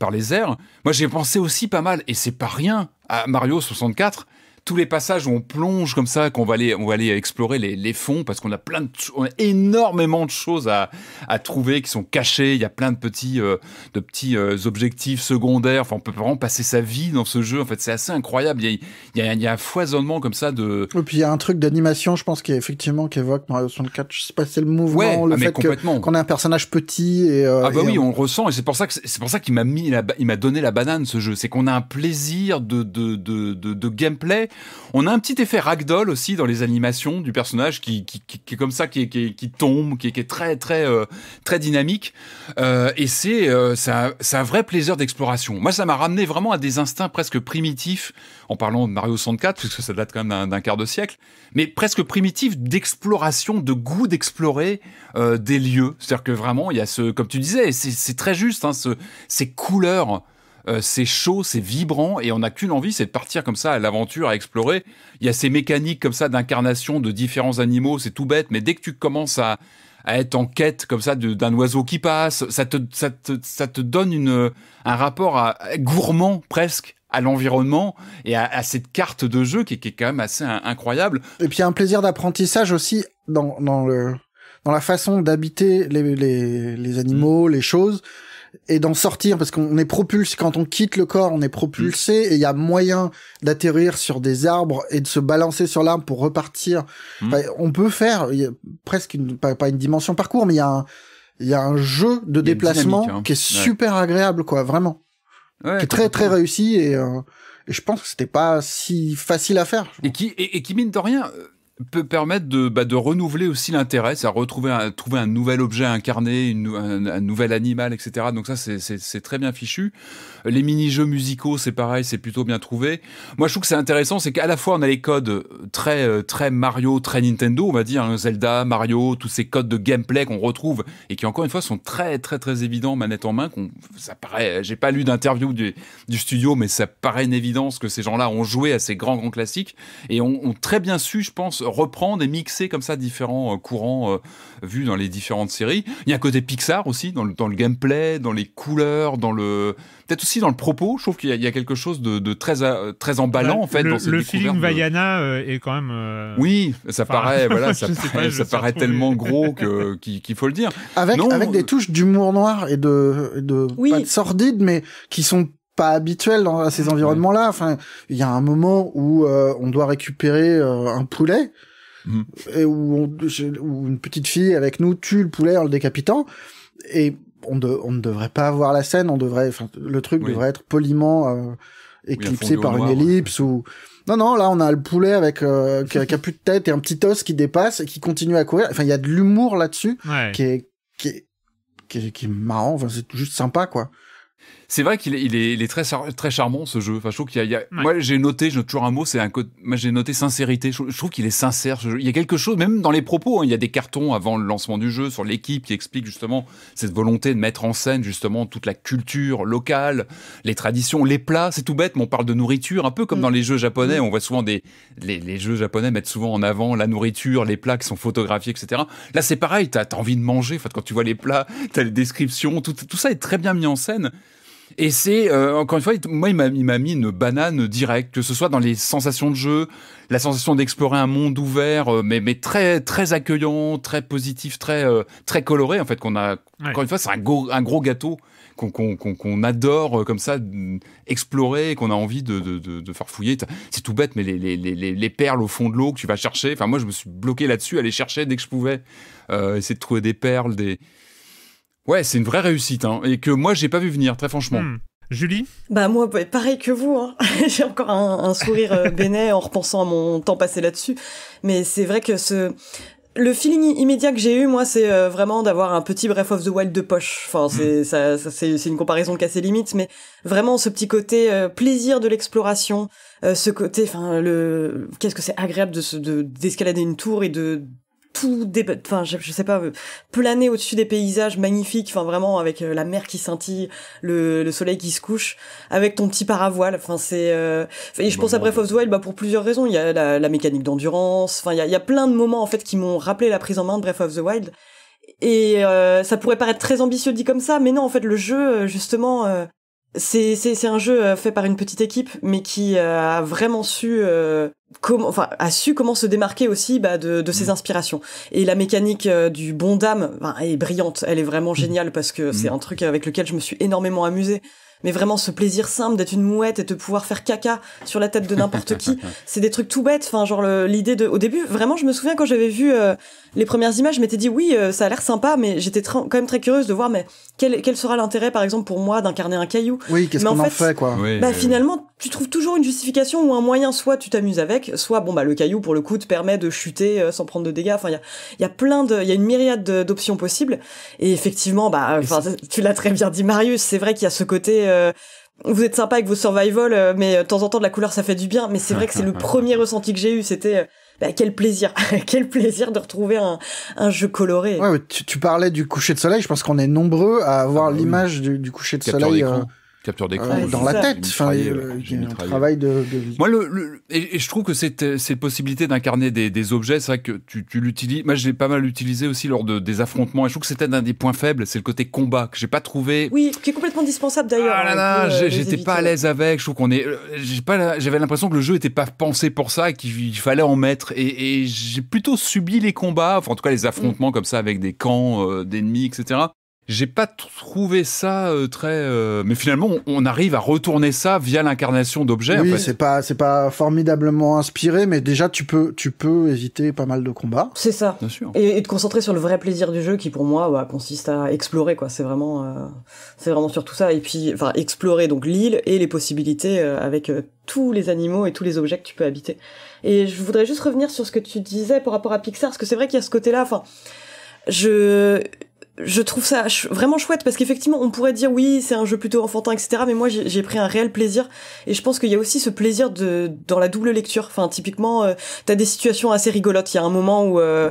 par les airs. Moi, j'ai pensé aussi pas mal, et c'est pas rien, à Mario 64, tous les passages où on plonge comme ça, qu'on va aller, on va aller explorer les, les fonds parce qu'on a plein de, on a énormément de choses à, à, trouver qui sont cachées. Il y a plein de petits, euh, de petits euh, objectifs secondaires. Enfin, on peut vraiment passer sa vie dans ce jeu. En fait, c'est assez incroyable. Il y, a, il, y a, un foisonnement comme ça de. Et puis il y a un truc d'animation, je pense, qui est effectivement qui évoque Mario 64. Je sais pas, c'est le mouvement, ah, le fait qu'on a un personnage petit et. Euh, ah bah oui, on... le ressent et c'est pour ça que c'est pour ça qu'il m'a mis, il m'a donné la banane ce jeu. C'est qu'on a un plaisir de, de, de, de, de gameplay on a un petit effet ragdoll aussi dans les animations du personnage qui, est comme ça, qui, tombe, qui, est très très euh, très dynamique. Euh, et c'est ça, euh, un vrai plaisir d'exploration. Moi, ça m'a ramené vraiment à des instincts presque primitifs, en parlant de Mario 64, puisque ça date quand même d'un quart de siècle, mais presque primitifs d'exploration, de goût d'explorer des lieux. C'est-à-dire que vraiment, il y a ce, comme tu disais, c'est très juste, hein, ces couleurs. Euh, c'est chaud, c'est vibrant et on n'a qu'une envie, c'est de partir comme ça à l'aventure, à explorer. Il y a ces mécaniques comme ça d'incarnation de différents animaux, c'est tout bête, mais dès que tu commences à, être en quête comme ça d'un oiseau qui passe, ça te, ça te, ça te donne une, un rapport à, gourmand presque à l'environnement et à, cette carte de jeu qui, est quand même assez incroyable. Et puis un plaisir d'apprentissage aussi dans, dans, la façon d'habiter les, les, animaux, mmh. les choses et d'en sortir parce qu'on est propulsé quand on quitte le corps, on est propulsé mm. et il y a moyen d'atterrir sur des arbres et de se balancer sur l'arbre pour repartir. Mm. on peut faire y a presque pas, une dimension parcours, mais il y a un, il y a un jeu de déplacement hein. qui est super agréable, quoi, vraiment. qui est très très réussi euh, et, je pense que c'était pas si facile à faire. Et qui et, et qui mine de rien euh, peut permettre de, bah, de renouveler aussi l'intérêt, cest à retrouver un, trouver un nouvel objet incarné, une, un, un, nouvel animal, etc. Donc ça, c'est très bien fichu. Les mini-jeux musicaux, c'est pareil, c'est plutôt bien trouvé. Moi, je trouve que c'est intéressant, c'est qu'à la fois, on a les codes euh, très, euh, très Mario, très Nintendo, on va dire, hein, Zelda, Mario, tous ces codes de gameplay qu'on retrouve et qui, encore une fois, sont très, très, très évidents, manette en main. Qu'on, ça paraît, euh, j'ai pas lu d'interview du, studio, mais ça paraît une évidence que ces gens-là ont joué à ces grands, grands classiques et ont, très bien su, je pense, reprendre et mixer comme ça différents courants vus dans les différentes séries. Il y a un côté Pixar aussi, dans le gameplay, dans les couleurs, dans le, peut-être aussi dans le propos. Je trouve qu'il y, a quelque chose de, de très, euh, très emballant bah, en fait. Le, dans cette le feeling euh, est quand même. Euh, oui, ça paraît, voilà, ça paraît, tellement gros que qu'il faut le dire. Avec, avec des touches d'humour noir et de, de oui. pas de sordide, mais qui sont pas habituelles dans ces environnements-là. Enfin, il y a un moment où on doit récupérer un poulet mmh. et où, où, une petite fille avec nous tue le poulet en le décapitant. Et on, ne devrait pas avoir la scène, on devrait, le truc devrait être poliment euh, éclipsé par une ellipse ou. Non, non, là, on a le poulet avec euh, qui, a, plus de tête et un petit os qui dépasse et qui continue à courir. Enfin, il y a de l'humour là-dessus qui, est, qui, qui, est, qui est marrant. Enfin, c'est juste sympa, quoi c'est vrai qu'il est, il est, très, très charmant ce jeu. Enfin, je trouve qu'il y a, moi j'ai noté, j'ai toujours un mot, c'est un code. moi j'ai noté sincérité. Je, trouve qu'il est sincère. jeu. Il y a quelque chose, même dans les propos, hein, il y a des cartons avant le lancement du jeu sur l'équipe qui explique justement cette volonté de mettre en scène justement toute la culture locale, les traditions, les plats. C'est tout bête, mais on parle de nourriture, un peu comme mm. dans les jeux japonais. Mm. On voit souvent des, les, jeux japonais mettent souvent en avant la nourriture, les plats qui sont photographiés, etc. Là, c'est pareil, t'as as envie de manger. fait, quand tu vois les plats, t'as les descriptions, tout, tout ça est très bien mis en scène. Et c'est, euh, encore une fois, moi, il m'a mis une banane directe, que ce soit dans les sensations de jeu, la sensation d'explorer un monde ouvert, euh, mais, très, très accueillant, très positif, très, euh, très coloré, en fait, qu'on a. Encore une fois, c'est un, gros, gâteau qu'on adore comme ça mm, explorer, qu'on a envie de, de, faire fouiller. C'est tout bête, mais les, les, perles au fond de l'eau que tu vas chercher. Enfin, moi, je me suis bloqué là-dessus, aller chercher dès que je pouvais, essayer de trouver des perles, des Ouais, c'est une vraie réussite, hein, et que moi, j'ai pas vu venir, très franchement. Hmm. Julie Bah moi, bah, pareil que vous, hein. j'ai encore un, sourire euh, béné en repensant à mon temps passé là-dessus. Mais c'est vrai que ce, le feeling immédiat que j'ai eu, moi, c'est euh, vraiment d'avoir un petit Breath of the Wild de poche. Enfin, c'est hmm. ça, c'est une comparaison qui a ses limites, mais vraiment ce petit côté euh, plaisir de l'exploration, ce côté, enfin, le qu'est-ce que c'est agréable de d'escalader une tour et de tout des enfin je, je, sais pas euh, planer au-dessus des paysages magnifiques enfin vraiment avec euh, la mer qui scintille le, soleil qui se couche avec ton petit paravoile enfin c'est euh, et je pense à Breath of the Wild bah pour plusieurs raisons il y a la, mécanique d'endurance enfin il y a, y a plein de moments en fait qui m'ont rappelé la prise en main de Breath of the Wild et ça pourrait paraître très ambitieux dit comme ça mais non en fait le jeu justement c'est un jeu euh, fait par une petite équipe, mais qui euh, a vraiment su euh, comment, enfin a su comment se démarquer aussi bah, de, ses mm. inspirations. Et la mécanique du bon dame est brillante, elle est vraiment mm. géniale parce que c'est mm. un truc avec lequel je me suis énormément amusée. Mais vraiment ce plaisir simple d'être une mouette et de pouvoir faire caca sur la tête de n'importe qui, c'est des trucs tout bêtes. Enfin genre l'idée de, au début vraiment je me souviens quand j'avais vu les premières images, je m'étais dit oui ça a l'air sympa, mais j'étais quand même très curieuse de voir mais quel, sera l'intérêt, par exemple, pour moi d'incarner un caillou Oui, qu'est-ce qu'on en, fait, quoi bah, Finalement, tu trouves toujours une justification ou un moyen, soit tu t'amuses avec, soit bon bah le caillou pour le coup te permet de chuter euh, sans prendre de dégâts. Enfin, il y a, plein de, il y a une myriade d'options possibles. Et effectivement, bah, tu l'as très bien dit, Marius. C'est vrai qu'il y a ce côté. Euh, vous êtes sympa avec vos survival, euh, mais de temps en temps de la couleur ça fait du bien. Mais c'est vrai que c'est le premier ressenti que j'ai eu, c'était bah, quel plaisir, quel plaisir de retrouver un, jeu coloré. Ouais, tu, parlais du coucher de soleil, je pense qu'on est nombreux à avoir ah bah l'image du, coucher de soleil capture d'écran dans la tête. Enfin, euh, un travail de, Moi, le, et, je trouve que cette, cette possibilité d'incarner des, des, objets, c'est vrai que tu, tu l'utilises. Moi, j'ai pas mal utilisé aussi lors de, des affrontements. Et je trouve que c'était un des points faibles, c'est le côté combat que j'ai pas trouvé. Oui, qui est complètement dispensable d'ailleurs. Ah là hein, là, euh, j'étais pas à l'aise avec. Je trouve qu'on est. Euh, j'ai pas. J'avais l'impression que le jeu était pas pensé pour ça, et qu'il fallait en mettre. Et, et j'ai plutôt subi les combats, enfin en tout cas les affrontements mm. comme ça avec des camps euh, d'ennemis, etc j'ai pas trouvé ça euh, très. Euh, mais finalement, on, arrive à retourner ça via l'incarnation d'objets. Oui, c'est pas, c'est pas formidablement inspiré, mais déjà tu peux, tu peux éviter pas mal de combats. C'est ça. Bien sûr. Et, et, te concentrer sur le vrai plaisir du jeu, qui pour moi bah, consiste à explorer quoi. C'est vraiment, euh, c'est vraiment sur tout ça. Et puis, enfin, explorer donc l'île et les possibilités avec tous les animaux et tous les objets que tu peux habiter. Et je voudrais juste revenir sur ce que tu disais par rapport à Pixar, parce que c'est vrai qu'il y a ce côté-là. Enfin, je je trouve ça vraiment chouette parce qu'effectivement on pourrait dire oui c'est un jeu plutôt enfantin etc mais moi j'ai pris un réel plaisir et je pense qu'il y a aussi ce plaisir de dans la double lecture enfin typiquement euh, t'as des situations assez rigolotes il y a un moment où euh,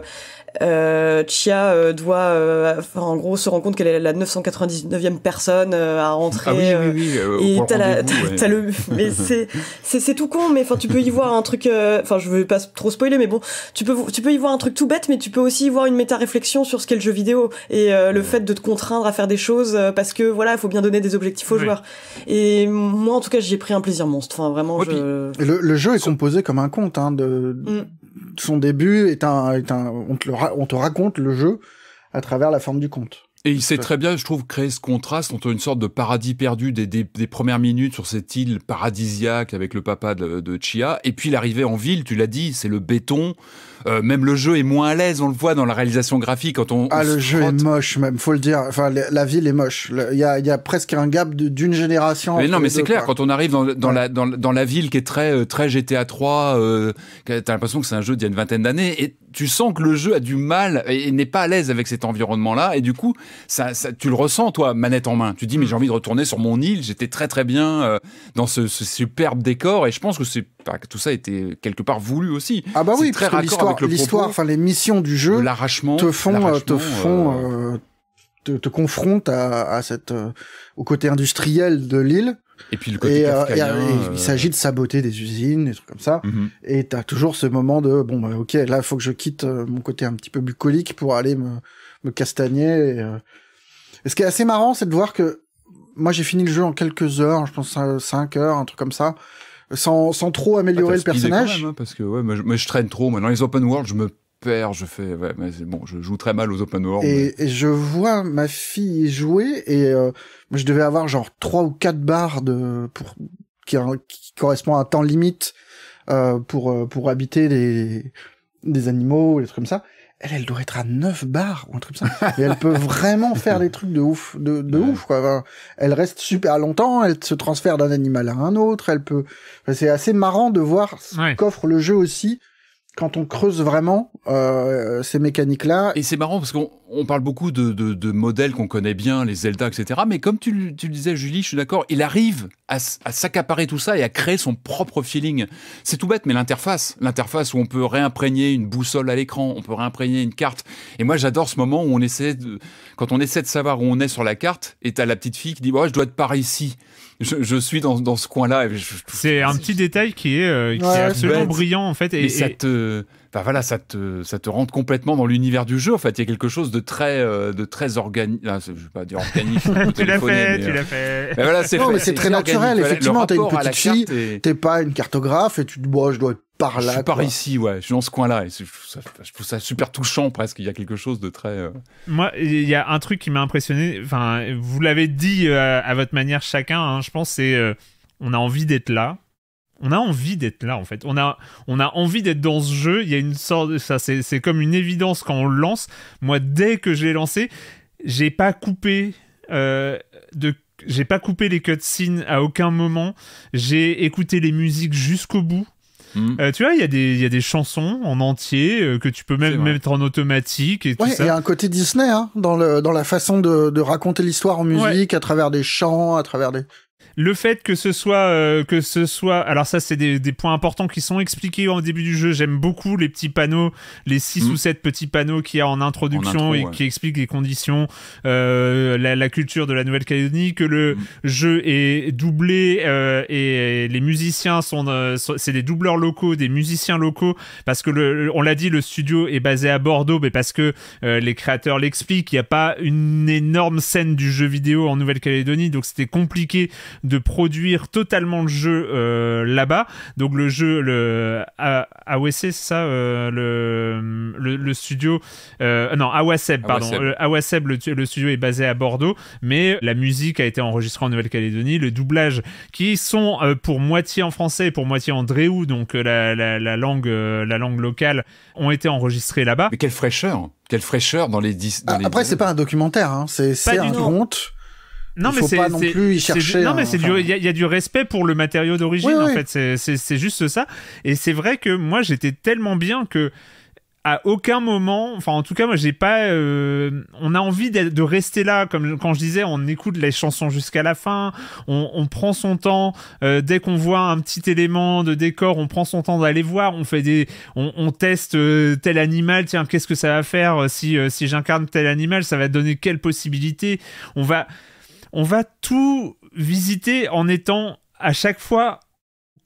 euh, Chia euh, doit, euh, en gros, se rend compte qu'elle est la 999e personne euh, à rentrer. Ah oui, oui, oui, et t'as le, mais c'est, c'est, tout con, mais enfin, tu peux y voir un truc. Enfin, je veux pas trop spoiler, mais bon, tu peux, tu peux y voir un truc tout bête, mais tu peux aussi y voir une méta-réflexion sur ce qu'est le jeu vidéo et le fait de te contraindre à faire des choses parce que voilà, il faut bien donner des objectifs aux joueurs. Et moi, en tout cas, j'ai pris un plaisir monstre. Enfin, vraiment, le, le, jeu est composé comme un conte hein, de, mmh son début est un, on, te raconte le jeu à travers la forme du conte. Et il sait très bien, je trouve, créer ce contraste entre une sorte de paradis perdu des, premières minutes sur cette île paradisiaque avec le papa de Chia, et puis l'arrivée en ville, tu l'as dit, c'est le béton, euh, même le jeu est moins à l'aise, on le voit dans la réalisation graphique quand on. Ah, le jeu est moche, même, faut le dire. Enfin, la, ville est moche. Il y a, presque un gap d'une génération. Mais non, mais c'est clair, quand on arrive dans, la, ville qui est très, euh, très GTA 3, tu t'as l'impression que c'est un jeu d'il y a une vingtaine d'années et tu sens que le jeu a du mal et, n'est pas à l'aise avec cet environnement-là. Et du coup, tu le ressens, toi, manette en main. Tu dis, mais mm. j'ai envie de retourner sur mon île, j'étais très très bien euh, dans ce superbe décor et je pense que c'est tout ça était quelque part voulu aussi. Ah bah oui, très l'histoire, l'histoire, enfin les missions du jeu, l'arrachement, te font, euh, te font, euh, euh, te, confronte à, cette, au côté industriel de l'île. Et puis le côté et, il s'agit de saboter des usines, des trucs comme ça. Mhm. et tu as toujours ce moment de bon, bah, ok, là faut que je quitte mon côté un petit peu bucolique pour aller me, me castagner. et ce qui est assez marrant, c'est de voir que moi j'ai fini le jeu en quelques heures, je pense 5 heures, un truc comme ça sans, sans trop améliorer ah, le personnage. Hein, parce que ouais, mais je, traîne trop. mais dans les open world, je me perds, je fais. Ouais, mais bon, je joue très mal aux open world. Et, je vois ma fille jouer et euh, je devais avoir genre trois ou quatre barres de pour qui, qui correspond à un temps limite euh, pour euh, pour habiter les des animaux, les trucs comme ça elle, elle doit être à 9 bars ou un truc comme ça. Et elle peut vraiment faire des trucs de ouf, de, de ouf, quoi. elle reste super longtemps, elle se transfère d'un animal à un autre, elle peut, c'est assez marrant de voir ce qu'offre le jeu aussi quand on creuse vraiment euh, ces mécaniques-là. Et c'est marrant parce qu'on on parle beaucoup de, de, modèles qu'on connaît bien, les Zelda, etc. Mais comme tu, tu le disais, Julie, je suis d'accord, il arrive à, s'accaparer tout ça et à créer son propre feeling. C'est tout bête, mais l'interface, l'interface où on peut réimprégner une boussole à l'écran, on peut réimprégner une carte. Et moi, j'adore ce moment où on essaie de, quand on essaie de savoir où on est sur la carte, et t'as la petite fille qui dit, je dois être par ici. Je, suis dans, dans ce coin-là. C'est un petit détail qui est, euh, absolument brillant en fait. et ça te, voilà, ça te, ça te rentre complètement dans l'univers du jeu. En fait, il y a quelque chose de très, euh, de très organique. Je je vais pas dire organique. tu l'as fait, tu euh, l'as fait. c'est très naturel. Effectivement, t'as une petite fille, pas une cartographe et tu te je dois être par là. Je suis par ici, ouais. Je suis dans ce coin-là. Je, je, trouve ça super touchant presque. Il y a quelque chose de très. Euh, Moi, il y a un truc qui m'a impressionné. Enfin, vous l'avez dit à votre manière chacun. Hein, je pense c'est on a envie d'être là on a envie d'être là en fait. On a, on a envie d'être dans ce jeu. Il y a une sorte, ça c'est, comme une évidence quand on le lance. Moi, dès que j'ai lancé, j'ai pas coupé euh, de j'ai pas coupé les cutscenes à aucun moment. J'ai écouté les musiques jusqu'au bout. Hmm. Euh, tu vois, il y, y, a des chansons en entier euh, que tu peux même mettre en automatique et tout Il y a un côté Disney hein, dans, le, dans la façon de, raconter l'histoire en musique, à travers des chants, à travers des le fait que ce soit euh, que ce soit alors ça c'est des, points importants qui sont expliqués au début du jeu j'aime beaucoup les petits panneaux les 6 mm. ou 7 petits panneaux qu'il y a en introduction et qui expliquent les conditions euh, la, culture de la Nouvelle-Calédonie que le mm. jeu est doublé euh, et les musiciens sont c'est des doubleurs locaux des musiciens locaux parce que on l'a dit le studio est basé à Bordeaux mais parce que les créateurs l'expliquent il n'y a pas une énorme scène du jeu vidéo en Nouvelle-Calédonie donc c'était compliqué de produire totalement le jeu euh, là-bas. Donc le jeu, le ouais e, c'est ça, euh, le, le, studio, euh, non, Awaseb, pardon. Awaseb, e le, studio est basé à Bordeaux, mais la musique a été enregistrée en Nouvelle-Calédonie, le doublage qui sont pour moitié en français et pour moitié en dréou, donc la, la, langue, la langue locale, ont été enregistrés là-bas. Mais quelle fraîcheur! Quelle fraîcheur dans les 10. Ah, après, c'est pas un documentaire, hein. c'est un conte non, mais c'est pas non il y, a du respect pour le matériau d'origine, en fait. C'est juste ça. Et c'est vrai que moi, j'étais tellement bien que à aucun moment, enfin en tout cas moi j'ai pas, euh, on a envie de rester là, comme quand je disais, on écoute les chansons jusqu'à la fin, on, prend son temps, euh, dès qu'on voit un petit élément de décor, on prend son temps d'aller voir, on fait des, on, teste euh, tel animal, tiens qu'est-ce que ça va faire si si j'incarne tel animal, ça va donner quelle possibilité, on va on va tout visiter en étant à chaque fois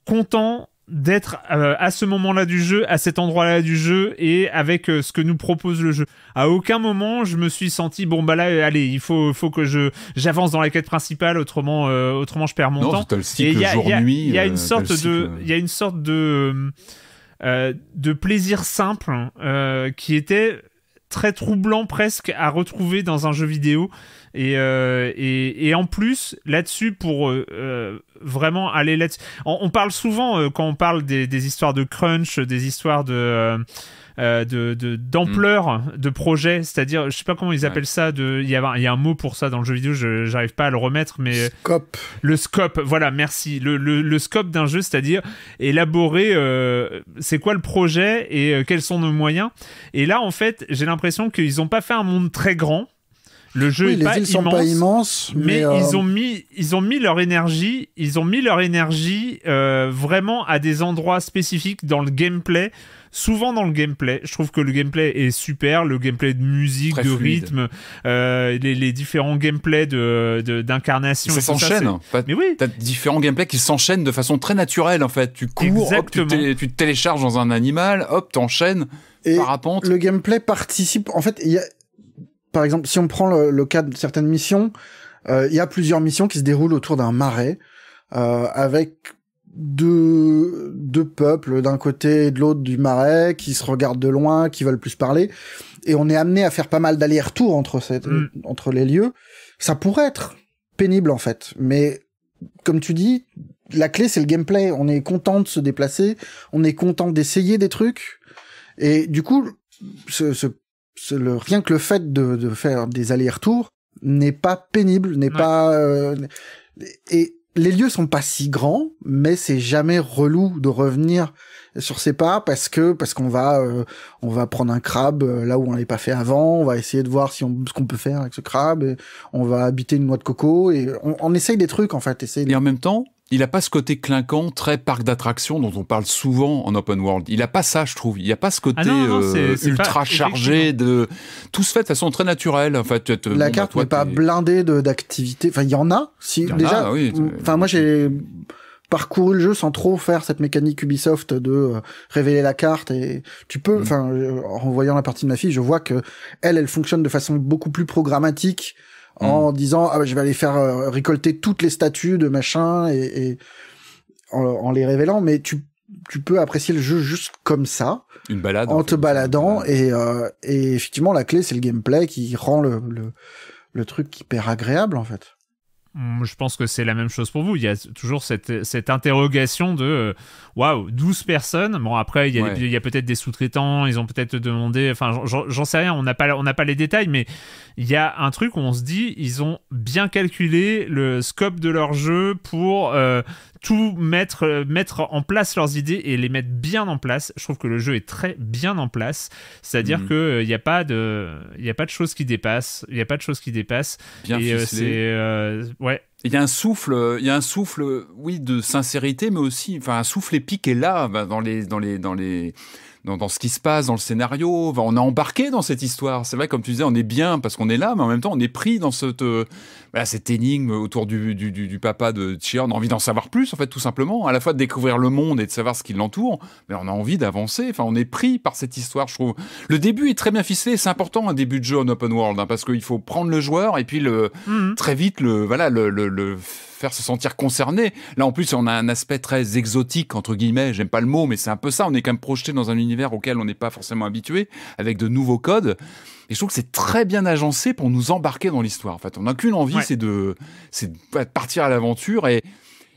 content d'être euh, à ce moment-là du jeu, à cet endroit-là du jeu et avec euh, ce que nous propose le jeu. À aucun moment je me suis senti bon bah là euh, allez il faut faut que je j'avance dans la quête principale autrement autrement je perds mon temps. Il y, a une sorte de il y a une sorte de de plaisir simple qui était très troublant presque à retrouver dans un jeu vidéo. Euh, et, et, en plus, là-dessus, pour euh, euh, vraiment aller là-dessus. On, parle souvent, quand on parle des, histoires de crunch, des histoires de. d'ampleur de, de, projet, c'est-à-dire, je sais pas comment ils appellent ça, de, il, y a, il un mot pour ça dans le jeu vidéo, je n'arrive pas à le remettre, mais... Scope. Le scope, voilà, merci. Le, le scope d'un jeu, c'est-à-dire élaborer c'est quoi le projet et quels sont nos moyens. Et là, en fait, j'ai l'impression qu'ils n'ont pas fait un monde très grand, le jeu est pas, immense, pas mais, mais euh, ils ont mis ils ont mis leur énergie, ils ont mis leur énergie euh, vraiment à des endroits spécifiques dans le gameplay, souvent dans le gameplay. Je trouve que le gameplay est super, le gameplay de musique, de rythme, euh, les, les, différents gameplays de d'incarnation. Ça s'enchaîne. Mais oui, t'as différents gameplays qui s'enchaînent de façon très naturelle en fait. Tu cours, tu, télécharges dans un animal, hop, t'enchaînes. Et parapente. le gameplay participe. En fait, il y a par exemple, si on prend le, cas de certaines missions, euh, il y a plusieurs missions qui se déroulent autour d'un marais euh, avec deux, deux peuples d'un côté et de l'autre du marais qui se regardent de loin, qui veulent plus parler. Et on est amené à faire pas mal d'allers-retours entre, mm. entre les lieux. Ça pourrait être pénible en fait, mais comme tu dis, la clé c'est le gameplay. On est content de se déplacer, on est content d'essayer des trucs. Et du coup, ce, ce rien que le fait de, faire des allers-retours n'est pas pénible, n'est pas euh, et les lieux sont pas si grands, mais c'est jamais relou de revenir sur ses pas parce que parce qu'on va euh, on va prendre un crabe euh, là où on l'avait pas fait avant, on va essayer de voir si on ce qu'on peut faire avec ce crabe, on va habiter une noix de coco et on, essaye des trucs en fait. essayer et en même temps, il n'a pas ce côté clinquant, très parc d'attractions dont on parle souvent en open world. Il n'a pas ça, je trouve. Il n'y a pas ce ah côté euh, ultra chargé de. Tout se fait de façon très naturelle. En fait. la carte bah, n'est pas blindée d'activités. Enfin, il y en a. Si, déjà. Enfin, moi, j'ai parcouru le jeu sans trop faire cette mécanique Ubisoft de euh, révéler la carte et tu peux mm. enfin euh, en voyant la partie de ma fille je vois que elle elle fonctionne de façon beaucoup plus programmatique en mm. disant ah bah, je vais aller faire euh, récolter toutes les statues de machin et, en, les révélant, mais tu tu peux apprécier le jeu juste comme ça, une balade, en, te baladant et, euh, et effectivement la clé c'est le gameplay qui rend le, le le truc hyper agréable en fait. Mm, je pense que c'est la même chose pour vous. Il y a toujours cette, interrogation de euh, waouh, 12 personnes. Bon, après, il y a, peut-être des sous-traitants, ils ont peut-être demandé. Enfin, j'en sais rien, on n'a pas, pas les détails, mais il y a un truc où on se dit ils ont bien calculé le scope de leur jeu pour euh, tout mettre, euh, mettre en place leurs idées et les mettre bien en place. Je trouve que le jeu est très bien en place. C'est-à-dire mm. que qu'il euh, n'y a pas de, il a pas de choses qui dépassent. Il n'y a pas de choses qui dépassent. Bien et euh, ouais. Il y a un souffle, il y a un souffle, oui, de sincérité, mais aussi, enfin, un souffle épique est là bah, dans les, dans les, dans les dans, dans, ce qui se passe, dans le scénario. on a embarqué dans cette histoire. C'est vrai, comme tu disais, on est bien parce qu'on est là, mais en même temps, on est pris dans cette, euh, bah, cette énigme autour du, du, papa de Chia. On a envie d'en savoir plus, en fait, tout simplement. À la fois de découvrir le monde et de savoir ce qui l'entoure, mais on a envie d'avancer. Enfin, on est pris par cette histoire, je trouve. Le début est très bien ficelé. C'est important, un début de jeu en open world, hein, parce qu'il faut prendre le joueur et puis le, mhm. très vite le, voilà, le, le, le faire se sentir concerné. Là, en plus, on a un aspect très exotique, entre guillemets, j'aime pas le mot, mais c'est un peu ça. On est quand même projeté dans un univers auquel on n'est pas forcément habitué, avec de nouveaux codes. Et je trouve que c'est très bien agencé pour nous embarquer dans l'histoire. En fait, on n'a qu'une envie, c'est de, partir à l'aventure et.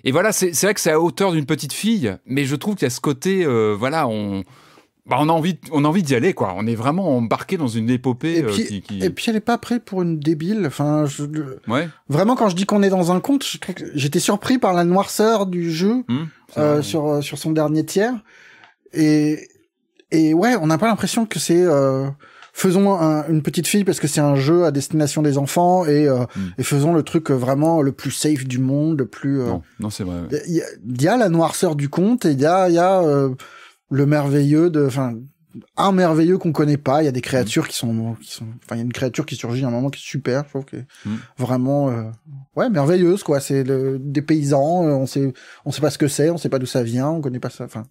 Et voilà, c'est vrai que c'est à hauteur d'une petite fille, mais je trouve qu'il y a ce côté, euh, voilà, on, bah, on a envie, on a envie d'y aller, quoi. On est vraiment embarqué dans une épopée. Et euh, puis, qui, Et puis elle est pas prête pour une débile. Enfin, Vraiment, quand je dis qu'on est dans un conte, j'étais surpris par la noirceur du jeu hmm, euh, sur euh, sur son dernier tiers. Et et ouais, on n'a pas l'impression que c'est euh, faisons une petite fille parce que c'est un jeu à destination des enfants et, euh, hmm. et faisons le truc vraiment le plus safe du monde, le plus. non, non c'est vrai. Il y, a la noirceur du conte et il y a, y a le merveilleux de, enfin, un merveilleux qu'on connaît pas. Il y a des mm. créatures qui sont, qui sont, enfin, il y a une créature qui surgit à un moment qui est super, je trouve que mm. vraiment, euh, ouais, merveilleuse quoi. C'est le, des paysans, euh, on sait, on sait pas ce que c'est, on sait pas d'où ça vient, on connaît pas ça. Enfin,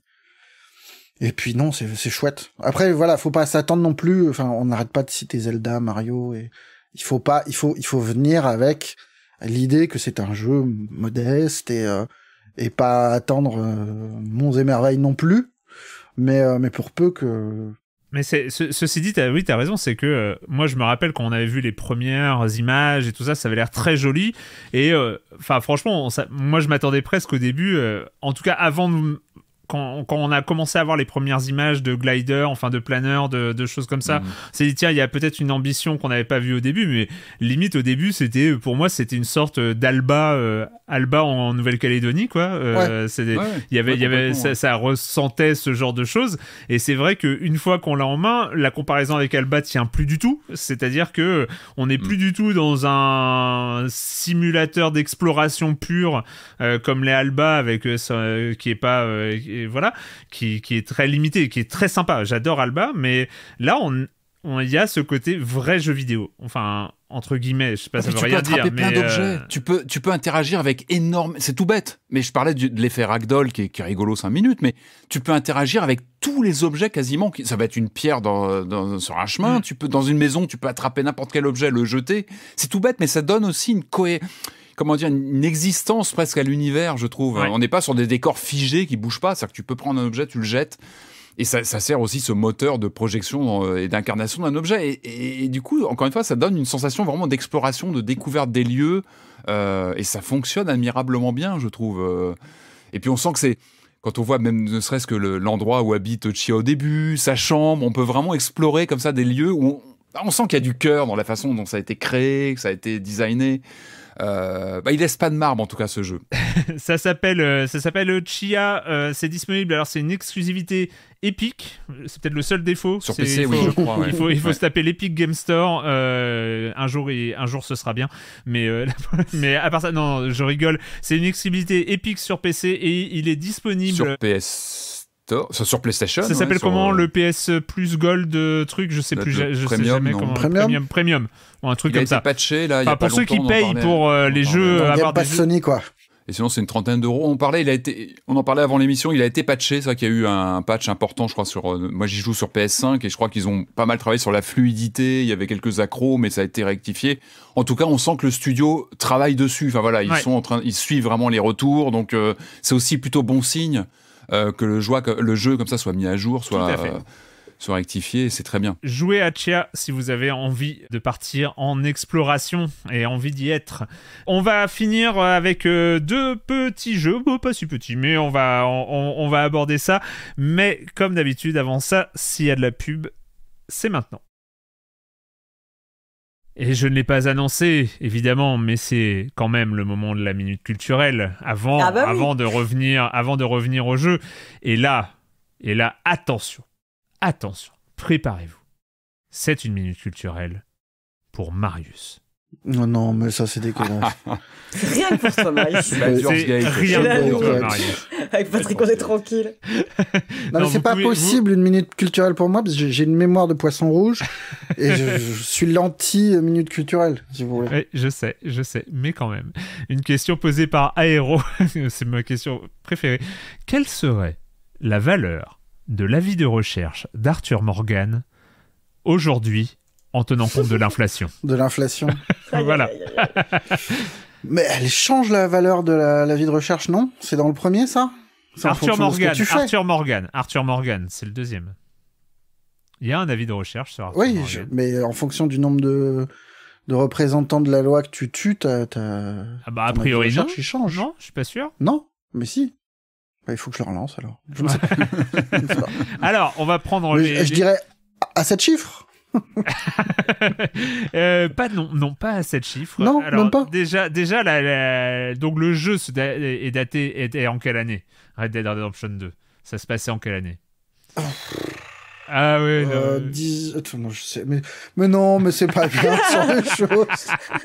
et puis non, c'est chouette. Après, voilà, faut pas s'attendre non plus. Enfin, on n'arrête pas de citer Zelda, Mario, et il faut pas, il faut, il faut venir avec l'idée que c'est un jeu modeste et euh, et pas attendre Mons monts et merveilles non plus. Euh, mais, pour peu que. Mais ceci dit, oui, t'as raison, c'est que euh, moi je me rappelle quand on avait vu les premières images et tout ça, ça avait l'air très joli. Et euh, enfin, franchement, moi je m'attendais presque au début, en tout cas avant de quand, on a commencé à voir les premières images de glider, enfin de planeur, de, choses comme ça, mhm. c'est dit tiens, il y a peut-être une ambition qu'on n'avait pas vue au début, mais limite au début, c'était pour moi, c'était une sorte d'Alba euh, Alba en, Nouvelle-Calédonie, quoi. Euh, ouais. y avait, y avait, ça, ressentait ce genre de choses, et c'est vrai qu'une fois qu'on l'a en main, la comparaison avec Alba tient plus du tout, c'est-à-dire que on n'est plus mm. du tout dans un simulateur d'exploration pure euh, comme les Alba avec qui est pas voilà, qui, est très limité, qui est très sympa. J'adore Alba, mais là, on, il y a ce côté vrai jeu vidéo. Enfin, entre guillemets, je sais pas, ah, ça dire. Euh, tu peux attraper plein d'objets. Tu, peux, interagir avec énorme. C'est tout bête. Mais je parlais de l'effet ragdoll qui est, rigolo 5 minutes, mais tu peux interagir avec tous les objets quasiment. Ça va être une pierre dans, sur un chemin. Mm. Tu peux, dans une maison, tu peux attraper n'importe quel objet, le jeter. C'est tout bête, mais ça donne aussi une cohérence comment dire, une existence presque à l'univers, je trouve. On n'est pas sur des décors figés qui bougent pas. C'est-à-dire que tu peux prendre un objet, tu le jettes. Et ça, sert aussi ce moteur de projection euh, et d'incarnation d'un objet. Et, du coup, encore une fois, ça donne une sensation vraiment d'exploration, de découverte des lieux. Euh, et ça fonctionne admirablement bien, je trouve. Euh. Et puis on sent que c'est... Quand on voit même ne serait-ce que l'endroit où habite Chia au début, sa chambre, on peut vraiment explorer comme ça des lieux où on, on sent qu'il y a du cœur dans la façon dont ça a été créé, que ça a été designé. Euh, bah, il laisse pas de marbre en tout cas ce jeu. ça s'appelle euh, ça s'appelle euh, Chia. c'est disponible. Alors c'est une exclusivité épique C'est peut-être le seul défaut. Sur PC, je crois. Il faut, il faut se taper l'Epic Game Store. un jour, et, un jour, ce sera bien. Mais mais à part ça, non, je rigole. C'est une exclusivité épique sur PC et il est disponible sur PS. Ça Sur PlayStation. Ça hein, s'appelle comment le PS Plus Gold euh, truc Je sais plus. Je, sais jamais comment. Premium, premium, un truc il a été Patché, là, il y a pas pour ceux qui payent pour euh, les jeux, avoir des Sony quoi. Et sinon, c'est une trentaine d'euros. On parlait, il a été, on en parlait avant l'émission. Il a été patché. C'est vrai qu'il y a eu un patch important, je crois. Sur, euh, moi, j'y joue sur PS5 et je crois qu'ils ont pas mal travaillé sur la fluidité. Il y avait quelques accros, mais ça a été rectifié. En tout cas, on sent que le studio travaille dessus. Enfin voilà, ils sont en train, ils suivent vraiment les retours. Donc c'est aussi plutôt bon signe. Euh, que le, jeu comme ça soit mis à jour, euh, soit. rectifié, c'est très bien. Jouez à Chia si vous avez envie de partir en exploration et envie d'y être. On va finir avec euh, deux petits jeux, pas si petits, mais on va, on va aborder ça. Mais comme d'habitude, avant ça, s'il y a de la pub, c'est maintenant. Et je ne l'ai pas annoncé, évidemment, mais c'est quand même le moment de la minute culturelle, ah bah avant, de, revenir, avant de revenir au jeu. Et là, et là, attention, attention, préparez-vous. C'est une minute culturelle pour Marius. Non, oh non, mais ça, c'est dégueulasse. rien que pour rien pour Avec Patrick, on est tranquille. non, mais c'est pas possible une minute culturelle pour moi, parce que j'ai une mémoire de poisson rouge, et je, suis l'anti-minute euh, culturelle, si vous voulez. je sais, je sais, mais quand même. Une question posée par Aéro, c'est ma question préférée. Quelle serait la valeur de l'avis de recherche d'Arthur Morgan aujourd'hui en tenant compte de l'inflation. de l'inflation. voilà. Mais elle change la valeur de la, vie de recherche, non C'est dans le premier, ça Arthur Morgan, Arthur Morgan, Arthur Morgan, c'est le deuxième. Il y a un avis de recherche sur Arthur oui, Morgan. Oui, mais en fonction du nombre de, représentants de la loi que tu tues, tu as... ah bah, a priori, non. Il change. Non, je suis pas sûr. Non, mais si. Bah, il faut que je le relance alors. alors, on va prendre. je, dirais à 7 chiffres. Euh, pas non, non pas à 7 chiffre. Non, Alors, pas. Déjà, déjà la, donc le jeu est daté est en quelle année Red Dead Redemption 2. Ça se passait en quelle année Ah oui, euh, non. je sais, mais, mais non, mais c'est pas bien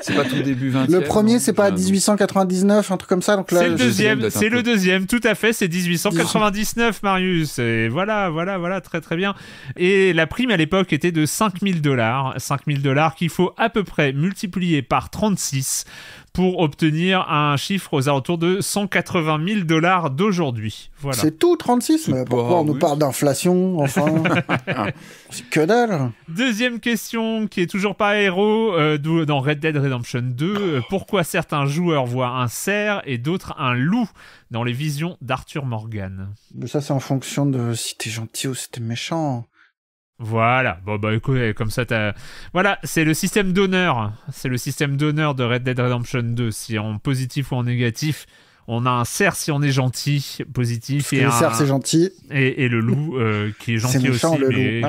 C'est pas tout début 20 Le premier, c'est pas 1899, un truc comme ça. Donc c'est le deuxième, c'est le deuxième, tout à fait, c'est 1899, Marius. Et voilà, voilà, voilà, très très bien. Et la prime à l'époque était de 5000 dollars. 5000 dollars qu'il faut à peu près multiplier par 36 pour obtenir un chiffre aux alentours de 180 000 dollars d'aujourd'hui. Voilà. C'est tout, 36 pourquoi on nous parle d'inflation, enfin ah, C'est que dalle Deuxième question, qui est toujours pas héros, euh, dans Red Dead Redemption 2, euh, pourquoi certains joueurs voient un cerf et d'autres un loup dans les visions d'Arthur Morgan ça, c'est en fonction de si t'es gentil ou si t'es méchant. Voilà. Bon, bah écoute, eh, comme ça, t'as. Voilà, c'est le système d'honneur. C'est le système d'honneur de Red Dead Redemption 2. Si en positif ou en négatif, on a un cerf si on est gentil, positif. et un... cerf, c'est gentil. Et, le loup, euh, qui est gentil aussi, mais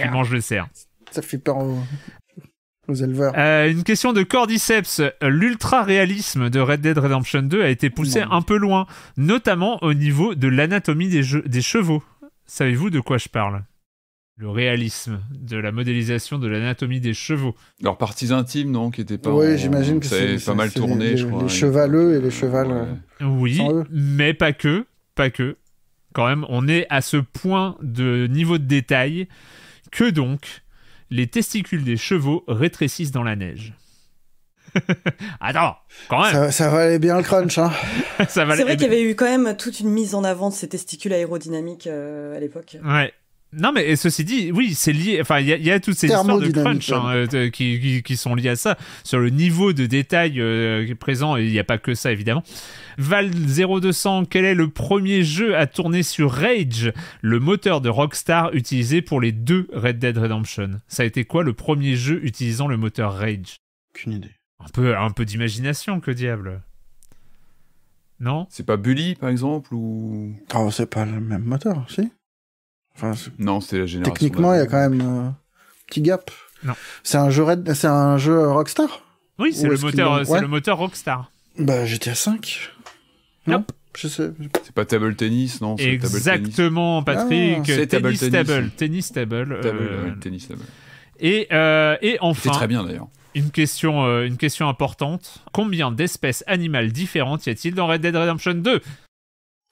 Qui... mange le cerf. Ça fait peur aux, éleveurs. Euh, une question de Cordyceps. L'ultra-réalisme de Red Dead Redemption 2 a été poussé un peu loin, notamment au niveau de l'anatomie des, des chevaux. Savez-vous de quoi je parle le réalisme de la modélisation de l'anatomie des chevaux. Leurs parties intimes, non, qui pas. Oui, j'imagine que c'est pas mal tourné, je crois. Les chevaleux et les chevals. Oui, mais pas que, pas que. Quand même, on est à ce point de niveau de détail que donc les testicules des chevaux rétrécissent dans la neige. Attends, quand même. Ça, valait bien le crunch. Hein. c'est vrai qu'il y avait eu quand même toute une mise en avant de ces testicules aérodynamiques euh, à l'époque. Ouais, non, mais ceci dit, oui, c'est lié. Enfin, il y, a toutes ces histoires de crunch hein, euh, qui, sont liées à ça. Sur le niveau de détail euh, présent, il n'y a pas que ça, évidemment. Val 0200, quel est le premier jeu à tourner sur Rage, le moteur de Rockstar utilisé pour les deux Red Dead Redemption Ça a été quoi le premier jeu utilisant le moteur Rage Aucune idée. Un peu, un peu d'imagination, que diable Non C'est pas Bully, par exemple ou... Non, c'est pas le même moteur, si non, c'est la génération. Techniquement, il y a quand même un euh, petit gap. C'est un jeu c'est un jeu Rockstar. Oui, c'est le moteur, c'est le moteur Rockstar. Bah GTA 5. Non. Je sais. C'est pas table tennis, non Exactement, Patrick. Ah. c'est table tennis. Table, tennis table. Euh, tennis table. Et, euh, et enfin. C'est très bien d'ailleurs. Une question, euh, une question importante. Combien d'espèces animales différentes y a-t-il dans Red Dead Redemption 2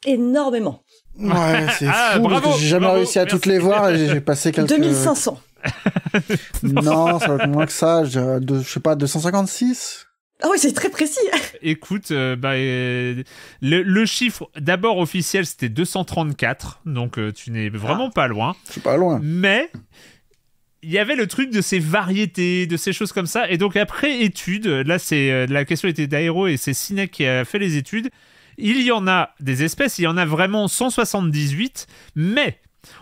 Énormément. Ouais, c'est ah, fou. j'ai jamais réussi à toutes les voir et j'ai passé quelques. 2500. non, ça va être moins que ça. Je, je sais pas, 256 ah oui, c'est très précis. Écoute, euh, bah, le, chiffre d'abord officiel, c'était 234, donc euh, tu n'es vraiment ah. pas loin. C'est pas loin. Mais il y avait le truc de ces variétés, de ces choses comme ça. Et donc après études, là, c'est euh, la question était d'Aéro et c'est Sinek qui a fait les études. Il y en a des espèces, il y en a vraiment 178, mais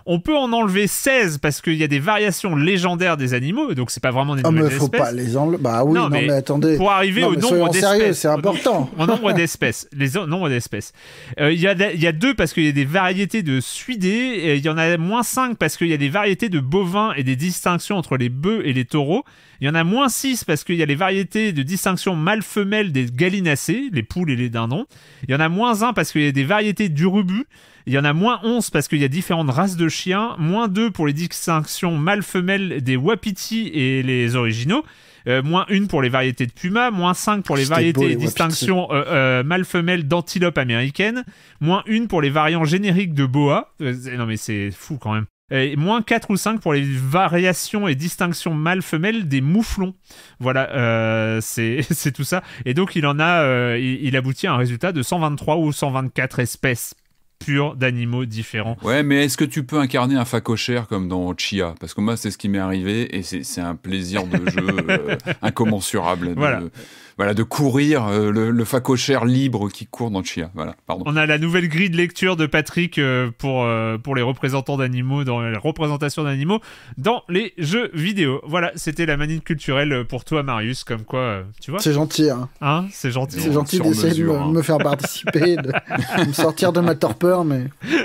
on peut en enlever 16 parce qu'il y a des variations légendaires des animaux, donc c'est pas vraiment des oh, nouvelles mais faut pas les enlever. Bah oui, non, mais, attendez. Pour arriver au nombre d'espèces. c'est important. Au nombre d'espèces. Les nombre d'espèces. Euh, il y, a deux parce qu'il y a des variétés de suidés, il y en a moins 5 parce qu'il y a des variétés de bovins et des distinctions entre les bœufs et les taureaux. Il y en a moins 6 parce qu'il y a les variétés de distinction mâle-femelle des gallinacées, les poules et les dindons. Il y en a moins 1 parce qu'il y a des variétés d'urubu. Il y en a moins 11 parce qu'il y a différentes races de chiens. Moins 2 pour les distinctions mâle-femelle des wapitis et les originaux. Euh, moins 1 pour les variétés de puma, moins 5 pour les variétés et distinctions euh, euh, mâle-femelle d'antilope américaine, moins 1 pour les variants génériques de boa. non mais c'est fou quand même. Euh, moins 4 ou 5 pour les variations et distinctions mâles femelle des mouflons. Voilà, euh, c'est tout ça. Et donc, il en a, euh, il, aboutit à un résultat de 123 ou 124 espèces pures d'animaux différents. Ouais, mais est-ce que tu peux incarner un facochère comme dans Chia Parce que moi, c'est ce qui m'est arrivé et c'est un plaisir de jeu incommensurable voilà, de courir, euh, le, facochère libre qui court dans Chia. Voilà, pardon. On a la nouvelle grille de lecture de Patrick euh, pour, euh, pour les représentants d'animaux, dans les représentations d'animaux dans les jeux vidéo. Voilà, c'était la manine culturelle pour toi, Marius, comme quoi, tu vois. C'est gentil, hein. hein c'est gentil. C'est gentil d'essayer de me, hein. faire participer, de me sortir de ma torpeur, mais.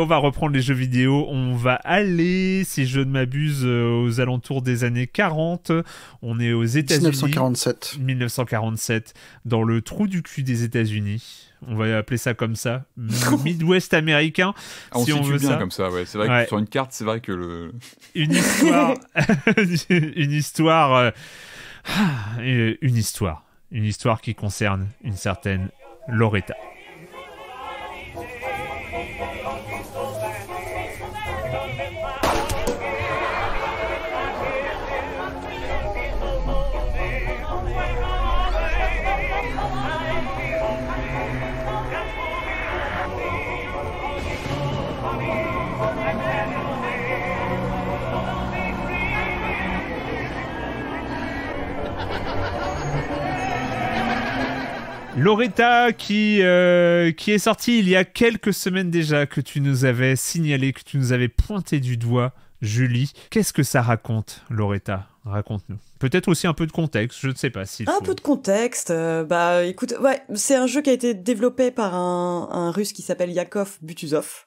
On va reprendre les jeux vidéo. On va aller, si je ne m'abuse, euh, aux alentours des années 40. On est aux États-Unis. 1947. 1947, dans le trou du cul des États-Unis on va appeler ça comme ça, Midwest américain. Ah, on si on bien comme ça, C'est vrai que sur une carte, c'est vrai que le. Une histoire. une histoire. Euh, une histoire. Une histoire qui concerne une certaine Loretta. Loretta, qui, euh, qui est sortie il y a quelques semaines déjà, que tu nous avais signalé, que tu nous avais pointé du doigt, Julie. Qu'est-ce que ça raconte, Loretta Raconte-nous. Peut-être aussi un peu de contexte, je ne sais pas si. Un peu de contexte, euh, bah écoute, ouais, c'est un jeu qui a été développé par un, russe qui s'appelle Yakov Butuzov,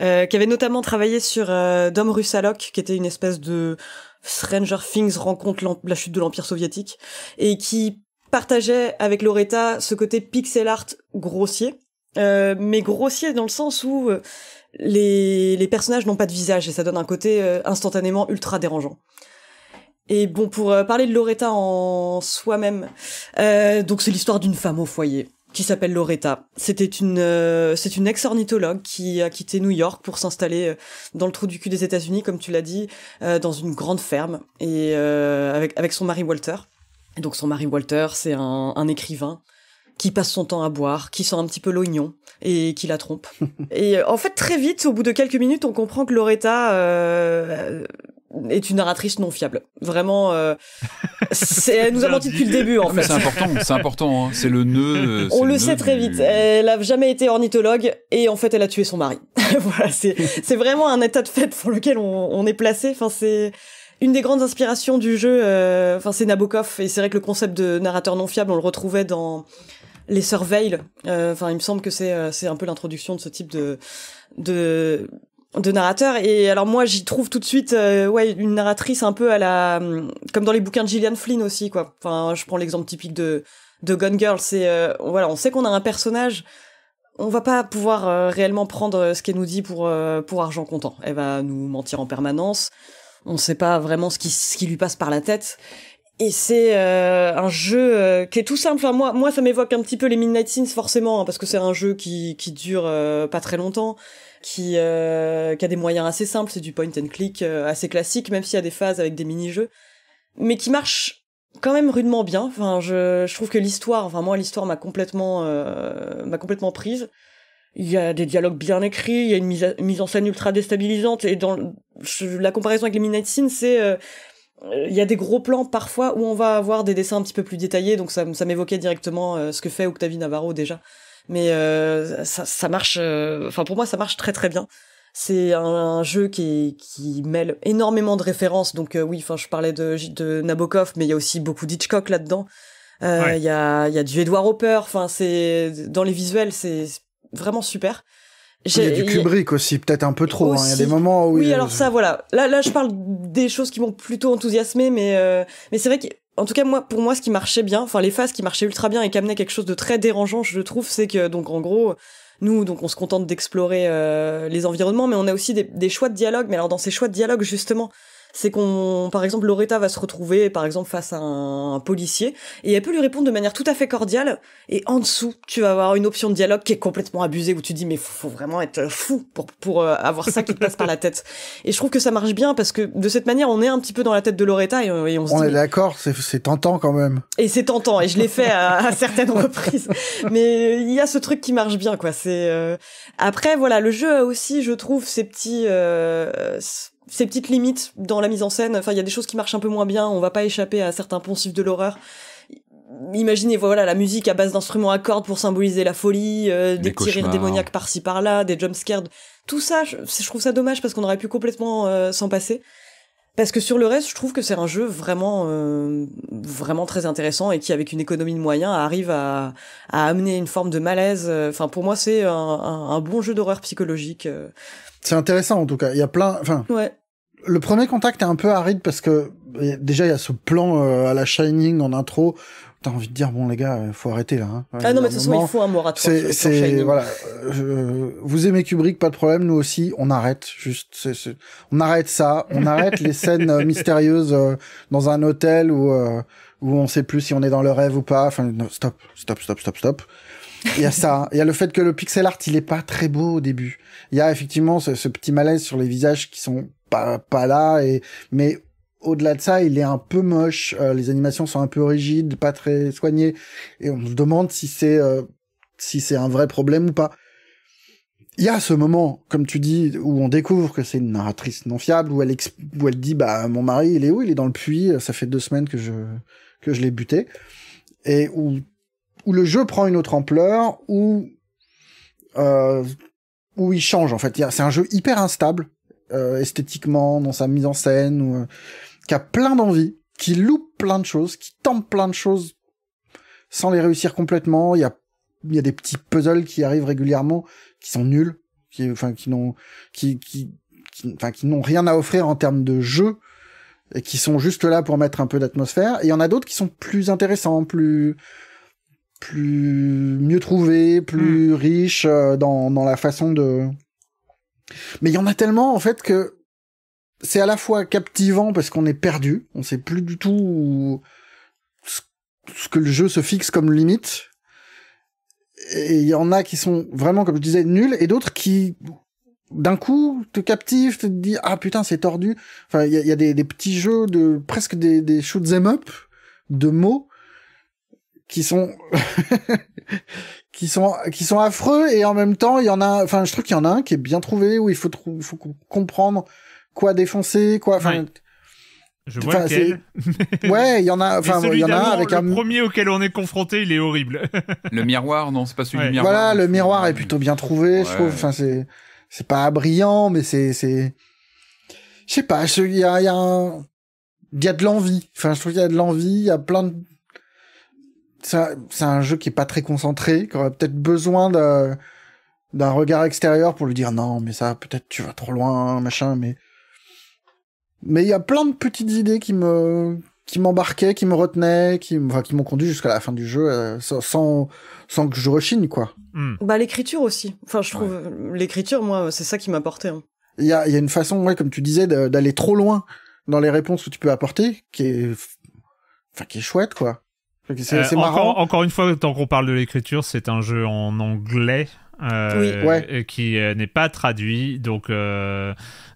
euh, qui avait notamment travaillé sur Dom Rusalok, qui était une espèce de Stranger Things rencontre la chute de l'Empire soviétique, et qui partageait avec Loretta ce côté pixel art grossier, euh, mais grossier dans le sens où euh, les, personnages n'ont pas de visage et ça donne un côté euh, instantanément ultra dérangeant. Et bon, pour parler de Loretta en soi-même, donc c'est l'histoire d'une femme au foyer qui s'appelle Loretta. C'était une c'est une ex-ornithologue qui a quitté New York pour s'installer dans le trou du cul des États-Unis comme tu l'as dit dans une grande ferme et avec avec son mari Walter. Donc son mari Walter, c'est un, écrivain qui passe son temps à boire, qui sent un petit peu l'oignon et qui la trompe. et euh, en fait, très vite, au bout de quelques minutes, on comprend que Loretta euh, est une narratrice non fiable. Vraiment, euh, elle nous a menti depuis le début. En fait. C'est important, c'est important. Hein. C'est le nœud. Euh, on le, sait très vite. Elle a jamais été ornithologue et en fait, elle a tué son mari. voilà, c'est vraiment un état de fait pour lequel on, on est placé. Enfin, c'est une des grandes inspirations du jeu, euh, enfin c'est Nabokov, et c'est vrai que le concept de narrateur non fiable, on le retrouvait dans les surveils. Euh, enfin, il me semble que c'est euh, c'est un peu l'introduction de ce type de de narrateur et alors moi j'y trouve tout de suite ouais une narratrice un peu à la comme dans les bouquins de Gillian Flynn aussi quoi enfin je prends l'exemple typique de de Gone Girl c'est voilà on sait qu'on a un personnage on va pas pouvoir réellement prendre ce qu'elle nous dit pour pour argent comptant elle va nous mentir en permanence on ne sait pas vraiment ce qui, ce qui lui passe par la tête. Et c'est euh, un jeu euh, qui est tout simple. Enfin, moi, moi, ça m'évoque un petit peu les Midnight scenes forcément, hein, parce que c'est un jeu qui, qui dure euh, pas très longtemps, qui, qui a des moyens assez simples. C'est du point and click assez classique, même s'il y a des phases avec des mini-jeux, mais qui marche quand même rudement bien. Enfin, je, je trouve que l'histoire, enfin moi, l'histoire m'a complètement m'a complètement prise il y a des dialogues bien écrits, il y a une mise, en scène ultra déstabilisante. Et dans la comparaison avec les Midnight c'est euh, euh, il y a des gros plans parfois où on va avoir des dessins un petit peu plus détaillés, donc ça, ça m'évoquait directement euh, ce que fait Octavie Navarro déjà. Mais ça, ça, marche, enfin pour moi ça marche très très bien. C'est un, jeu qui, qui mêle énormément de références, donc oui, enfin je parlais de, de Nabokov, mais il y a aussi beaucoup d'Hitchcock là-dedans. Il y, a, y a du Edward Hopper, enfin c'est dans les visuels c'est vraiment super. Il y a du Kubrick aussi, peut-être un peu trop. Hein. Il y a des moments où. Oui, alors ça, voilà. Là, là, je parle des choses qui m'ont plutôt enthousiasmé, mais euh, mais c'est vrai que, en tout cas, moi, pour moi, ce qui marchait bien, enfin, les phases qui marchaient ultra bien et qui amenaient quelque chose de très dérangeant, je trouve, c'est que donc en gros, nous, donc, on se contente d'explorer euh, les environnements, mais on a aussi des, des, choix de dialogue. Mais alors, dans ces choix de dialogue, justement, c'est qu'on, par exemple, Loretta va se retrouver, par exemple, face à un, policier, et elle peut lui répondre de manière tout à fait cordiale, et en dessous, tu vas avoir une option de dialogue qui est complètement abusée, où tu dis, mais faut, faut vraiment être euh, fou pour, pour euh, avoir ça qui te passe par la tête. Et je trouve que ça marche bien, parce que de cette manière, on est un petit peu dans la tête de Loretta, et, euh, on est d'accord, c'est tentant quand même. Et c'est tentant, et je l'ai fait à, certaines reprises. Mais il y a ce truc qui marche bien, quoi. C'est Après, voilà, le jeu a aussi, je trouve, ces petits ses petites limites dans la mise en scène. Enfin, il y a des choses qui marchent un peu moins bien. On va pas échapper à certains poncifs de l'horreur. Imaginez, voilà, la musique à base d'instruments à cordes pour symboliser la folie, euh, des, tirées démoniaques par-ci par-là, des jumpscares. Tout ça, je, trouve ça dommage parce qu'on aurait pu complètement euh, s'en passer. Parce que sur le reste, je trouve que c'est un jeu vraiment, euh, vraiment très intéressant et qui, avec une économie de moyens, arrive à, à amener une forme de malaise. Enfin, pour moi, c'est un, un, bon jeu d'horreur psychologique. C'est intéressant en tout cas. Il y a plein. Enfin, ouais le premier contact est un peu aride parce que euh, déjà il y a ce plan euh, à la Shining en intro. T'as envie de dire bon les gars, faut arrêter là. Hein. Ah non mais de toute façon il faut un moratoire. C'est voilà. Euh, vous aimez Kubrick, pas de problème. Nous aussi, on arrête. Juste, on arrête ça. On arrête les scènes mystérieuses dans un hôtel où où on sait plus si on est dans le rêve ou pas. Enfin stop, stop, stop, stop, stop. il y a ça, il y a le fait que le pixel art il est pas très beau au début. Il y a effectivement ce petit malaise sur les visages qui sont pas, là. Et, mais au-delà de ça, il est un peu moche. Euh, les animations sont un peu rigides, pas très soignées. Et on se demande si c'est euh, si c'est un vrai problème ou pas. Il y a ce moment, comme tu dis, où on découvre que c'est une narratrice non fiable, où elle, où elle dit bah mon mari il est où Il est dans le puits. Euh, ça fait deux semaines que je que je l'ai buté. Et où où le jeu prend une autre ampleur, où euh, où il change en fait. C'est un jeu hyper instable euh, esthétiquement, dans sa mise en scène, ou, euh, qui a plein d'envie, qui loupe plein de choses, qui tente plein de choses sans les réussir complètement. Il y a, il y a des petits puzzles qui arrivent régulièrement, qui sont nuls, qui, enfin, qui n'ont, qui, qui, enfin, qui n'ont rien à offrir en termes de jeu et qui sont juste là pour mettre un peu d'atmosphère. Et il y en a d'autres qui sont plus intéressants, plus plus mieux trouvés, plus hmm. riches euh, dans, dans la façon de mais il y en a tellement en fait que c'est à la fois captivant parce qu'on est perdu, on sait plus du tout ce que le jeu se fixe comme limite. Et il y en a qui sont vraiment, comme je disais, nuls, et d'autres qui, d'un coup, te captivent, te disent ah putain c'est tordu. Enfin, il y a, des, petits jeux de presque des, des shoot up de mots qui sont qui sont qui sont affreux et en même temps il y en a enfin je trouve qu'il y en a un qui est bien trouvé où il faut faut comprendre quoi défoncer quoi enfin je vois lequel. ouais, il y en a enfin il y en a un avec le un premier auquel on est confronté, il est horrible. le miroir non, c'est pas celui du miroir. Voilà, le miroir est plutôt bien trouvé, je trouve enfin c'est c'est pas brillant mais c'est c'est je sais pas, il y a il y a un y a de l'envie. Enfin, je trouve qu'il y a de l'envie, il y a plein de c'est un jeu qui est pas très concentré, qui aurait peut-être besoin d'un regard extérieur pour lui dire non, mais ça, peut-être tu vas trop loin, machin, mais. Mais il y a plein de petites idées qui me, qui m'embarquaient, qui me retenaient, qui, qui m'ont conduit jusqu'à la fin du jeu euh, sans, sans que je rechigne, quoi. Hmm. Bah, l'écriture aussi. Enfin, je trouve, l'écriture, moi, c'est ça qui m'a porté. Hein. Il y, a, une façon, comme tu disais, d'aller trop loin dans les réponses que tu peux apporter, qui est, enfin, qui est chouette, quoi. C'est euh, marrant. Encore, une fois, tant qu'on parle de l'écriture, c'est un jeu en anglais. Euh, qui euh, n'est pas traduit. Donc,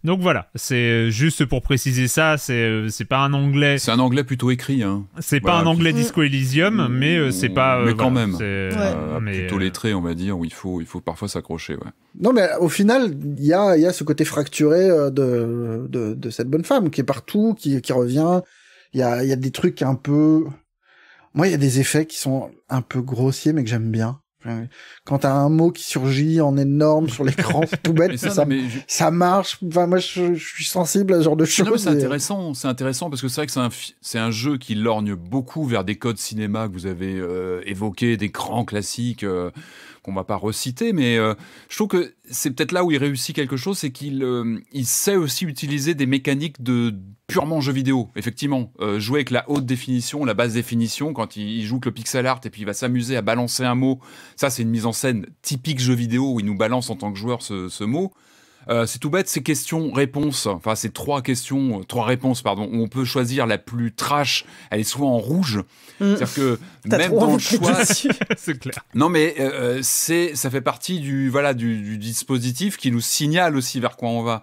donc voilà, c'est juste pour préciser ça, c'est pas un anglais. C'est un anglais plutôt écrit. Hein. C'est pas bah, un anglais Disco Elysium, mais c'est pas. mais quand même. plutôt lettré, on va dire, où il faut, il faut parfois s'accrocher. Non, mais au final, il y a, y a ce côté fracturé de, de, cette bonne femme qui est partout, qui, qui revient. Il y a, y a des trucs un peu moi, il y a des effets qui sont un peu grossiers, mais que j'aime bien. Quand as un mot qui surgit en énorme sur l'écran, c'est tout bête, ça, ça, marche. Enfin, moi, je, suis sensible à ce genre de choses. C'est intéressant, c'est intéressant parce que c'est vrai que c'est un, c'est un jeu qui lorgne beaucoup vers des codes cinéma que vous avez euh, évoqués, des grands classiques. Euh, qu'on va pas reciter, mais euh, je trouve que c'est peut-être là où il réussit quelque chose, c'est qu'il euh, il sait aussi utiliser des mécaniques de purement jeu vidéo, effectivement. Euh, jouer avec la haute définition, la basse définition, quand il, joue avec le pixel art et puis il va s'amuser à balancer un mot, ça c'est une mise en scène typique jeu vidéo où il nous balance en tant que joueur ce, ce mot. Euh, c'est tout bête, c'est questions-réponses, enfin ces trois questions, euh, trois réponses, pardon, on peut choisir la plus trash, elle est souvent en rouge. Mm. C'est-à-dire que même dans le choix. c'est clair. Non, mais euh, c'est, ça fait partie du, voilà, du dispositif qui nous signale aussi vers quoi on va.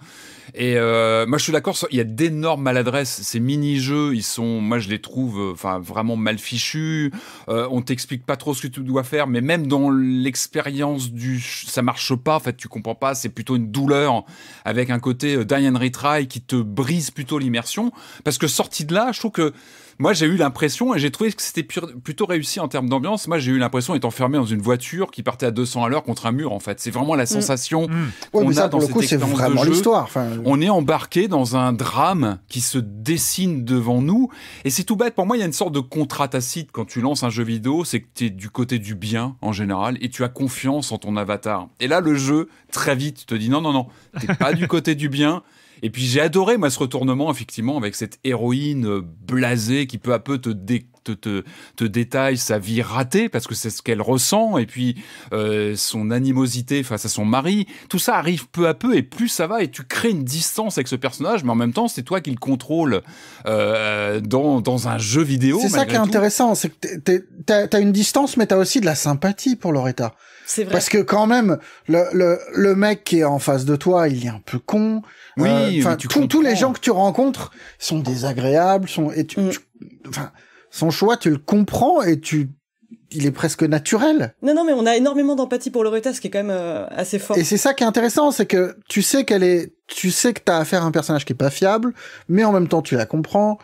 Et euh, moi, je suis d'accord, il y a d'énormes maladresses. Ces mini-jeux, ils sont, moi, je les trouve euh, enfin vraiment mal fichus. Euh, on t'explique pas trop ce que tu dois faire, mais même dans l'expérience du ça marche pas, en fait, tu comprends pas, c'est plutôt une douleur avec un côté euh, Diane Retry qui te brise plutôt l'immersion. Parce que sorti de là, je trouve que moi j'ai eu l'impression, et j'ai trouvé que c'était plutôt réussi en termes d'ambiance, moi j'ai eu l'impression d'être enfermé dans une voiture qui partait à 200 à l'heure contre un mur en fait. C'est vraiment la mm. sensation mm. qu'on a dans le coup, c'est vraiment l'histoire. On est embarqué dans un drame qui se dessine devant nous, et c'est tout bête. Pour moi, il y a une sorte de contrat tacite quand tu lances un jeu vidéo, c'est que tu es du côté du bien en général, et tu as confiance en ton avatar. Et là, le jeu, très vite, te dit non, non, non, n'es pas du côté du bien, et puis j'ai adoré, moi, ce retournement, effectivement, avec cette héroïne euh, blasée qui peu à peu te te, détaille sa vie ratée parce que c'est ce qu'elle ressent et puis euh, son animosité face à son mari. Tout ça arrive peu à peu et plus ça va et tu crées une distance avec ce personnage, mais en même temps c'est toi qui le contrôle euh, dans, un jeu vidéo. C'est ça qui est intéressant, c'est que tu as une distance mais tu as aussi de la sympathie pour Loretta. C'est vrai. Parce que quand même, le, le, le, mec qui est en face de toi, il est un peu con. Oui, euh, enfin, tous les gens que tu rencontres sont désagréables, sont, et tu, mm. son choix, tu le comprends et tu, il est presque naturel. Non, non, mais on a énormément d'empathie pour Loretta, ce qui est quand même euh, assez fort. Et c'est ça qui est intéressant, c'est que tu sais qu'elle est, tu sais que t'as affaire à un personnage qui est pas fiable, mais en même temps tu la comprends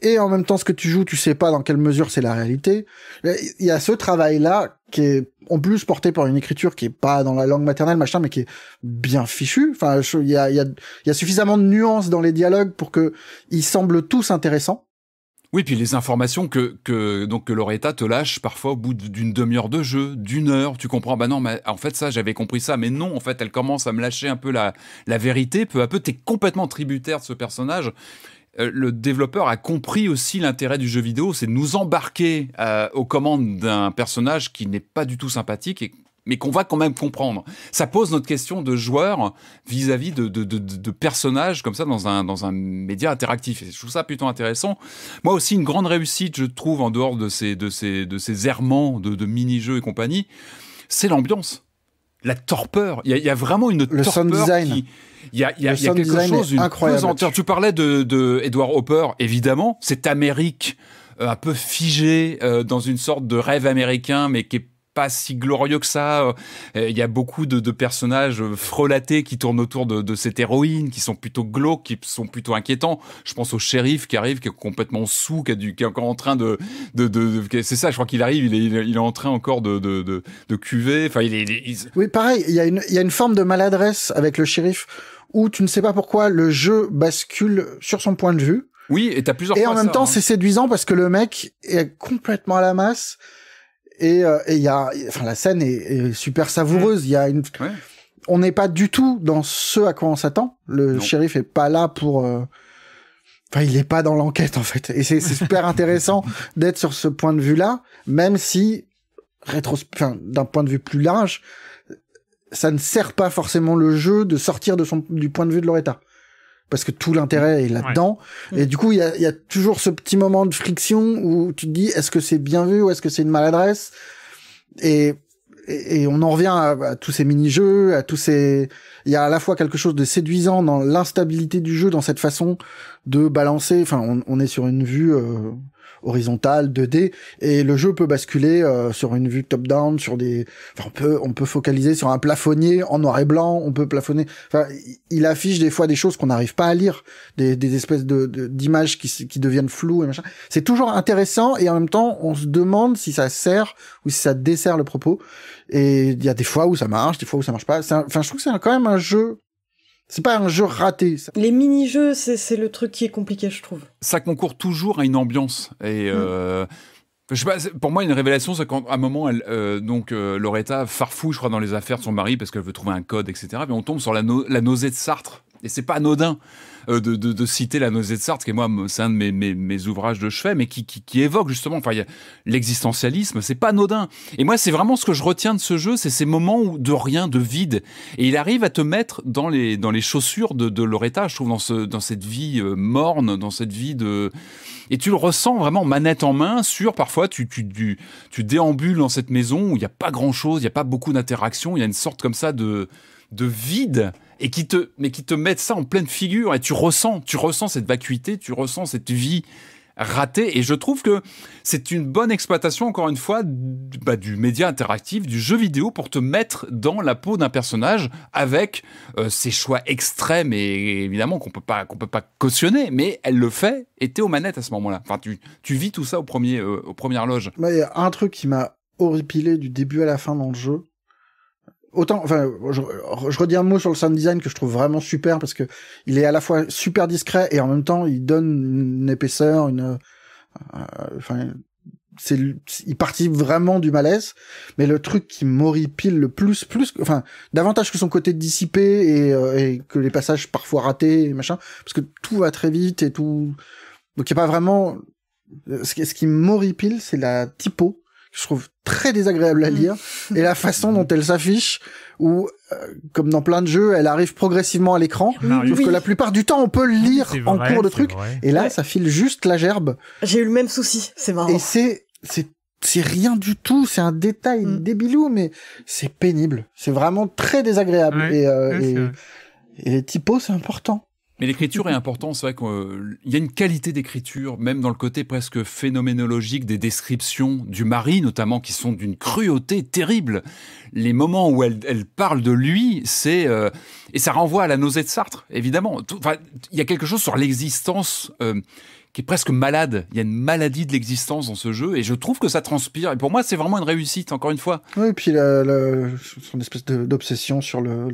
et en même temps ce que tu joues, tu sais pas dans quelle mesure c'est la réalité. Il y a ce travail là qui est en plus porté par une écriture qui est pas dans la langue maternelle machin, mais qui est bien fichue. Enfin, il y a, suffisamment de nuances dans les dialogues pour que ils semblent tous intéressants. Oui, puis les informations que, que donc que Loretta te lâche parfois au bout d'une demi-heure de jeu, d'une heure, tu comprends Bah non, mais en fait ça, j'avais compris ça, mais non, en fait, elle commence à me lâcher un peu la, la vérité, peu à peu, t'es complètement tributaire de ce personnage euh, le développeur a compris aussi l'intérêt du jeu vidéo, c'est nous embarquer euh, aux commandes d'un personnage qui n'est pas du tout sympathique mais qu'on va quand même comprendre. Ça pose notre question de joueur vis-à-vis de, personnages comme ça dans un, média interactif. Et je trouve ça plutôt intéressant. Moi aussi, une grande réussite, je trouve, en dehors de ces, de ces, de errements de mini-jeux et compagnie, c'est l'ambiance la torpeur. Il y, a vraiment une torpeur. Qui, il y a, quelque chose, une Tu parlais de, Edward Hopper, évidemment, cette Amérique euh, un peu figée euh, dans une sorte de rêve américain, mais qui est pas si glorieux que ça. Euh, il y a beaucoup de, personnages frelatés qui tournent autour de, cette héroïne, qui sont plutôt glauques, qui sont plutôt inquiétants. Je pense au shérif qui arrive, qui est complètement sous, qui, est encore en train de... de, de c'est ça, je crois qu'il arrive, il est, en train encore de, de, cuver. Enfin, il est, Oui, pareil, il y, a une, y a une forme de maladresse avec le shérif où tu ne sais pas pourquoi le jeu bascule sur son point de vue. Oui, et t'as plusieurs. Et en même temps, hein. c'est séduisant parce que le mec est complètement à la masse. Euh, et il y a, enfin la scène est, super savoureuse. Mmh. Il y a une, on n'est pas du tout dans ce à quoi on s'attend. Le shérif est pas là pour. Euh, enfin, il n'est pas dans l'enquête en fait, et c'est super intéressant d'être sur ce point de vue-là, même si rétro, enfin, d'un point de vue plus large, ça ne sert pas forcément le jeu de sortir de son du point de vue de Loretta parce que tout l'intérêt est là-dedans. Et du coup, il y a, toujours ce petit moment de friction où tu te dis est-ce que c'est bien vu ou est-ce que c'est une maladresse et, on en revient à, tous ces mini-jeux, à tous ces... Il y a à la fois quelque chose de séduisant dans l'instabilité du jeu, dans cette façon de balancer. Enfin, on, est sur une vue... Euh, horizontale, 2D, et le jeu peut basculer euh, sur une vue top-down, sur des, enfin, on peut, on peut focaliser sur un plafonnier en noir et blanc, on peut plafonner, enfin, il affiche des fois des choses qu'on n'arrive pas à lire, des, des espèces de, d'images qui, qui deviennent floues et machin. C'est toujours intéressant et en même temps, on se demande si ça sert ou si ça dessert le propos. Et il y a des fois où ça marche, des fois où ça marche pas. Enfin, je trouve que c'est quand même un jeu c'est pas un jeu raté. Les mini-jeux, c'est le truc qui est compliqué, je trouve. Ça concourt toujours à une ambiance. Et. Mm. Euh, je sais pas, pour moi, une révélation, c'est quand un moment, euh, donc euh, Loretta farfouille, je crois, dans les affaires de son mari parce qu'elle veut trouver un code, etc. Mais on tombe sur la, la nausée de Sartre. Et c'est pas anodin. Euh, de, citer La nausée de Sartre, qui est moi, c'est un de mes, mes, ouvrages de chevet, mais qui, qui, évoque justement enfin, l'existentialisme, c'est pas anodin. Et moi, c'est vraiment ce que je retiens de ce jeu, c'est ces moments où, de rien, de vide. Et il arrive à te mettre dans les, dans les chaussures de, de Loretta, je trouve, dans, ce, dans cette vie euh, morne, dans cette vie de et tu le ressens vraiment manette en main sur parfois tu tu, tu, déambules dans cette maison où il n'y a pas grand chose il n'y a pas beaucoup d'interactions il y a une sorte comme ça de de vide et qui te, mais qui te mettent ça en pleine figure et tu ressens, tu ressens cette vacuité, tu ressens cette vie ratée. Et je trouve que c'est une bonne exploitation, encore une fois, du bah, média interactif, du jeu vidéo pour te mettre dans la peau d'un personnage avec euh, ses choix extrêmes et, évidemment qu'on peut pas qu'on peut pas cautionner, mais elle le fait et t'es aux manettes à ce moment-là. Enfin, tu, vis tout ça au premier, euh, aux premières loges. Il y a un truc qui m'a horripilé du début à la fin dans le jeu autant, enfin, je, je, redis un mot sur le sound design que je trouve vraiment super parce que il est à la fois super discret et en même temps il donne une épaisseur, une, euh, euh, enfin, c'est, il partit vraiment du malaise. Mais le truc qui m'horripile le plus, plus, enfin, davantage que son côté dissipé euh, et, que les passages parfois ratés et machin, parce que tout va très vite et tout, donc il n'y a pas vraiment, ce qui, ce qui m'horripile, c'est la typo je trouve très désagréable à mm. lire et la façon dont elle s'affiche où euh, comme dans plein de jeux elle arrive progressivement à l'écran sauf que la plupart du temps on peut le lire en cours de truc et là ça file juste la gerbe j'ai eu le même souci c'est marrant et c'est c'est c'est rien du tout, c'est un détail mm. débilou, mais c'est pénible. C'est vraiment très désagréable. et, euh, et les typos, c'est important. Mais l'écriture est importante. C'est vrai qu'il euh, y a une qualité d'écriture, même dans le côté presque phénoménologique des descriptions du mari, notamment, qui sont d'une cruauté terrible. Les moments où elle, parle de lui, c'est. Euh, et ça renvoie à la nausée de Sartre, évidemment. Il y a quelque chose sur l'existence. Euh, qui est presque malade. Il y a une maladie de l'existence dans ce jeu et je trouve que ça transpire. Et pour moi, c'est vraiment une réussite, encore une fois. Oui, et puis son espèce d'obsession sur le,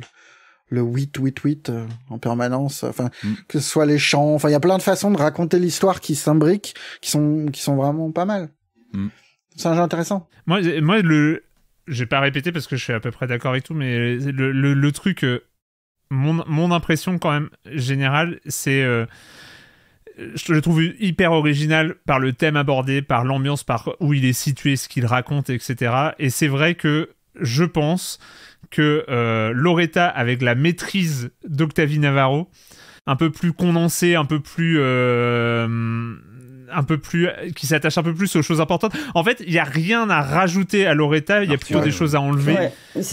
le 8 tweet tweet en permanence enfin mm. que ce soit les chants enfin il y a plein de façons de raconter l'histoire qui s'imbriquent qui sont qui sont vraiment pas mal mm. c'est un jeu intéressant moi moi le j'ai pas répété parce que je suis à peu près d'accord avec tout mais le, le, truc euh, mon, mon impression quand même générale c'est euh, je le trouve hyper original par le thème abordé, par l'ambiance, par où il est situé, ce qu'il raconte, etc. Et c'est vrai que je pense que euh, Loretta, avec la maîtrise d'Octavie Navarro, un peu plus condensée, un peu plus euh, un peu plus, euh, qui s'attache un peu plus aux choses importantes. En fait, il n'y a rien à rajouter à Loretta, il y a ah, plutôt des choses à enlever.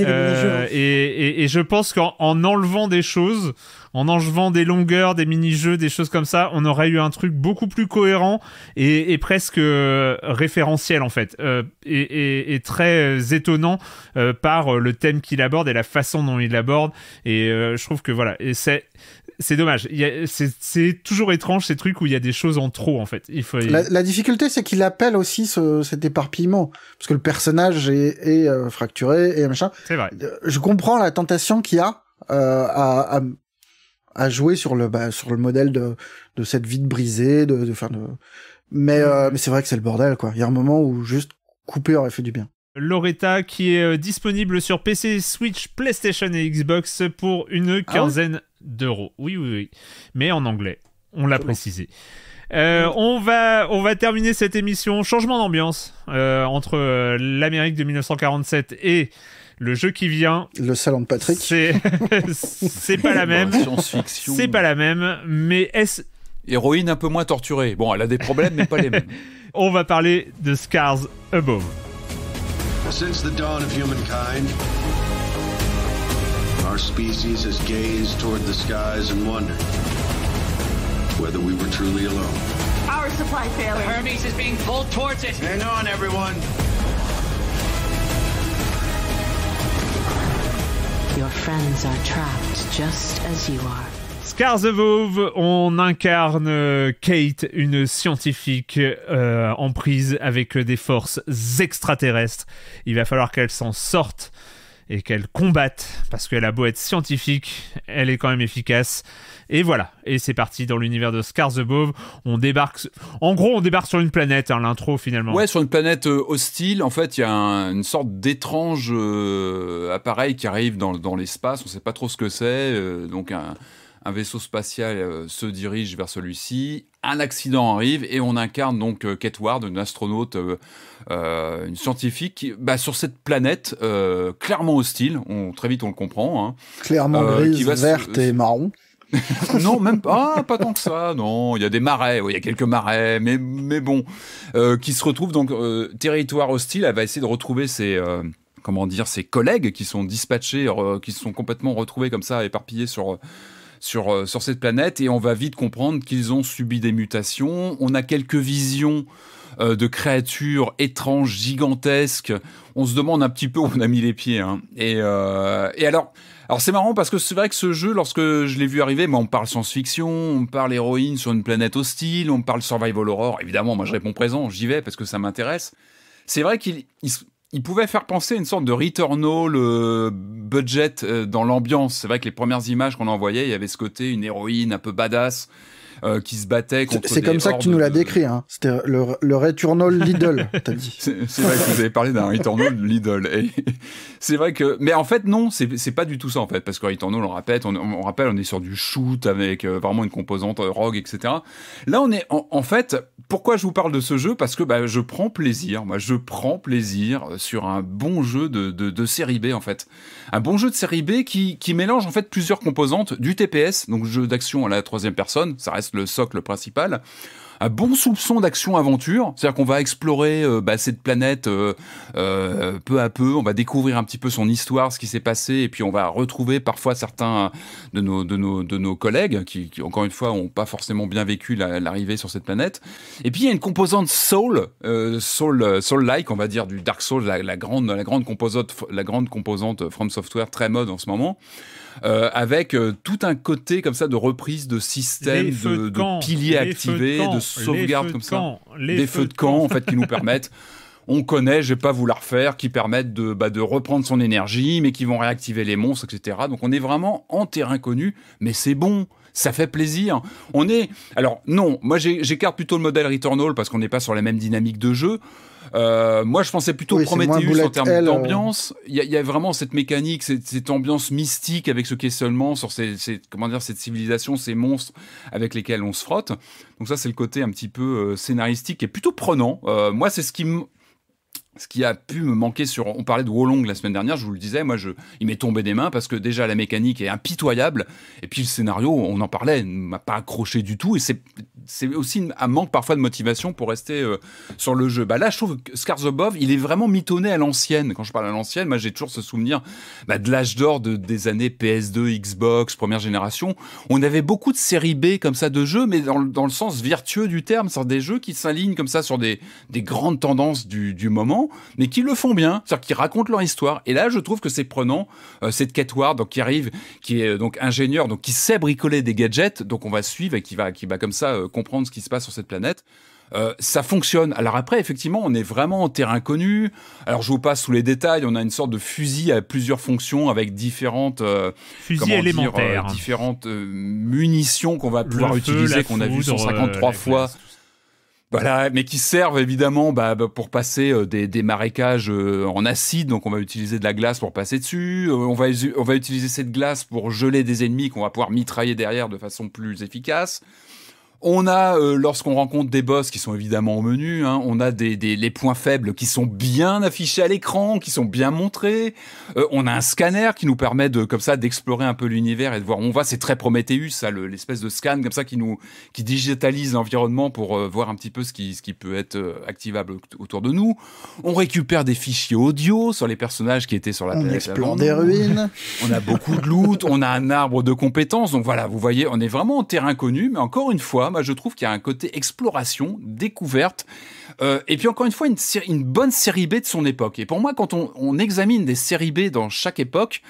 Euh, et, je pense qu'en enlevant des choses, en enlevant des longueurs, des mini-jeux, des choses comme ça, on aurait eu un truc beaucoup plus cohérent et, presque euh, référentiel en fait, et, très étonnant par le thème qu'il aborde et la façon dont il l'aborde. Et je trouve que voilà, et c'est c'est dommage. C'est toujours étrange ces trucs où il y a des choses en trop en fait. Il la, difficulté, c'est qu'il appelle aussi cet éparpillement parce que le personnage est, euh, fracturé et machin. C'est vrai. Euh, je comprends la tentation qu'il y a euh, à, jouer sur le bah, sur le modèle de, de cette vie de brisée, de, faire. de... Mais, mm. mais c'est vrai que c'est le bordel quoi. Il y a un moment où juste couper aurait fait du bien. Loretta qui est disponible sur PC, Switch, PlayStation et Xbox pour une ah quinzaine d'euros. Oui, oui, oui. Mais en anglais. On l'a précisé. Euh, on, va, on va terminer cette émission. Changement d'ambiance euh, entre euh, l'Amérique de 1947 et le jeu qui vient. Le salon de Patrick. C'est, pas la même. Science-fiction. C'est pas la même, mais est-ce. Héroïne un peu moins torturée. Bon, elle a des problèmes, mais pas les mêmes. On va parler de Scars Above. Since the dawn of humankind... Our species has gazed toward the skies and wondered whether we were truly alone. Our supply failure. Hermes is being pulled towards it. Hang on, everyone. Your friends are trapped just as you are. Scar the Vauve, on incarne euh, Kate, une scientifique euh, en prise avec euh, des forces extraterrestres. Il va falloir qu'elle s'en sorte et qu'elle combatte, parce qu'elle a beau être scientifique, elle est quand même efficace. Et voilà, et c'est parti dans l'univers de Scar On débarque, en gros, on débarque sur une planète, hein, l'intro finalement. Ouais, sur une planète euh, hostile. En fait, il y a une sorte d'étrange euh, appareil qui arrive dans, l'espace. On ne sait pas trop ce que c'est. Euh, donc un, vaisseau spatial se dirige vers celui-ci. Un accident arrive et on incarne donc Kate Ward, une astronaute euh, une scientifique bah, sur cette planète euh, clairement hostile, on, très vite on le comprend. Hein, clairement euh, grise, verte et marron. non, même pas, ah, pas tant que ça. Non, il y a des marais, il y a quelques marais, mais mais bon, qui se retrouve donc territoire hostile. Elle va essayer de retrouver ses comment dire ses collègues qui sont dispatchés, qui sont complètement retrouvés comme ça, éparpillés Sur, sur cette planète et on va vite comprendre qu'ils ont subi des mutations. On a quelques visions euh, de créatures étranges, gigantesques. On se demande un petit peu où on a mis les pieds. Hein. Euh, et, alors, alors c'est marrant parce que c'est vrai que ce jeu, lorsque je l'ai vu arriver, mais on parle science-fiction, on parle héroïne sur une planète hostile, on parle survival horror. Évidemment, moi je réponds présent, j'y vais parce que ça m'intéresse. C'est vrai qu'il pouvait faire penser à une sorte de Returnal le euh, budget dans l'ambiance. C'est vrai que les premières images qu'on envoyait, il y avait ce côté une héroïne un peu badass euh, qui se battaient contre. C'est comme ça que tu nous l'as décrit, hein. C'était le, Returnal Lidl, t'as dit. C'est vrai que vous avez parlé d'un Returnal Lidl. c'est vrai que, mais en fait non, c'est pas du tout ça en fait, parce que Returnal, on rappelle, on, on rappelle, on est sur du shoot avec euh, vraiment une composante euh, rogue, etc. Là, on est en, fait. Pourquoi je vous parle de ce jeu Parce que bah, je prends plaisir. Moi, je prends plaisir sur un bon jeu de, de, de série B en fait. Un bon jeu de série B qui, qui mélange en fait plusieurs composantes du TPS, donc jeu d'action à la troisième personne, ça reste le socle principal un bon soupçon d'action-aventure. C'est-à-dire qu'on va explorer euh, bah, cette planète euh, euh, peu à peu, on va découvrir un petit peu son histoire, ce qui s'est passé, et puis on va retrouver parfois certains de nos, de nos, collègues qui, encore une fois, n'ont pas forcément bien vécu l'arrivée sur cette planète. Et puis il y a une composante soul, soul, soul-like, on va dire, du Dark soul, grande, la, grande composante, la grande composante From Software, très mode en ce moment. Euh, avec euh, tout un côté comme ça de reprise de système, de, piliers activés, de, sauvegarde comme ça, des feux de camp en fait qui nous permettent on connaît, je vais pas vouloir la refaire, qui permettent de, bah, de, reprendre son énergie, mais qui vont réactiver les monstres, etc. Donc on est vraiment en terrain connu, mais c'est bon ça fait plaisir. On est. Alors, non, moi j'écarte plutôt le modèle Returnal parce qu'on n'est pas sur la même dynamique de jeu. Euh, moi, je pensais plutôt oui, Prometheus en termes euh. d'ambiance. Il y, a vraiment cette mécanique, cette, ambiance mystique avec ce qui sur seulement ces, comment dire, cette civilisation, ces monstres avec lesquels on se frotte. Donc ça, c'est le côté un petit peu euh, scénaristique et plutôt prenant. moi, c'est ce qui ce qui a pu me manquer sur. On parlait de Wolong la semaine dernière, je vous le disais, moi, je, il m'est tombé des mains parce que déjà la mécanique est impitoyable, et puis le scénario, on en parlait, ne m'a pas accroché du tout, et c'est, aussi un manque parfois de motivation pour rester euh, sur le jeu. Bah là, je trouve que Scarzobov, il est vraiment mitonné à l'ancienne. Quand je parle à l'ancienne, moi, j'ai toujours ce souvenir bah, de l'âge d'or de, des années PS2, Xbox, première génération. On avait beaucoup de série B comme ça de jeux, mais dans, dans le sens vertueux du terme, sur des jeux qui s'alignent comme ça sur des, des grandes tendances du, du moment mais qui le font bien, c'est-à-dire qui racontent leur histoire. Et là, je trouve que c'est prenant. Euh, cette Kate Ward, donc, qui arrive, qui est euh, donc ingénieur, donc qui sait bricoler des gadgets, donc on va suivre et qui va, qui va comme ça euh, comprendre ce qui se passe sur cette planète. ça fonctionne. Alors après, effectivement, on est vraiment en terrain connu. Alors je vous passe sous les détails. On a une sorte de fusil à plusieurs fonctions avec différentes différentes munitions qu'on va pouvoir utiliser, qu'on a vu 153 fois. Voilà, mais qui servent évidemment bah, bah, pour passer euh, des, marécages euh, en acide, donc on va utiliser de la glace pour passer dessus, euh, on va utiliser cette glace pour geler des ennemis qu'on va pouvoir mitrailler derrière de façon plus efficace. On a, euh, lorsqu'on rencontre des boss qui sont évidemment au menu, hein, on a des, les points faibles qui sont bien affichés à l'écran, qui sont bien montrés. Euh, on a un scanner qui nous permet de, comme ça, d'explorer un peu l'univers et de voir où on va. C'est très Prometheus, l'espèce de scan comme ça qui nous, qui digitalise l'environnement pour euh, voir un petit peu ce qui, ce qui peut être activable autour de nous. On récupère des fichiers audio sur les personnages qui étaient sur la planète. On explore des ruines. on a beaucoup de loot. on a un arbre de compétences. Donc voilà, vous voyez, on est vraiment en terrain connu, mais encore une fois, moi. je trouve qu'il y a un côté exploration, découverte. Euh, et puis, encore une fois, une, bonne série B de son époque. Et pour moi, quand on, examine des séries B dans chaque époque,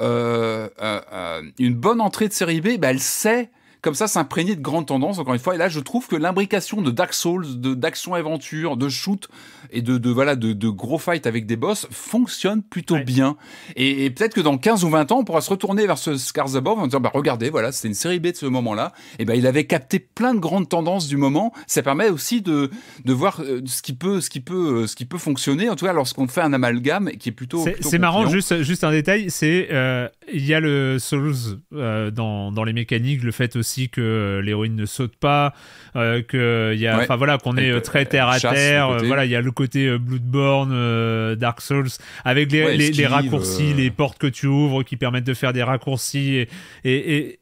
euh, euh, une bonne entrée de série B, ben, elle sait comme ça s'imprégner de grandes tendances, encore une fois. Et là, je trouve que l'imbrication de Dark Souls, de d'action-aventure, de shoot et de, de voilà de, de, gros fights avec des boss fonctionne plutôt bien. Et, peut-être que dans 15 ou 20 ans, on pourra se retourner vers ce Scars Above en disant bah, regardez, voilà, c'était une série B de ce moment-là. Et ben il avait capté plein de grandes tendances du moment. Ça permet aussi de, de voir euh, ce qui, peut, ce, qui peut, euh, ce qui peut fonctionner, en tout cas lorsqu'on fait un amalgame qui est plutôt. C'est marrant, juste, juste un détail c'est euh, il y a le Souls dans, dans les mécaniques, le fait aussi que euh, l'héroïne ne saute pas, euh, que euh, y a, enfin voilà, qu'on est euh, très terre à terre. voilà, il y a le côté Bloodborne, Dark Souls, avec les, raccourcis, les portes que tu ouvres qui permettent de faire des raccourcis et,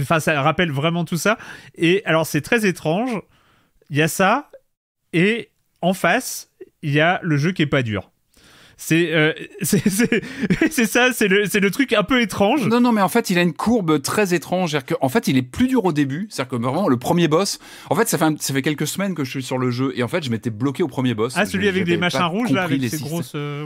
enfin ça rappelle vraiment tout ça et alors c'est très étrange il y a ça et en face il y a le jeu qui est pas dur euh, c'est c'est ça, c'est le, truc un peu étrange. Non, non, mais en fait, il a une courbe très étrange. cest que, en fait, il est plus dur au début. C'est-à-dire que vraiment, le premier boss, en fait ça, fait, ça fait quelques semaines que je suis sur le jeu et en fait, je m'étais bloqué au premier boss. Ah, celui avec des machins rouges, là, avec ces grosses. Euh,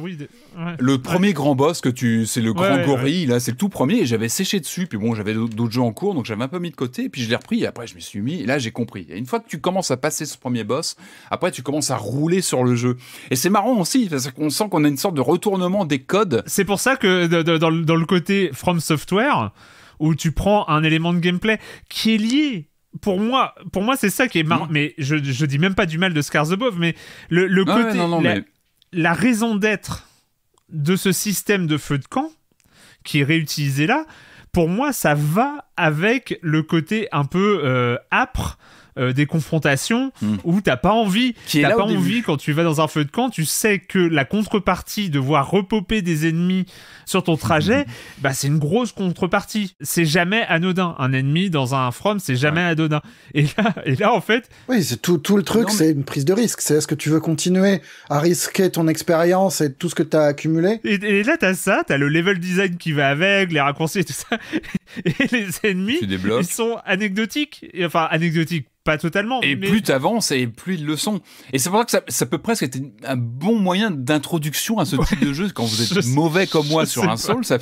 le premier grand boss que tu. C'est le grand gorille, là, c'est le tout premier et j'avais séché dessus. Puis bon, j'avais d'autres jeux en cours, donc j'avais un peu mis de côté. puis je l'ai repris et après, je me suis mis. Et là, j'ai compris. Et une fois que tu commences à passer ce premier boss, après, tu commences à rouler sur le jeu. Et c'est marrant aussi, parce qu'on sent qu'on a une sorte de retournement des codes. C'est pour ça que dans, le côté From Software, où tu prends un élément de gameplay qui est lié pour moi, pour moi c'est ça qui est marrant. Mais je, dis même pas du mal de Scars Above, mais le, le côté, la, raison d'être de ce système de feu de camp qui est réutilisé là, pour moi, ça va avec le côté un peu euh, âpre euh, des confrontations hmm. où t'as pas envie. T'as pas envie quand tu vas dans un feu de camp, tu sais que la contrepartie de voir repoper des ennemis sur ton trajet, hmm. bah c'est une grosse contrepartie. C'est jamais anodin. Un ennemi dans un From, c'est jamais anodin. Et là, et là, en fait. Oui, c'est tout, tout le truc, c'est une prise de risque. C'est est-ce que tu veux continuer à risquer ton expérience et tout ce que t'as accumulé et, et, là, t'as ça, t'as le level design qui va avec, les raccourcis et tout ça. et les ennemis, ils sont anecdotiques. enfin, anecdotiques pas totalement. Et plus t'avances et plus ils le sont. Et c'est pour ça que ça, peut presque être un bon moyen d'introduction à ce type de jeu. Quand vous êtes mauvais comme moi sur un sol, ça,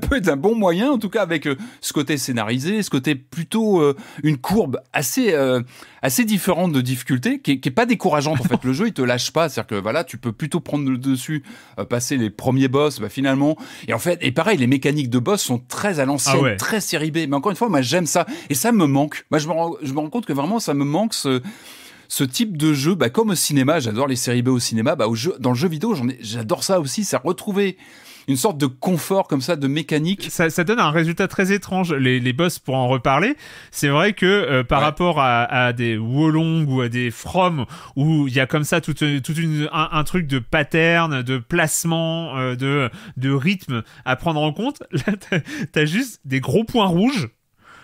peut être un bon moyen, en tout cas avec euh, ce côté scénarisé, ce côté plutôt euh, une courbe assez. Euh, assez différente de difficulté, qui est, pas décourageante en fait. Le jeu, il te lâche pas, c'est-à-dire que voilà, tu peux plutôt prendre le dessus, euh, passer les premiers boss, bah, finalement. Et en fait, et pareil, les mécaniques de boss sont très à l'ancienne, ah très série B. Mais encore une fois, moi j'aime ça et ça me manque. Moi, je me rends, je me rends compte que vraiment, ça me manque ce ce type de jeu, bah, comme au cinéma, j'adore les séries B au cinéma, bah, au jeu, dans le jeu vidéo, j'adore ça aussi, ça retrouver une sorte de confort comme ça, de mécanique. Ça, donne un résultat très étrange. Les, les boss, pour en reparler, c'est vrai que euh, par rapport à, à, des Wolong ou à des From, où il y a comme ça tout, une, un, truc de pattern, de placement, euh, de, de rythme à prendre en compte, là, t'as as juste des gros points rouges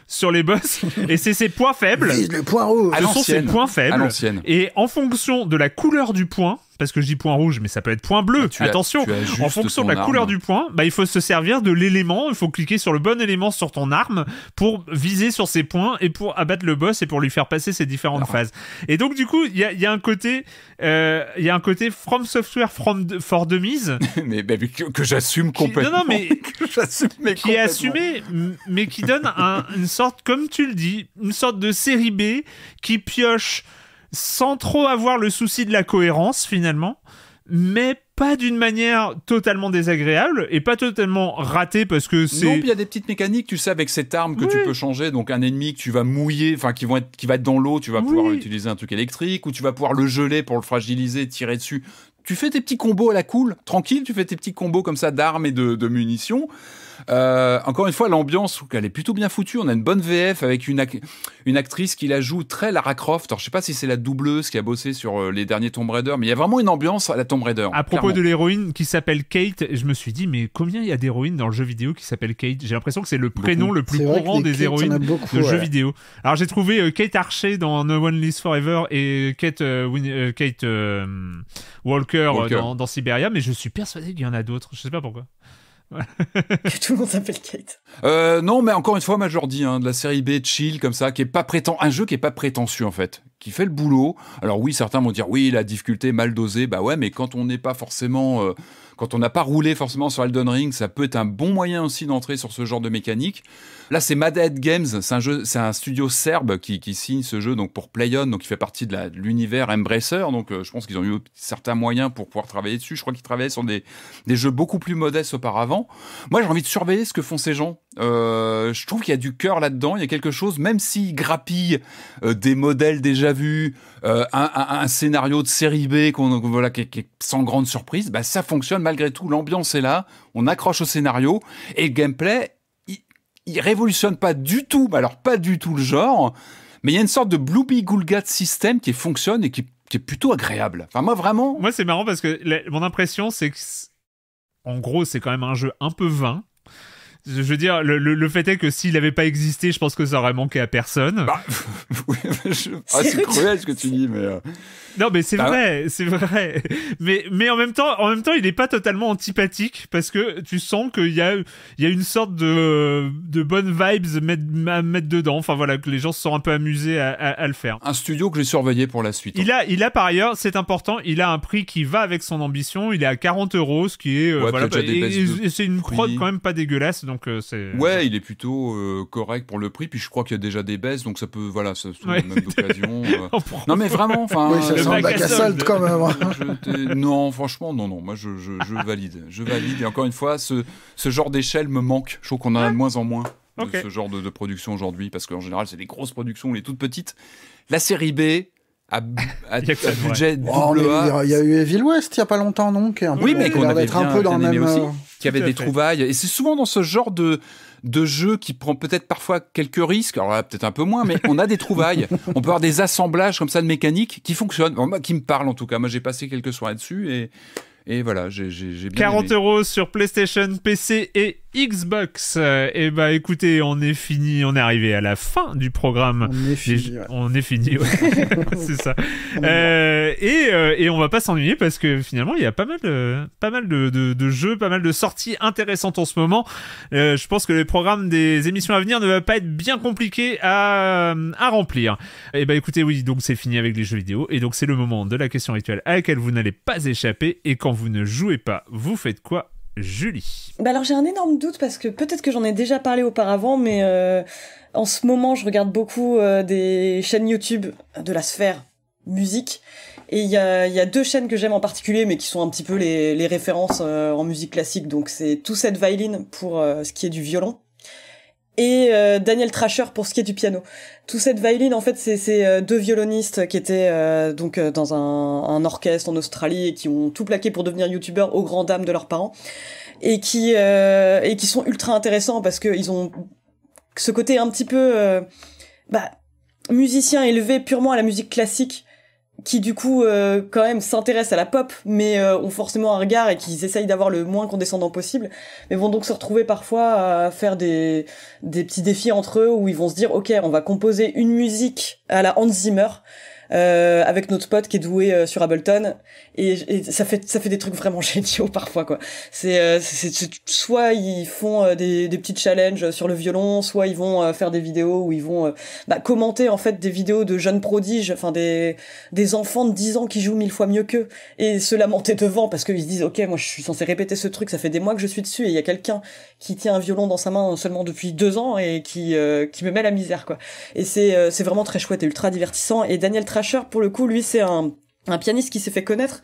sur les boss et c'est ses points faibles. Le point rouge. Ce sont ses points faibles. Et en fonction de la couleur du point, parce que je dis point rouge, mais ça peut être point bleu. Ah, tu Attention, en fonction de la couleur du point, bah, il faut se servir de l'élément, il faut cliquer sur le bon élément sur ton arme pour viser sur ses points et pour abattre le boss et pour lui faire passer ses différentes phases. Et donc du coup, il y a, un côté, euh, il y a un côté From Software from de, mise, mais bah, que, j'assume complètement. Non, non, mais, qui est assumé, mais qui donne une sorte, comme tu le dis, une sorte de série B qui pioche sans trop avoir le souci de la cohérence finalement, mais pas d'une manière totalement désagréable et pas totalement ratée parce que c'est. Non, il y a des petites mécaniques, tu sais, avec cette arme que tu peux changer. Donc un ennemi que tu vas mouiller, enfin qui vont qui va être dans l'eau, tu vas pouvoir utiliser un truc électrique ou tu vas pouvoir le geler pour le fragiliser, tirer dessus. Tu fais tes petits combos à la cool, tranquille. Tu fais tes petits combos comme ça d'armes et de, de munitions. Euh, encore une fois, l'ambiance, elle est plutôt bien foutue. On a une bonne VF avec une, actrice qui la joue très Lara Croft. Alors, je sais pas si c'est la doubleuse qui a bossé sur euh, les derniers Tomb Raider, mais il y a vraiment une ambiance à la Tomb Raider. À propos de l'héroïne qui s'appelle Kate, je me suis dit, mais combien il y a d'héroïnes dans le jeu vidéo qui s'appelle Kate J'ai l'impression que c'est le prénom le plus courant des héroïnes de jeux vidéo. Alors, j'ai trouvé euh, Kate Archer dans No One Lives Forever et Kate, Walker, Dans, dans Siberia, mais je suis persuadé qu'il y en a d'autres. Je sais pas pourquoi que tout le monde s'appelle Kate. Euh, non, mais encore une fois, Majordi, hein, de la série B, chill, comme ça, qui est pas prétend, un jeu qui est pas prétentieux en fait, qui fait le boulot. Alors oui, certains vont dire oui, la difficulté mal dosée, bah ouais, mais quand on n'est pas forcément euh, quand on n'a pas roulé forcément sur Elden Ring, ça peut être un bon moyen aussi d'entrer sur ce genre de mécanique. Là, c'est Mad Games, c'est un, studio serbe qui, signe ce jeu donc pour PlayOn, donc qui fait partie de, l'univers Embracer. Donc, euh, je pense qu'ils ont eu certains moyens pour pouvoir travailler dessus. Je crois qu'ils travaillaient sur des, jeux beaucoup plus modestes auparavant. Moi, j'ai envie de surveiller ce que font ces gens. Euh, je trouve qu'il y a du cœur là-dedans. Il y a quelque chose, même s'ils grappillent euh, des modèles déjà vus, un, scénario de série B qu'on, voilà, qui, est sans grande surprise, bah, ça fonctionne malgré tout, l'ambiance est là, on accroche au scénario, et le gameplay, il, révolutionne pas du tout, alors pas du tout le genre, mais il y a une sorte de Blooby goulgat système qui fonctionne et qui, est plutôt agréable. Enfin, moi vraiment. Moi, c'est marrant parce que mon impression, c'est que, en gros, c'est quand même un jeu un peu vain je veux dire, le, fait est que s'il n'avait pas existé, je pense que ça aurait manqué à personne. Bah, ah, c'est cruel ce que tu dis, mais. Euh. Non, mais c'est ah vrai, c'est vrai. Mais, mais en, même temps, en même temps, il n'est pas totalement antipathique parce que tu sens qu'il y a, il y a une sorte de, de bonne vibes à mettre dedans. Enfin voilà, que les gens se sont un peu amusés à, le faire. Un studio que j'ai surveillé pour la suite. Il, a, il a par ailleurs, c'est important, il a un prix qui va avec son ambition. Il est à 40 euros, ce qui est. Euh, voilà, bah, c'est une prod quand même pas dégueulasse donc euh, c'est. Euh, ouais, il est plutôt euh, correct pour le prix. Puis je crois qu'il y a déjà des baisses, donc ça peut, voilà, ça même d'occasion. non mais vraiment, enfin, oui, ça sent bac à quand même. non, franchement, non, non, moi je, valide, je valide. Et encore une fois, ce, genre d'échelle me manque. Je trouve qu'on en a de moins en moins. De ce genre de, de production aujourd'hui, parce qu'en général, c'est des grosses productions, les toutes petites. La série B, à, budget Il y a eu Evil West il n'y a pas longtemps, donc. Oui, mais qu'on avait un peu dans euh, qui avait des trouvailles. Et c'est souvent dans ce genre de de jeu qui prend peut-être parfois quelques risques, alors peut-être un peu moins, mais on a des trouvailles, on peut avoir des assemblages comme ça de mécaniques qui fonctionnent, Moi qui me parlent en tout cas. Moi j'ai passé quelques soirées dessus et et voilà, j'ai bien 40 euros sur PlayStation, PC et Xbox. et eh bah ben, écoutez, on est fini, on est arrivé à la fin du programme. On est fini. On est fini, c'est ça. Euh, et, euh, et, on va pas s'ennuyer parce que finalement il y a pas mal, euh, pas mal de, de, jeux, pas mal de sorties intéressantes en ce moment. je pense que le programme des émissions à venir ne va pas être bien compliqué à, à remplir. Et eh bah ben, écoutez, oui, donc c'est fini avec les jeux vidéo et donc c'est le moment de la question rituelle à laquelle vous n'allez pas échapper. Et quand vous vous ne jouez pas, vous faites quoi Julie. Bah alors j'ai un énorme doute parce que peut-être que j'en ai déjà parlé auparavant, mais euh, en ce moment je regarde beaucoup euh, des chaînes YouTube de la sphère musique. Et il y a, deux chaînes que j'aime en particulier, mais qui sont un petit peu les, références euh, en musique classique. Donc c'est tout cette violin pour ce qui est du violon et euh, Daniel Trasher pour ce qui est du piano. Tout cette violine, en fait, c'est euh, deux violonistes qui étaient euh, donc euh, dans un, orchestre en Australie et qui ont tout plaqué pour devenir youtubeurs aux grands dames de leurs parents et qui et qui sont ultra intéressants parce que ils ont ce côté un petit peu bah, musicien élevé purement à la musique classique qui du coup euh, quand même s'intéressent à la pop mais euh, ont forcément un regard et qu'ils essayent d'avoir le moins condescendant possible mais vont donc se retrouver parfois à faire des, des petits défis entre eux où ils vont se dire ok on va composer une musique à la Hans Zimmer euh, avec notre pote qui est doué euh, sur Ableton et, ça fait ça fait des trucs vraiment géniaux parfois quoi. C'est euh, soit ils font des, des petits challenges sur le violon, soit ils vont faire des vidéos où ils vont bah, commenter en fait des vidéos de jeunes prodiges, enfin des des enfants de 10 ans qui jouent mille fois mieux qu'eux et se lamenter devant parce qu'ils se disent ok moi je suis censé répéter ce truc, ça fait des mois que je suis dessus et il y a quelqu'un qui tient un violon dans sa main seulement depuis deux ans et qui euh, qui me met la misère quoi. Et c'est euh, c'est vraiment très chouette et ultra divertissant. Et Daniel Trasher pour le coup, lui c'est un un pianiste qui s'est fait connaître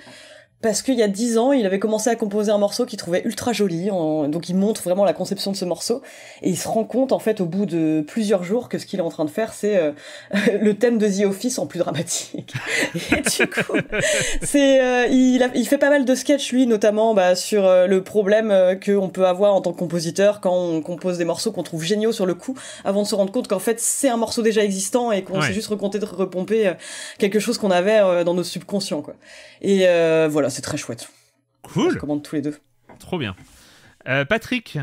parce qu'il y a dix ans, il avait commencé à composer un morceau qu'il trouvait ultra joli, donc il montre vraiment la conception de ce morceau, et il se rend compte en fait au bout de plusieurs jours que ce qu'il est en train de faire, c'est euh, le thème de The Office en plus dramatique. et du coup, c'est euh, il, il, fait pas mal de sketchs lui, notamment bah, sur euh, le problème qu'on peut avoir en tant que compositeur quand on compose des morceaux qu'on trouve géniaux sur le coup, avant de se rendre compte qu'en fait c'est un morceau déjà existant et qu'on s'est juste reconté de repomper quelque chose qu'on avait dans nos subconscients quoi. Et voilà c'est très chouette. Cool. Je commande tous les deux. Trop bien. Euh, Patrick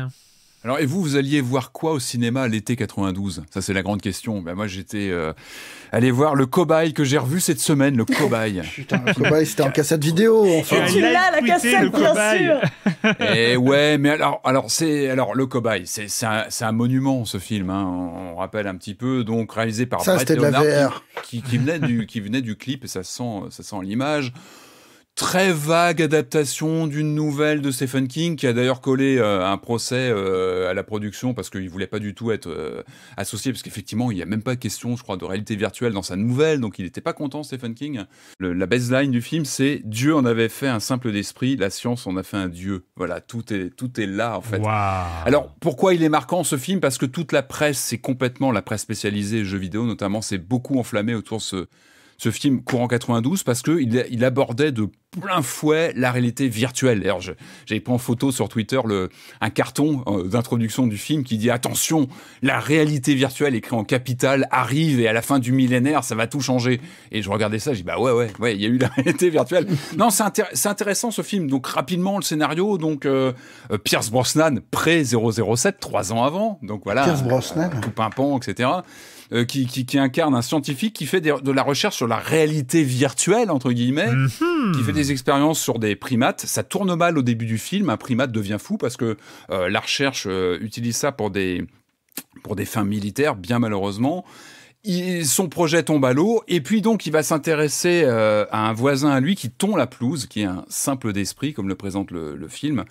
alors, et vous, vous alliez voir quoi au cinéma l'été 92 Ça, c'est la grande question. Ben, moi, j'étais euh, allé voir le cobaye que j'ai revu cette semaine, le cobaye. Putain, le cobaye, c'était en cassette vidéo, en Tu la cassette, bien sûr Et eh ouais, mais alors, alors, c'est, alors le cobaye, c'est, un, un, monument, ce film. Hein. on, rappelle un petit peu, donc réalisé par Ça, c'était de la VR. Qui, qui, venait du, qui venait du clip, et ça sent, ça sent l'image très vague adaptation d'une nouvelle de Stephen King qui a d'ailleurs collé euh, un procès euh, à la production parce qu'il voulait pas du tout être euh, associé parce qu'effectivement il n'y a même pas question je crois de réalité virtuelle dans sa nouvelle donc il n'était pas content Stephen King. la baseline du film c'est Dieu en avait fait un simple d'esprit, la science en a fait un dieu. Voilà tout est tout est là en fait. Alors pourquoi il est marquant ce film parce que toute la presse c'est complètement la presse spécialisée jeux vidéo notamment c'est beaucoup enflammé autour de ce ce film courant 92 parce qu'il il abordait de plein fouet la réalité virtuelle. D'ailleurs, j'avais pris en photo sur Twitter le, un carton euh, d'introduction du film qui dit Attention, la réalité virtuelle écrit en capitale arrive et à la fin du millénaire, ça va tout changer. Et je regardais ça, j'ai dit Bah ouais, ouais, ouais, il y a eu la réalité virtuelle. non, c'est intéressant ce film. Donc, rapidement, le scénario, donc euh, euh, Pierce Brosnan, pré-007, trois ans avant. Donc voilà. Pierce Brosnan. tout pimpant, etc. Euh, qui, incarne un scientifique qui fait de la recherche sur la réalité virtuelle, entre guillemets, mm-hmm. qui fait des expériences sur des primates. Ça tourne mal au début du film, un primate devient fou parce que euh, la recherche euh, utilise ça pour pour des fins militaires, bien malheureusement son projet tombe à l'eau, et puis donc il va s'intéresser euh, à un voisin à lui qui tond la pelouse, qui est un simple d'esprit, comme le présente le, film,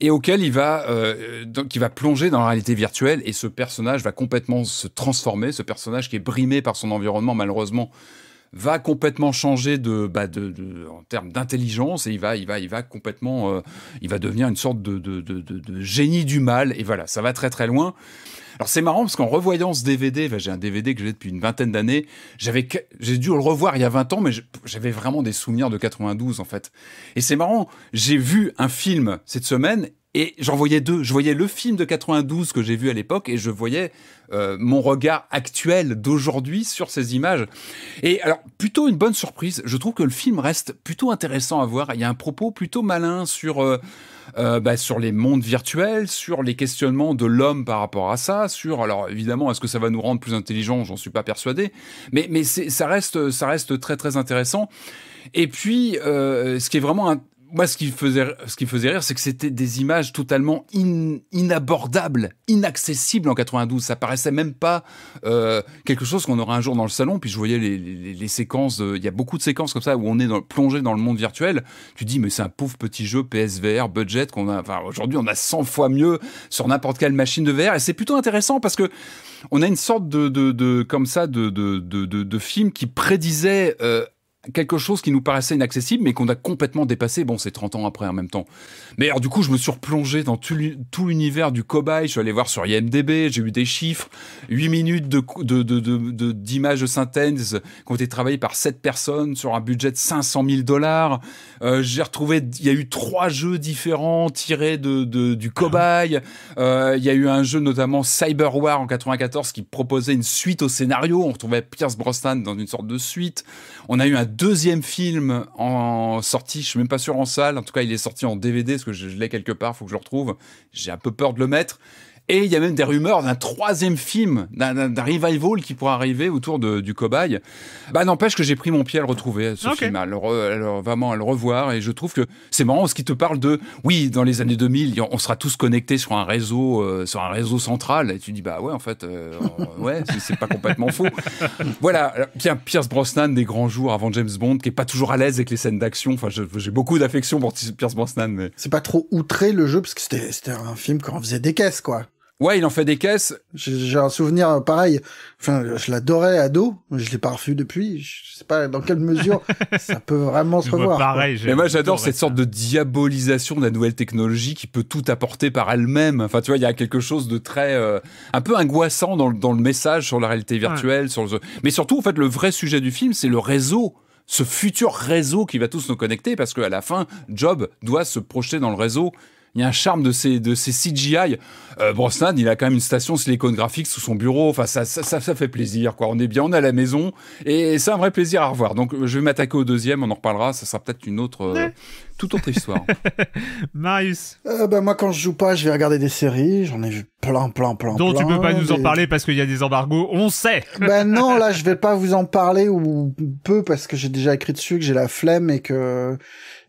et auquel il va, euh, donc, il va plonger dans la réalité virtuelle, et ce personnage va complètement se transformer, ce personnage qui est brimé par son environnement, malheureusement, va complètement changer de, bah, de, en termes d'intelligence et il va, il va, il va complètement, euh, il va devenir une sorte de, de, génie du mal et voilà, ça va très très loin. Alors c'est marrant parce qu'en revoyant ce DVD, ben, j'ai un DVD que j'ai depuis une vingtaine d'années, j'avais, j'ai dû le revoir il y a 20 ans, mais j'avais vraiment des souvenirs de 92 en fait. Et c'est marrant, j'ai vu un film cette semaine et j'en voyais deux. Je voyais le film de 92 que j'ai vu à l'époque et je voyais euh, mon regard actuel d'aujourd'hui sur ces images. Et alors, plutôt une bonne surprise. Je trouve que le film reste plutôt intéressant à voir. Il y a un propos plutôt malin sur... Euh, euh, bah, sur les mondes virtuels, sur les questionnements de l'homme par rapport à ça, sur alors évidemment est-ce que ça va nous rendre plus intelligents, j'en suis pas persuadé, mais mais ça reste ça reste très très intéressant. Et puis euh, ce qui est vraiment moi, ce qui faisait, ce faisait rire, c'est que c'était des images totalement inabordables, inaccessibles en 92. Ça paraissait même pas euh, quelque chose qu'on aurait un jour dans le salon. Puis je voyais les, séquences, il y a beaucoup de séquences comme ça où on est plongé dans le monde virtuel. Tu dis, mais c'est un pauvre petit jeu PSVR budget qu'on a. Enfin, aujourd'hui, on a 100 fois mieux sur n'importe quelle machine de VR. Et c'est plutôt intéressant parce que on a une sorte de, comme ça, de, de, de, de film qui prédisait euh, quelque chose qui nous paraissait inaccessible, mais qu'on a complètement dépassé. Bon, c'est 30 ans après en même temps. Mais alors, du coup, je me suis replongé dans tout, l'univers du cobaye. Je suis allé voir sur IMDB, j'ai eu des chiffres. 8 minutes d'images de, de, de, de synthèse qui ont été travaillées par 7 personnes sur un budget de 500 000 dollars. Euh, j'ai retrouvé, il y a eu trois jeux différents tirés de, de du cobaye. Euh, il y a eu un jeu notamment Cyber War en 94 qui proposait une suite au scénario. On retrouvait Pierce Brosnan dans une sorte de suite. On a eu un deuxième film en sortie, je suis même pas sûr en salle, en tout cas il est sorti en DVD, parce que je, l'ai quelque part, faut que je le retrouve, j'ai un peu peur de le mettre, et il y a même des rumeurs d'un troisième film, d'un revival qui pourrait arriver autour de, du cobaye. Bah n'empêche que j'ai pris mon pied à le retrouver, ce film, à le, vraiment à le revoir. Et je trouve que c'est marrant ce qui te parle de, oui, dans les années 2000, on sera tous connectés sur un réseau, euh, sur un réseau central. Et tu dis, bah ouais, en fait, euh, ouais, c'est pas complètement faux. voilà, Tiens Pierce Brosnan des grands jours avant James Bond, qui est pas toujours à l'aise avec les scènes d'action. Enfin, j'ai beaucoup d'affection pour Pierce Brosnan. Mais... C'est pas trop outré le jeu parce que c'était un film quand on faisait des caisses, quoi. Ouais, il en fait des caisses. J'ai un souvenir pareil. Enfin, je l'adorais ado. Je l'ai pas refusé depuis. Je sais pas dans quelle mesure ça peut vraiment se revoir. Pareil. Mais moi, j'adore cette sorte de diabolisation de la nouvelle technologie qui peut tout apporter par elle-même. Enfin, tu vois, il y a quelque chose de très, euh, un peu angoissant dans le, dans le message sur la réalité virtuelle, sur le... mais surtout, en fait, le vrai sujet du film, c'est le réseau ce futur réseau qui va tous nous connecter, parce qu'à la fin, Job doit se projeter dans le réseau il y a un charme de ces, de ces CGI. Euh, Brosnan, il a quand même une station silicone graphique sous son bureau. Enfin, ça, ça, ça, fait plaisir, quoi. On est bien, on est à la maison. Et c'est un vrai plaisir à revoir. Donc, je vais m'attaquer au deuxième, on en reparlera. Ça sera peut-être une autre. Euh, autre histoire. Marius euh, ben, Moi, quand je joue pas, je vais regarder des séries. J'en ai vu plein, plein, plein. donc plein, tu peux pas nous en parler parce qu'il y a des embargos. On sait Ben non, là, je vais pas vous en parler ou peu parce que j'ai déjà écrit dessus, que j'ai la flemme et que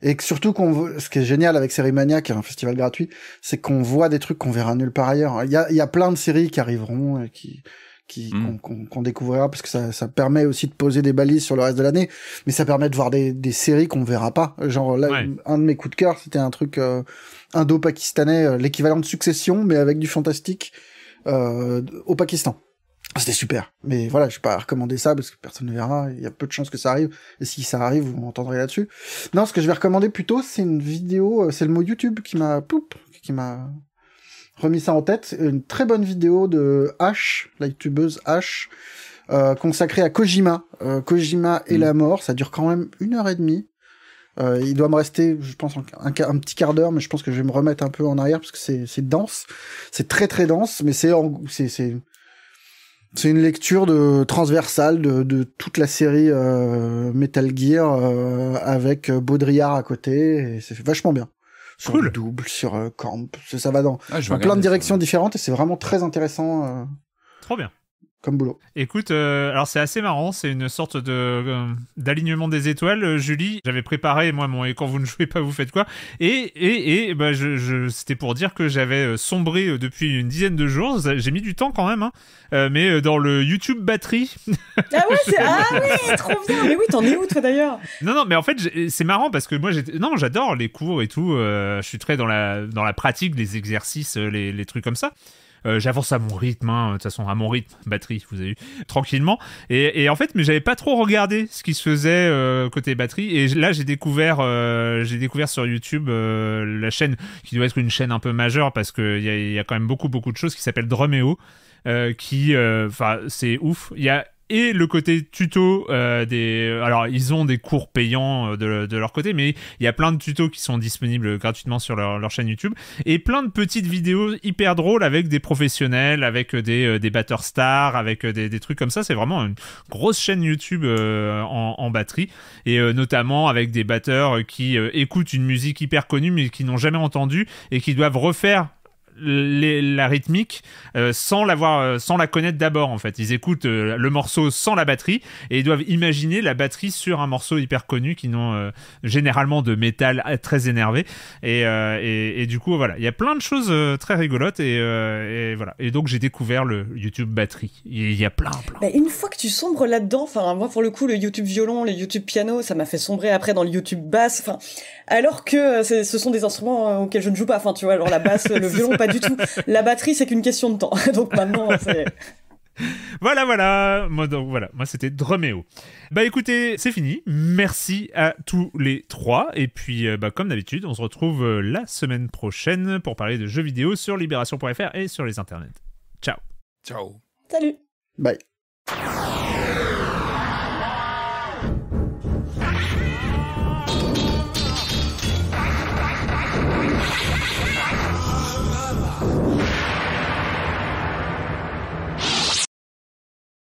et que surtout qu'on ce qui est génial avec Série Mania qui est un festival gratuit c'est qu'on voit des trucs qu'on verra nulle part ailleurs il y a, il y a plein de séries qui arriveront et qui qui mm. qu'on découvrira parce que ça, ça permet aussi de poser des balises sur le reste de l'année mais ça permet de voir des, des séries qu'on verra pas genre là, un de mes coups de cœur c'était un truc euh, indo-pakistanais euh, l'équivalent de Succession mais avec du fantastique euh, au Pakistan ah, c'était super. Mais voilà, je vais pas recommander ça parce que personne ne verra. Il y a peu de chances que ça arrive. Et si ça arrive, vous m'entendrez là-dessus. Non, ce que je vais recommander plutôt, c'est une vidéo. Euh, c'est le mot YouTube qui m'a qui m'a remis ça en tête. Une très bonne vidéo de H, la youtubeuse H, euh, consacrée à Kojima. Euh, Kojima et mm. la mort. Ça dure quand même une heure et demie. Euh, il doit me rester, je pense, un, petit quart d'heure, mais je pense que je vais me remettre un peu en arrière parce que c'est dense. C'est très très dense, mais c'est c'est c'est une lecture de transversale de, de toute la série euh, Metal Gear euh, avec euh, Baudrillard à côté. et C'est vachement bien. Sur le double, sur Camp, ça, va dans, ah, plein de directions différentes et c'est vraiment très intéressant. Trop bien comme boulot. Écoute, euh, alors c'est assez marrant, c'est une sorte de euh, d'alignement des étoiles. Euh, Julie, j'avais préparé moi mon et quand vous ne jouez pas, vous faites quoi Et et et eh ben, je, c'était pour dire que j'avais sombré depuis une dizaine de jours. J'ai mis du temps quand même, hein. mais dans le YouTube batterie. Ah ouais, c'est... Ah oui, trop bien. Mais oui, t'en es où toi d'ailleurs Non non, mais en fait c'est marrant parce que moi non j'adore les cours et tout. je suis très dans la dans la pratique, les exercices, les, les trucs comme ça. Euh, j'avance à mon rythme, hein, de toute façon, à mon rythme, batterie, vous avez eu tranquillement. Et, et en fait, mais j'avais pas trop regardé ce qui se faisait euh, côté batterie. Et là, j'ai découvert, euh, j'ai découvert sur YouTube la chaîne qui doit être une chaîne un peu majeure parce qu'il y, a, y a quand même beaucoup, beaucoup de choses qui s'appelle Droméo. qui, enfin, c'est ouf. Il y a et le côté tuto euh, des euh, alors ils ont des cours payants euh, de, leur côté mais il y a plein de tutos qui sont disponibles gratuitement sur leur, chaîne YouTube et plein de petites vidéos hyper drôles avec des professionnels avec des, batteurs stars avec des, trucs comme ça c'est vraiment une grosse chaîne YouTube en, batterie et notamment avec des batteurs qui écoutent une musique hyper connue mais qui n'ont jamais entendu et qui doivent refaire la rythmique euh, sans l'avoir euh, sans la connaître d'abord en fait ils écoutent euh, le morceau sans la batterie et ils doivent imaginer la batterie sur un morceau hyper connu qui n'ont généralement de métal très énervé et, et, du coup voilà il y a plein de choses très rigolotes et, voilà et donc j'ai découvert le YouTube batterie il y a plein plein mais une fois que tu sombres là dedans enfin moi pour le coup le YouTube violon le YouTube piano ça m'a fait sombrer après dans le YouTube basse enfin alors que euh, ce sont des instruments euh, auxquels je ne joue pas. Enfin, tu vois, alors la basse, le violon, pas du tout. La batterie, c'est qu'une question de temps. Donc maintenant, c'est voilà, voilà. Moi, voilà. Moi, c'était Droméo. Bah, écoutez, c'est fini. Merci à tous les trois. Et puis, euh, bah, comme d'habitude, on se retrouve la semaine prochaine pour parler de jeux vidéo sur libération.fr et sur les internets. Ciao. Ciao. Salut. Bye.